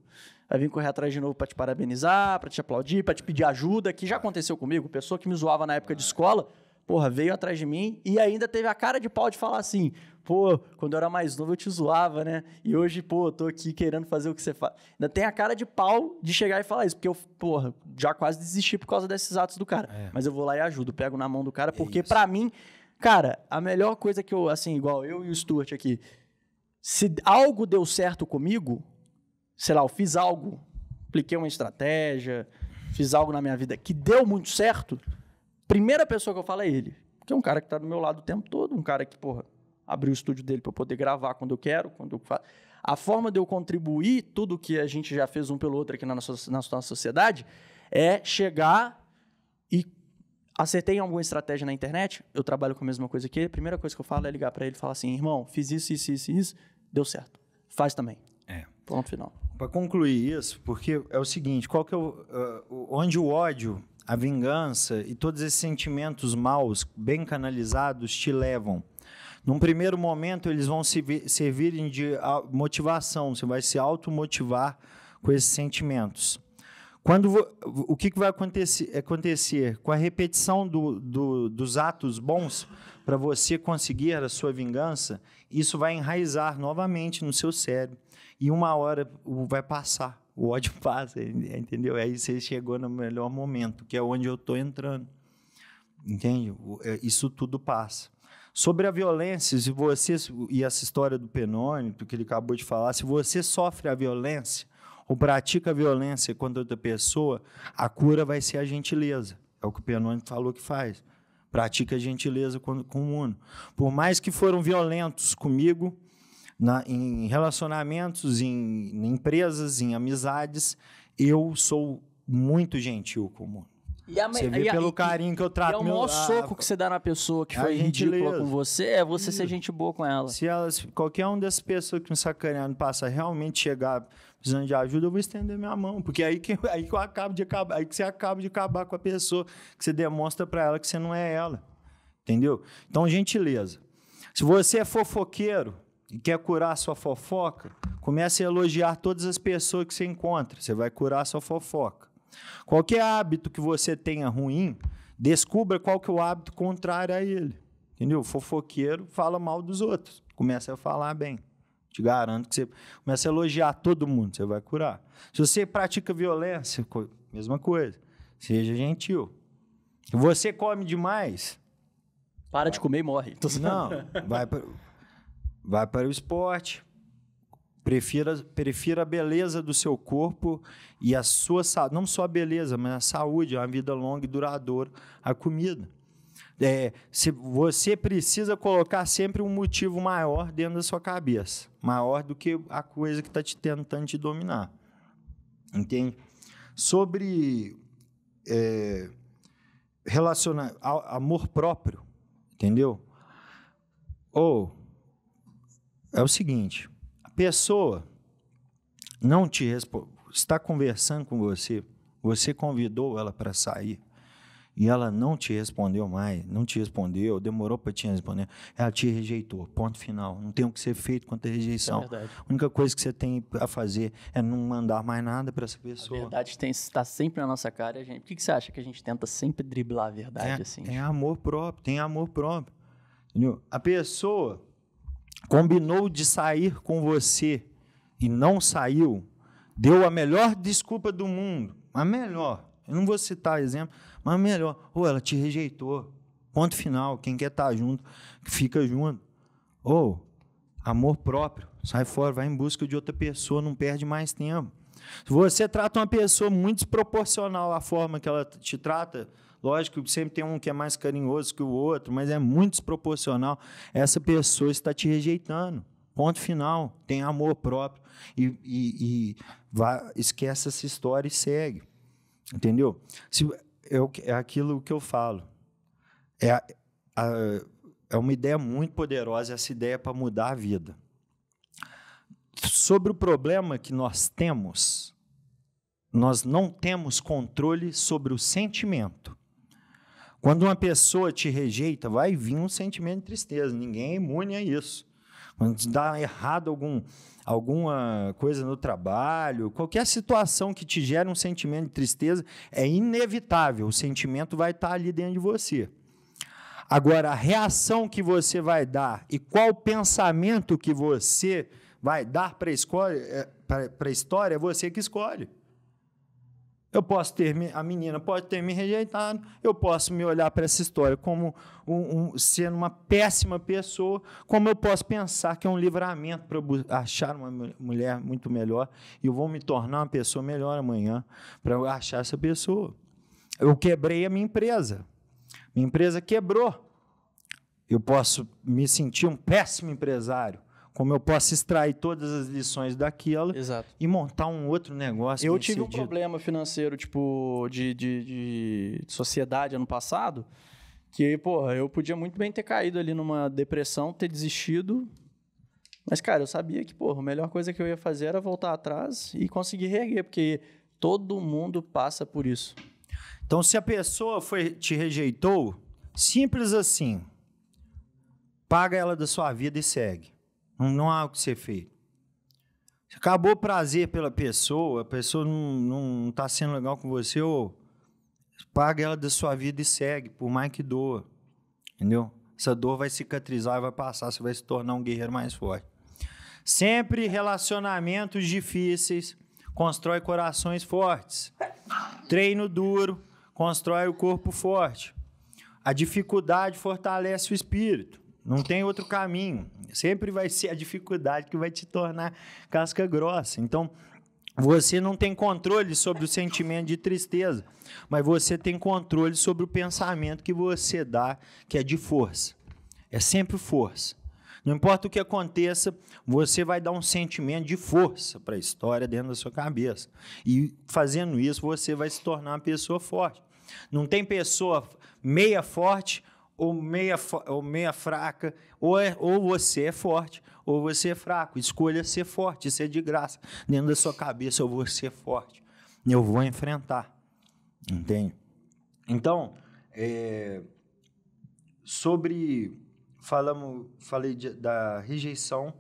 Vai vir correr atrás de novo para te parabenizar, para te aplaudir, para te pedir ajuda, que já aconteceu comigo, pessoa que me zoava na época de escola porra, veio atrás de mim e ainda teve a cara de pau de falar assim, pô, quando eu era mais novo eu te zoava, né? E hoje, pô, eu tô aqui querendo fazer o que você faz. Ainda tem a cara de pau de chegar e falar isso, porque eu, porra, já quase desisti por causa desses atos do cara. É. Mas eu vou lá e ajudo, pego na mão do cara, é porque para mim, cara, a melhor coisa que eu, assim, igual eu e o Stuart aqui, se algo deu certo comigo, sei lá, eu fiz algo, apliquei uma estratégia, fiz algo na minha vida que deu muito certo, primeira pessoa que eu falo é ele. Que é um cara que está do meu lado o tempo todo, um cara que, porra, abriu o estúdio dele para eu poder gravar quando eu quero, quando eu faço. A forma de eu contribuir tudo que a gente já fez um pelo outro aqui na nossa, na nossa sociedade é chegar e acertei em alguma estratégia na internet, eu trabalho com a mesma coisa que ele, a primeira coisa que eu falo é ligar para ele e falar assim, irmão, fiz isso, isso, isso, isso, deu certo. Faz também. É. Ponto final. Para concluir isso, porque é o seguinte, qual que é o, uh, onde o ódio a vingança e todos esses sentimentos maus, bem canalizados, te levam. Num primeiro momento, eles vão se servirem de motivação, você vai se automotivar com esses sentimentos. Quando o que vai acontecer, acontecer com a repetição do, do, dos atos bons para você conseguir a sua vingança, isso vai enraizar novamente no seu cérebro e uma hora vai passar o ódio *laughs* passa, entendeu? Aí você chegou no melhor momento, que é onde eu estou entrando. Entende? É, isso tudo passa. Sobre a violência, se você, e essa história do Penônio, que ele acabou de falar, se você sofre a violência ou pratica a violência contra outra pessoa, a cura vai ser a gentileza. É o que o Penônio falou que faz. Pratica a gentileza com, com o mundo. Por mais que foram violentos comigo, na, em relacionamentos, em, em empresas, em amizades, eu sou muito gentil com o mundo. E a, você vê e, pelo e, carinho que eu trato. E é o maior meu, soco a, que você dá na pessoa que foi ridícula com você, é você ser gente boa com ela. Se elas qualquer um dessas pessoas que me sacaneando passa realmente chegar precisando de ajuda, eu vou estender minha mão. Porque aí que, *laughs* aí que eu acabo de acabar, aí que você acaba de acabar com a pessoa, que você demonstra para ela que você não é ela. Entendeu? Então, gentileza. Se você é fofoqueiro, e quer curar a sua fofoca, comece a elogiar todas as pessoas que você encontra. Você vai curar a sua fofoca. Qualquer hábito que você tenha ruim, descubra qual que é o hábito contrário a ele. Entendeu? O fofoqueiro fala mal dos outros. Começa a falar bem. Te garanto que você começa a elogiar todo mundo, você vai curar. Se você pratica violência, mesma coisa. Seja gentil. Se você come demais. Para vai. de comer e morre. Não, vai. Vai para o esporte. Prefira, prefira a beleza do seu corpo e a sua saúde, não só a beleza, mas a saúde, a vida longa e duradoura, a comida. É, se, você precisa colocar sempre um motivo maior dentro da sua cabeça, maior do que a coisa que está te tentando te dominar. Entende? Sobre é, relacionar amor próprio, entendeu? Ou oh, é o seguinte: a pessoa não te responde, está conversando com você, você convidou ela para sair e ela não te respondeu mais, não te respondeu, demorou para te responder, ela te rejeitou, ponto final. Não tem o que ser feito quanto a rejeição. É a única coisa que você tem a fazer é não mandar mais nada para essa pessoa. A verdade tem, está sempre na nossa cara, gente. Por que, que, você acha que a gente tenta sempre driblar a verdade é, assim? Tem amor próprio, tem amor próprio. Entendeu? A pessoa combinou de sair com você e não saiu, deu a melhor desculpa do mundo, a melhor. Eu não vou citar exemplo, mas a melhor. Ou ela te rejeitou. Ponto final. Quem quer estar tá junto, fica junto. Ou amor próprio. Sai fora, vai em busca de outra pessoa, não perde mais tempo. Se você trata uma pessoa muito desproporcional à forma que ela te trata, Lógico que sempre tem um que é mais carinhoso que o outro, mas é muito desproporcional. Essa pessoa está te rejeitando. Ponto final. Tem amor próprio. E, e, e vá, esquece essa história e segue. Entendeu? Se, é aquilo que eu falo. É, a, é uma ideia muito poderosa, essa ideia para mudar a vida. Sobre o problema que nós temos, nós não temos controle sobre o sentimento, quando uma pessoa te rejeita, vai vir um sentimento de tristeza. Ninguém é imune a isso. Quando dá errado algum, alguma coisa no trabalho, qualquer situação que te gere um sentimento de tristeza, é inevitável. O sentimento vai estar ali dentro de você. Agora, a reação que você vai dar e qual pensamento que você vai dar para eh, a história é você que escolhe. Eu posso ter me, a menina pode ter me rejeitado, eu posso me olhar para essa história como um, um, sendo uma péssima pessoa, como eu posso pensar que é um livramento para achar uma mulher muito melhor e eu vou me tornar uma pessoa melhor amanhã para achar essa pessoa. Eu quebrei a minha empresa, minha empresa quebrou. Eu posso me sentir um péssimo empresário como eu posso extrair todas as lições daquilo Exato. e montar um outro negócio. Eu tive um problema financeiro, tipo, de, de, de, de sociedade ano passado, que, porra, eu podia muito bem ter caído ali numa depressão, ter desistido. Mas, cara, eu sabia que, porra, a melhor coisa que eu ia fazer era voltar atrás e conseguir reerguer, porque todo mundo passa por isso. Então, se a pessoa foi, te rejeitou, simples assim, paga ela da sua vida e segue. Não há o que ser feito. Acabou o prazer pela pessoa, a pessoa não está sendo legal com você, ou paga ela da sua vida e segue, por mais que doa. Entendeu? Essa dor vai cicatrizar e vai passar, você vai se tornar um guerreiro mais forte. Sempre relacionamentos difíceis constrói corações fortes. Treino duro constrói o corpo forte. A dificuldade fortalece o espírito. Não tem outro caminho. Sempre vai ser a dificuldade que vai te tornar casca grossa. Então, você não tem controle sobre o sentimento de tristeza, mas você tem controle sobre o pensamento que você dá, que é de força. É sempre força. Não importa o que aconteça, você vai dar um sentimento de força para a história dentro da sua cabeça. E fazendo isso, você vai se tornar uma pessoa forte. Não tem pessoa meia forte ou meia, ou meia fraca, ou, é, ou você é forte, ou você é fraco. Escolha ser forte, isso é de graça. Dentro da sua cabeça, eu vou ser forte, eu vou enfrentar. Entende? Então, é, sobre. Falamos, falei de, da rejeição.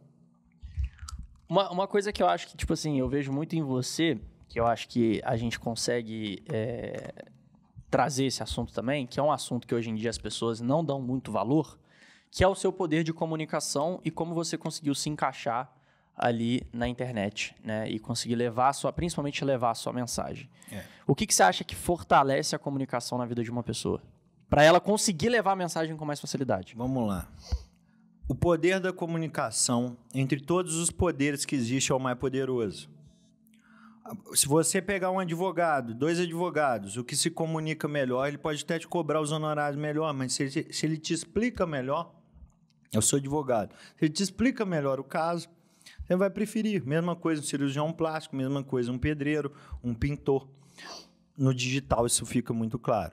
Uma, uma coisa que eu acho que, tipo assim, eu vejo muito em você, que eu acho que a gente consegue. É trazer esse assunto também, que é um assunto que hoje em dia as pessoas não dão muito valor, que é o seu poder de comunicação e como você conseguiu se encaixar ali na internet, né? E conseguir levar sua, principalmente levar a sua mensagem. É. O que, que você acha que fortalece a comunicação na vida de uma pessoa? Para ela conseguir levar a mensagem com mais facilidade. Vamos lá. O poder da comunicação, entre todos os poderes que existe, é o mais poderoso se você pegar um advogado, dois advogados, o que se comunica melhor, ele pode até te cobrar os honorários melhor, mas se, ele, se ele te explica melhor, eu sou advogado, se ele te explica melhor o caso, você vai preferir. Mesma coisa um cirurgião plástico, mesma coisa um pedreiro, um pintor. No digital isso fica muito claro.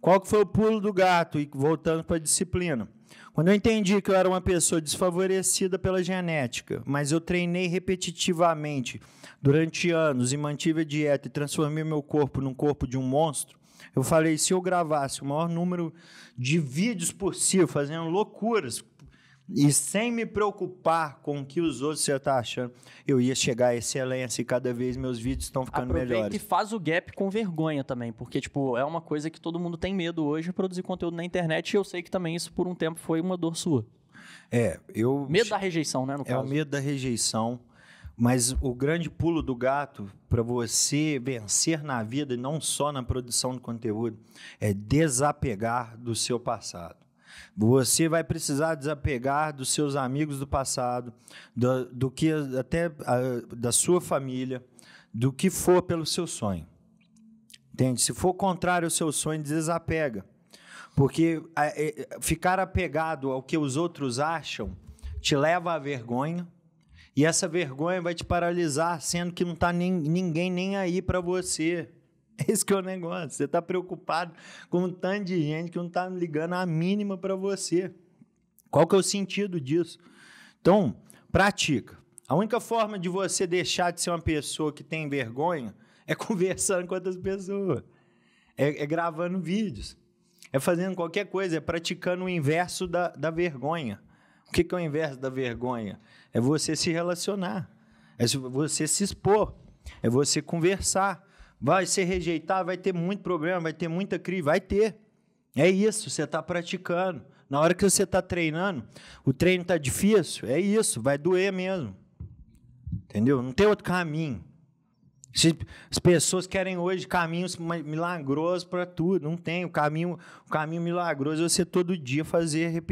Qual que foi o pulo do gato? E voltando para a disciplina. Quando eu entendi que eu era uma pessoa desfavorecida pela genética, mas eu treinei repetitivamente durante anos e mantive a dieta e transformei meu corpo num corpo de um monstro, eu falei: se eu gravasse o maior número de vídeos possível, fazendo loucuras, e sem me preocupar com o que os outros estão tá achando, eu ia chegar a excelência e cada vez meus vídeos estão ficando Aproveita melhores. E faz o gap com vergonha também, porque tipo, é uma coisa que todo mundo tem medo hoje produzir conteúdo na internet e eu sei que também isso por um tempo foi uma dor sua. É, eu Medo da rejeição, né, no caso. É o medo da rejeição. Mas o grande pulo do gato para você vencer na vida e não só na produção de conteúdo é desapegar do seu passado. Você vai precisar desapegar dos seus amigos do passado, do, do que até a, da sua família, do que for pelo seu sonho. Entende? Se for contrário ao seu sonho, desapega. Porque a, a, é, ficar apegado ao que os outros acham te leva à vergonha. E essa vergonha vai te paralisar, sendo que não está ninguém nem aí para você. *laughs* Esse que é o negócio. Você está preocupado com um tanto de gente que não está ligando a mínima para você. Qual que é o sentido disso? Então, pratica. A única forma de você deixar de ser uma pessoa que tem vergonha *laughs* é conversando com outras pessoas, é, é gravando vídeos, é fazendo qualquer coisa, é praticando o inverso da, da vergonha. O que, que é o inverso da vergonha? É você se relacionar, é você se expor, é você conversar, vai ser rejeitado, vai ter muito problema, vai ter muita crise, vai ter. É isso, você está praticando. Na hora que você está treinando, o treino está difícil, é isso, vai doer mesmo. Entendeu? Não tem outro caminho. Se as pessoas querem hoje caminhos milagrosos para tudo, não tem. O caminho, o caminho milagroso é você todo dia fazer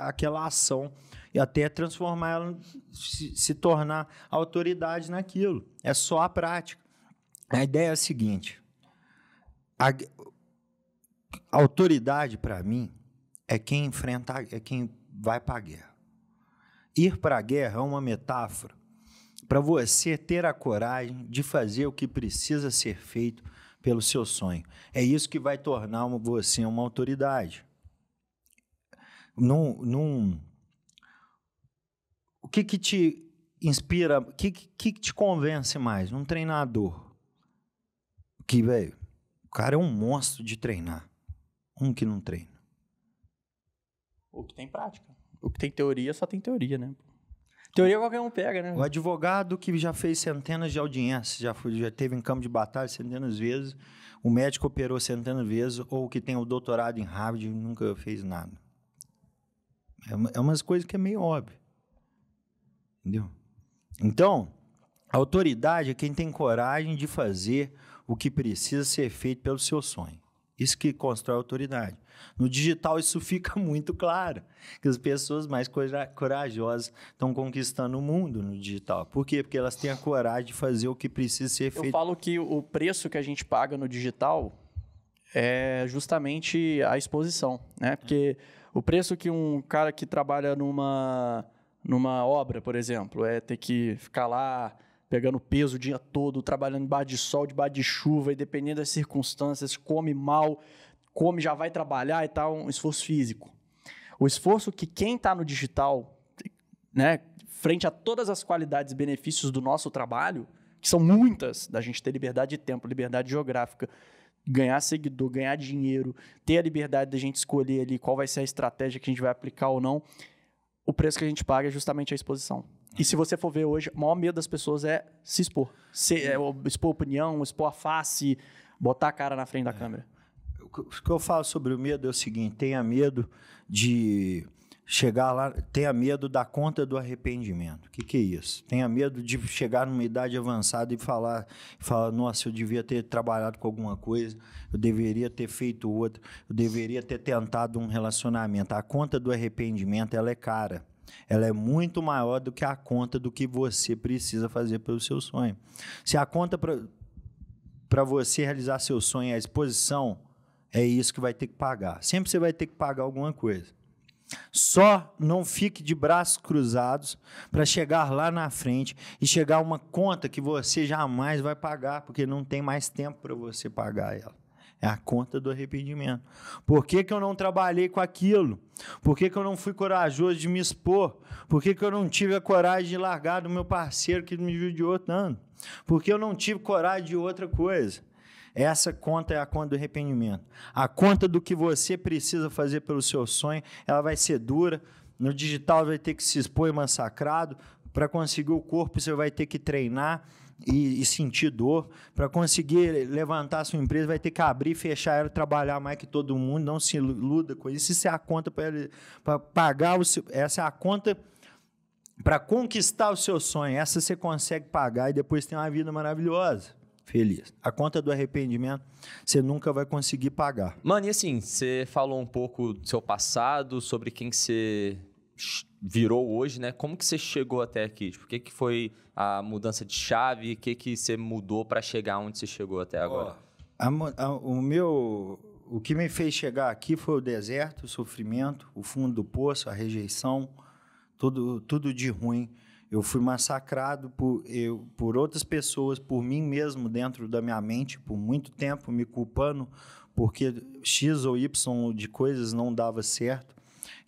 aquela ação e até transformar ela, se, se tornar autoridade naquilo. É só a prática. A ideia é a seguinte: a, autoridade para mim é quem enfrenta, é quem vai para a guerra. Ir para a guerra é uma metáfora para você ter a coragem de fazer o que precisa ser feito pelo seu sonho. É isso que vai tornar você uma autoridade. Num, num, o que, que te inspira, o que, que, que te convence mais? Um treinador que, velho, o cara é um monstro de treinar. Um que não treina. O que tem prática. O que tem teoria só tem teoria, né? Teoria qualquer um pega, né? O advogado que já fez centenas de audiências, já, foi, já teve em campo de batalha centenas de vezes, o médico operou centenas de vezes, ou que tem o doutorado em Harvard e nunca fez nada. É, uma, é umas coisas que é meio óbvio. Entendeu? Então, a autoridade é quem tem coragem de fazer o que precisa ser feito pelo seu sonho. Isso que constrói autoridade. No digital, isso fica *laughs* muito claro, que as pessoas mais corajosas estão conquistando o mundo no digital. Por quê? Porque elas têm a coragem de fazer o que precisa ser feito. Eu falo que o preço que a gente paga no digital é justamente a exposição, né? Porque o preço que um cara que trabalha numa, numa obra, por exemplo, é ter que ficar lá pegando peso o dia todo, trabalhando debaixo de sol, debaixo de chuva, e dependendo das circunstâncias, come mal, come, já vai trabalhar e tal, um esforço físico. O esforço que quem está no digital, né, frente a todas as qualidades e benefícios do nosso trabalho, que são muitas, da gente ter liberdade de tempo, liberdade geográfica, ganhar seguidor, ganhar dinheiro, ter a liberdade da gente escolher ali qual vai ser a estratégia que a gente vai aplicar ou não, o preço que a gente paga é justamente a exposição. E se você for ver hoje, o maior medo das pessoas é se expor. Se, é, expor opinião, expor a face, botar a cara na frente da é. câmera. O que eu falo sobre o medo é o seguinte: tenha medo de chegar lá, tenha medo da conta do arrependimento. O que, que é isso? Tenha medo de chegar numa idade avançada e falar, falar, nossa, eu devia ter trabalhado com alguma coisa, eu deveria ter feito outra, eu deveria ter tentado um relacionamento. A conta do arrependimento, ela é cara. Ela é muito maior do que a conta do que você precisa fazer pelo seu sonho. Se a conta para você realizar seu sonho é a exposição, é isso que vai ter que pagar. Sempre você vai ter que pagar alguma coisa. Só não fique de braços cruzados para chegar lá na frente e chegar uma conta que você jamais vai pagar, porque não tem mais tempo para você pagar ela. É a conta do arrependimento. Por que, que eu não trabalhei com aquilo? Por que, que eu não fui corajoso de me expor? Por que, que eu não tive a coragem de largar do meu parceiro que me judiou tanto? Por que eu não tive coragem de outra coisa? Essa conta é a conta do arrependimento. A conta do que você precisa fazer pelo seu sonho, ela vai ser dura. No digital vai ter que se expor massacrado. Para conseguir o corpo, você vai ter que treinar e, e sentir dor. Para conseguir levantar sua empresa, vai ter que abrir, fechar ela, trabalhar mais que todo mundo. Não se iluda com isso. Isso é a conta para pagar. O, essa é a conta para conquistar o seu sonho. Essa você consegue pagar e depois tem uma vida maravilhosa feliz. A conta do arrependimento você nunca vai conseguir pagar. Mano, e assim, você falou um pouco do seu passado, sobre quem você virou hoje, né? Como que você chegou até aqui? Tipo, o que, que foi a mudança de chave? O que, que você mudou para chegar onde você chegou até agora? A, a, o meu... O que me fez chegar aqui foi o deserto, o sofrimento, o fundo do poço, a rejeição, tudo, tudo de ruim. Eu fui massacrado por, eu, por outras pessoas, por mim mesmo dentro da minha mente, por muito tempo, me culpando porque X ou Y de coisas não dava certo.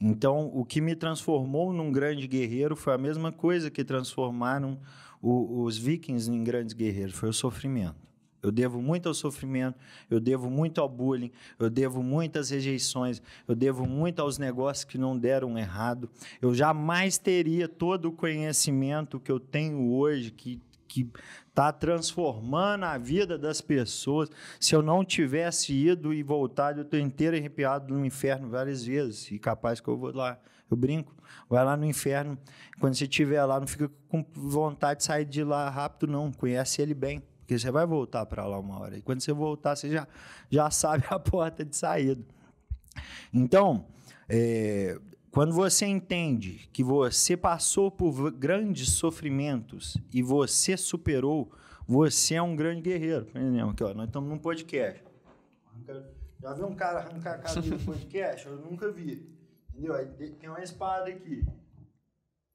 Então, o que me transformou num grande guerreiro foi a mesma coisa que transformaram o, os vikings em grandes guerreiros, foi o sofrimento. Eu devo muito ao sofrimento, eu devo muito ao bullying, eu devo muitas rejeições, eu devo muito aos negócios que não deram errado. Eu jamais teria todo o conhecimento que eu tenho hoje, que que está transformando a vida das pessoas. Se eu não tivesse ido e voltado, eu estou inteiro arrepiado no inferno várias vezes. E capaz que eu vou lá. Eu brinco. Vai lá no inferno. Quando você estiver lá, não fica com vontade de sair de lá rápido, não. Conhece ele bem. Porque você vai voltar para lá uma hora. E quando você voltar, você já, já *laughs* sabe a porta de saída. Então, é, quando você entende que você passou por grandes sofrimentos e você superou, você é um grande guerreiro. Por exemplo, aqui, ó, nós estamos num podcast. Já viu um cara arrancar a cabeça do podcast? Eu nunca vi. Entendeu? Tem uma espada aqui.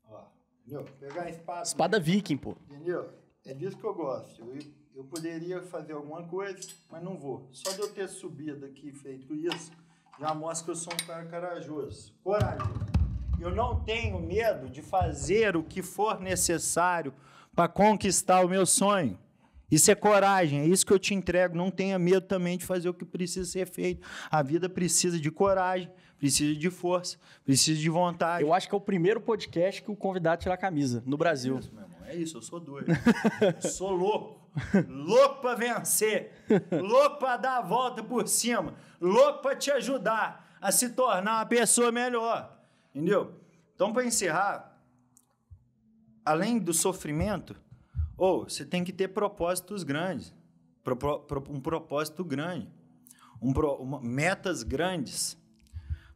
Ó, entendeu? Pegar a espada. Espada aqui. viking, pô. Entendeu? É disso que eu gosto. Eu, eu poderia fazer alguma coisa, mas não vou. Só de eu ter subido aqui e feito isso, já mostra que eu sou um cara corajoso. coragem. Eu não tenho medo de fazer o que for necessário para conquistar o meu sonho. Isso é coragem, é isso que eu te entrego. Não tenha medo também de fazer o que precisa ser feito. A vida precisa de coragem, precisa de força, precisa de vontade. Eu acho que é o primeiro podcast que o convidado tira a camisa no Brasil. É isso, meu irmão. É isso, eu sou doido. *laughs* eu sou louco louco para vencer, louco para dar a volta por cima, louco para te ajudar a se tornar uma pessoa melhor. Entendeu? Então, para encerrar, além do sofrimento, ou oh, você tem que ter propósitos grandes, um propósito grande, um pro, uma, metas grandes.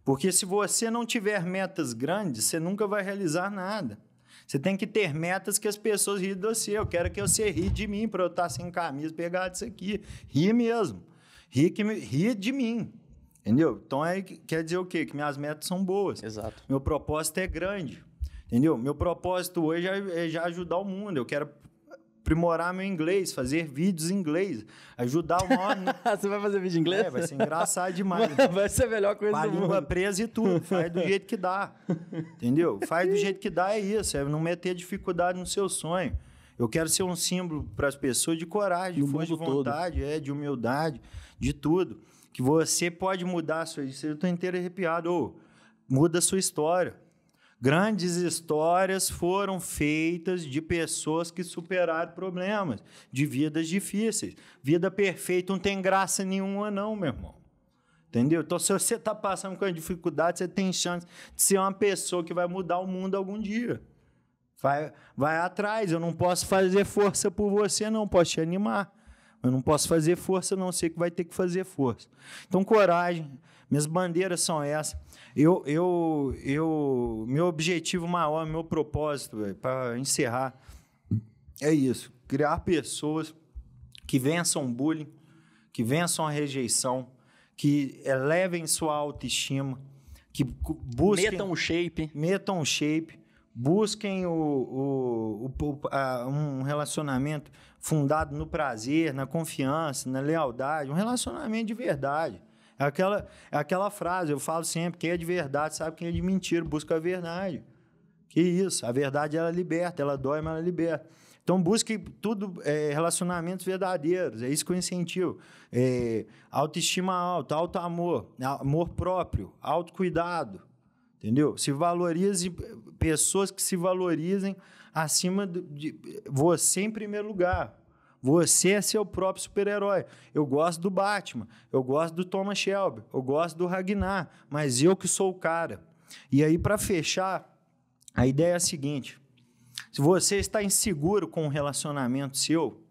Porque se você não tiver metas grandes, você nunca vai realizar nada. Você tem que ter metas que as pessoas riem de você. Eu quero que você ri de mim para eu estar tá sem camisa, pegado isso aqui. Ri mesmo. Ri, que me, ri de mim. Entendeu? Então é, quer dizer o quê? Que minhas metas são boas. Exato. Meu propósito é grande. Entendeu? Meu propósito hoje é, é já ajudar o mundo. Eu quero aprimorar meu inglês, fazer vídeos em inglês, ajudar o maior... *laughs* Ah, você vai fazer vídeo em inglês? É, vai ser engraçado demais. *laughs* vai ser a melhor coisa Com do língua mundo. presa e tudo, faz do jeito que dá, *laughs* entendeu? Faz do jeito que dá é isso, é não meter dificuldade no seu sonho. Eu quero ser um símbolo para as pessoas de coragem, de força de vontade, é, de humildade, de tudo. Que você pode mudar a sua... Eu estou inteiro arrepiado. Ô, muda a sua história Grandes histórias foram feitas de pessoas que superaram problemas, de vidas difíceis. Vida perfeita não tem graça nenhuma, não, meu irmão. Entendeu? Então, se você está passando com dificuldade, você tem chance de ser uma pessoa que vai mudar o mundo algum dia. Vai, vai atrás. Eu não posso fazer força por você, não. Posso te animar. Eu não posso fazer força, não sei que vai ter que fazer força. Então, coragem. Minhas bandeiras são essas. Eu, eu, eu, meu objetivo maior, meu propósito, para encerrar, é isso: criar pessoas que vençam bullying, que vençam a rejeição, que elevem sua autoestima, que busquem. Metam o shape. Metam o shape, busquem o, o, o a, um relacionamento fundado no prazer, na confiança, na lealdade, um relacionamento de verdade. É aquela, é aquela frase, eu falo sempre, quem é de verdade sabe quem é de mentira, busca a verdade. Que isso, a verdade ela liberta, ela dói, mas ela liberta. Então busque tudo, é, relacionamentos verdadeiros, é isso que eu incentivo. É, autoestima alta, alto amor, amor próprio, autocuidado, entendeu? Se valorize é, pessoas que se valorizem acima de, de você em primeiro lugar. Você é seu próprio super-herói. Eu gosto do Batman, eu gosto do Thomas Shelby, eu gosto do Ragnar, mas eu que sou o cara. E aí, para fechar, a ideia é a seguinte: se você está inseguro com o relacionamento seu,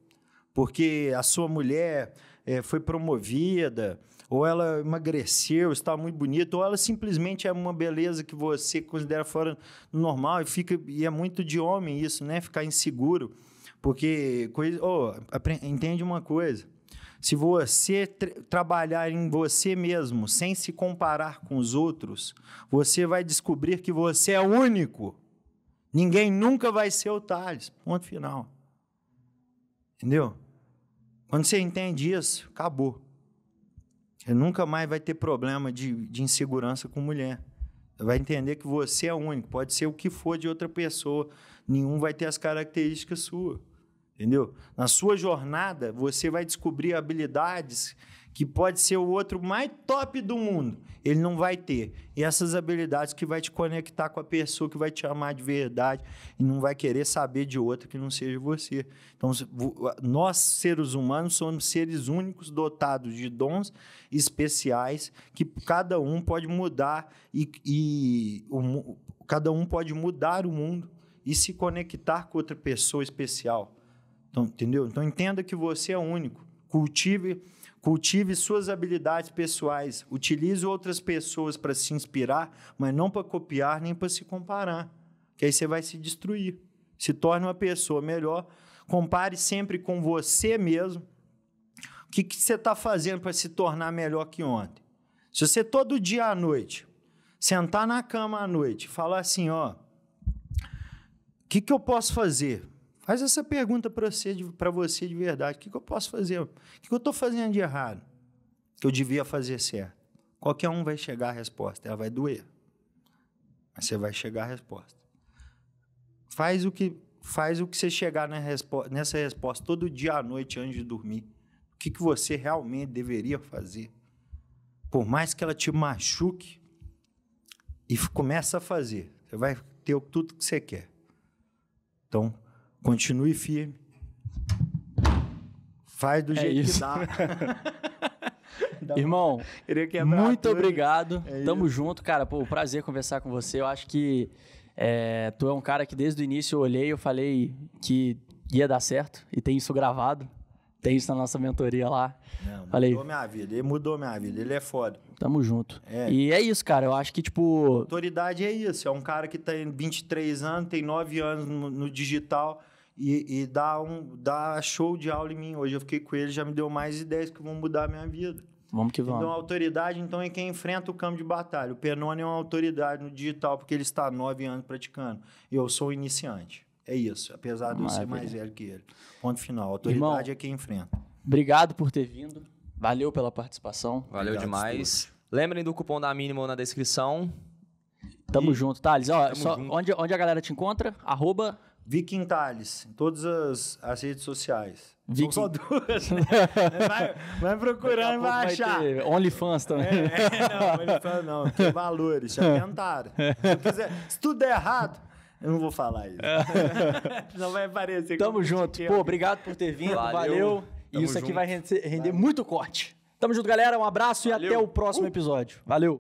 porque a sua mulher é, foi promovida, ou ela emagreceu, está muito bonita, ou ela simplesmente é uma beleza que você considera fora normal e fica e é muito de homem isso, né? Ficar inseguro porque coisa, oh, entende uma coisa. Se você tra trabalhar em você mesmo, sem se comparar com os outros, você vai descobrir que você é único. Ninguém nunca vai ser o Thales. Ponto final. Entendeu? Quando você entende isso, acabou. Você nunca mais vai ter problema de, de insegurança com mulher. Vai entender que você é único. Pode ser o que for de outra pessoa. Nenhum vai ter as características suas entendeu? Na sua jornada, você vai descobrir habilidades que pode ser o outro mais top do mundo, ele não vai ter. E essas habilidades que vai te conectar com a pessoa que vai te amar de verdade e não vai querer saber de outra que não seja você. Então, nós seres humanos somos seres únicos dotados de dons especiais que cada um pode mudar e, e o, cada um pode mudar o mundo e se conectar com outra pessoa especial. Então, entendeu? Então entenda que você é único. Cultive, cultive suas habilidades pessoais. Utilize outras pessoas para se inspirar, mas não para copiar nem para se comparar. Que aí você vai se destruir. Se torne uma pessoa melhor. Compare sempre com você mesmo. O que, que você está fazendo para se tornar melhor que ontem? Se você todo dia à noite sentar na cama à noite e falar assim, ó, o que, que eu posso fazer Faz essa pergunta para você, você, de verdade. O que, que eu posso fazer? O que, que eu estou fazendo de errado? Que eu devia fazer certo? Qualquer um vai chegar à resposta. Ela vai doer. Mas você vai chegar à resposta. Faz o que, faz o que você chegar respo nessa resposta todo dia à noite antes de dormir. O que, que você realmente deveria fazer? Por mais que ela te machuque, e começa a fazer. Você vai ter tudo que você quer. Então, Continue firme. Faz do é jeito isso. que dá. *laughs* Irmão, muito obrigado. É Tamo isso. junto, cara. Pô, prazer conversar com você. Eu acho que é, tu é um cara que desde o início eu olhei, eu falei que ia dar certo e tem isso gravado. Tem isso na nossa mentoria lá. Não, mudou minha vida, ele mudou minha vida, ele é foda. Tamo junto. É. E é isso, cara, eu acho que, tipo... Autoridade é isso, é um cara que tem 23 anos, tem 9 anos no, no digital, e, e dá, um, dá show de aula em mim. Hoje eu fiquei com ele, já me deu mais ideias que vão mudar a minha vida. Vamos que vamos. Então, a autoridade, então, é quem enfrenta o campo de batalha. O Pernone é uma autoridade no digital, porque ele está há nove anos praticando. e Eu sou iniciante. É isso, apesar de Maravilha. eu ser mais velho que ele. Ponto final. A autoridade Irmão, é quem enfrenta. Obrigado por ter vindo. Valeu pela participação. Valeu obrigado demais. Lembrem do cupom da Mínimo na descrição. Tamo e... junto, Thales. Ó, só, junto. Onde, onde a galera te encontra? Arroba... Vicky Tales, em todas as, as redes sociais. Viking. São só duas, né? *laughs* vai, vai procurar e vai achar. OnlyFans também. É, é, *laughs* não, OnlyFans não, que valores, já tentaram. É. Se, se tudo der errado, eu não vou falar isso. É. *laughs* não vai aparecer. Tamo junto. Pô, obrigado por ter vindo, valeu. valeu. E isso aqui vai render, render muito corte. Tamo junto, galera. Um abraço valeu. e até o próximo uh. episódio. Valeu!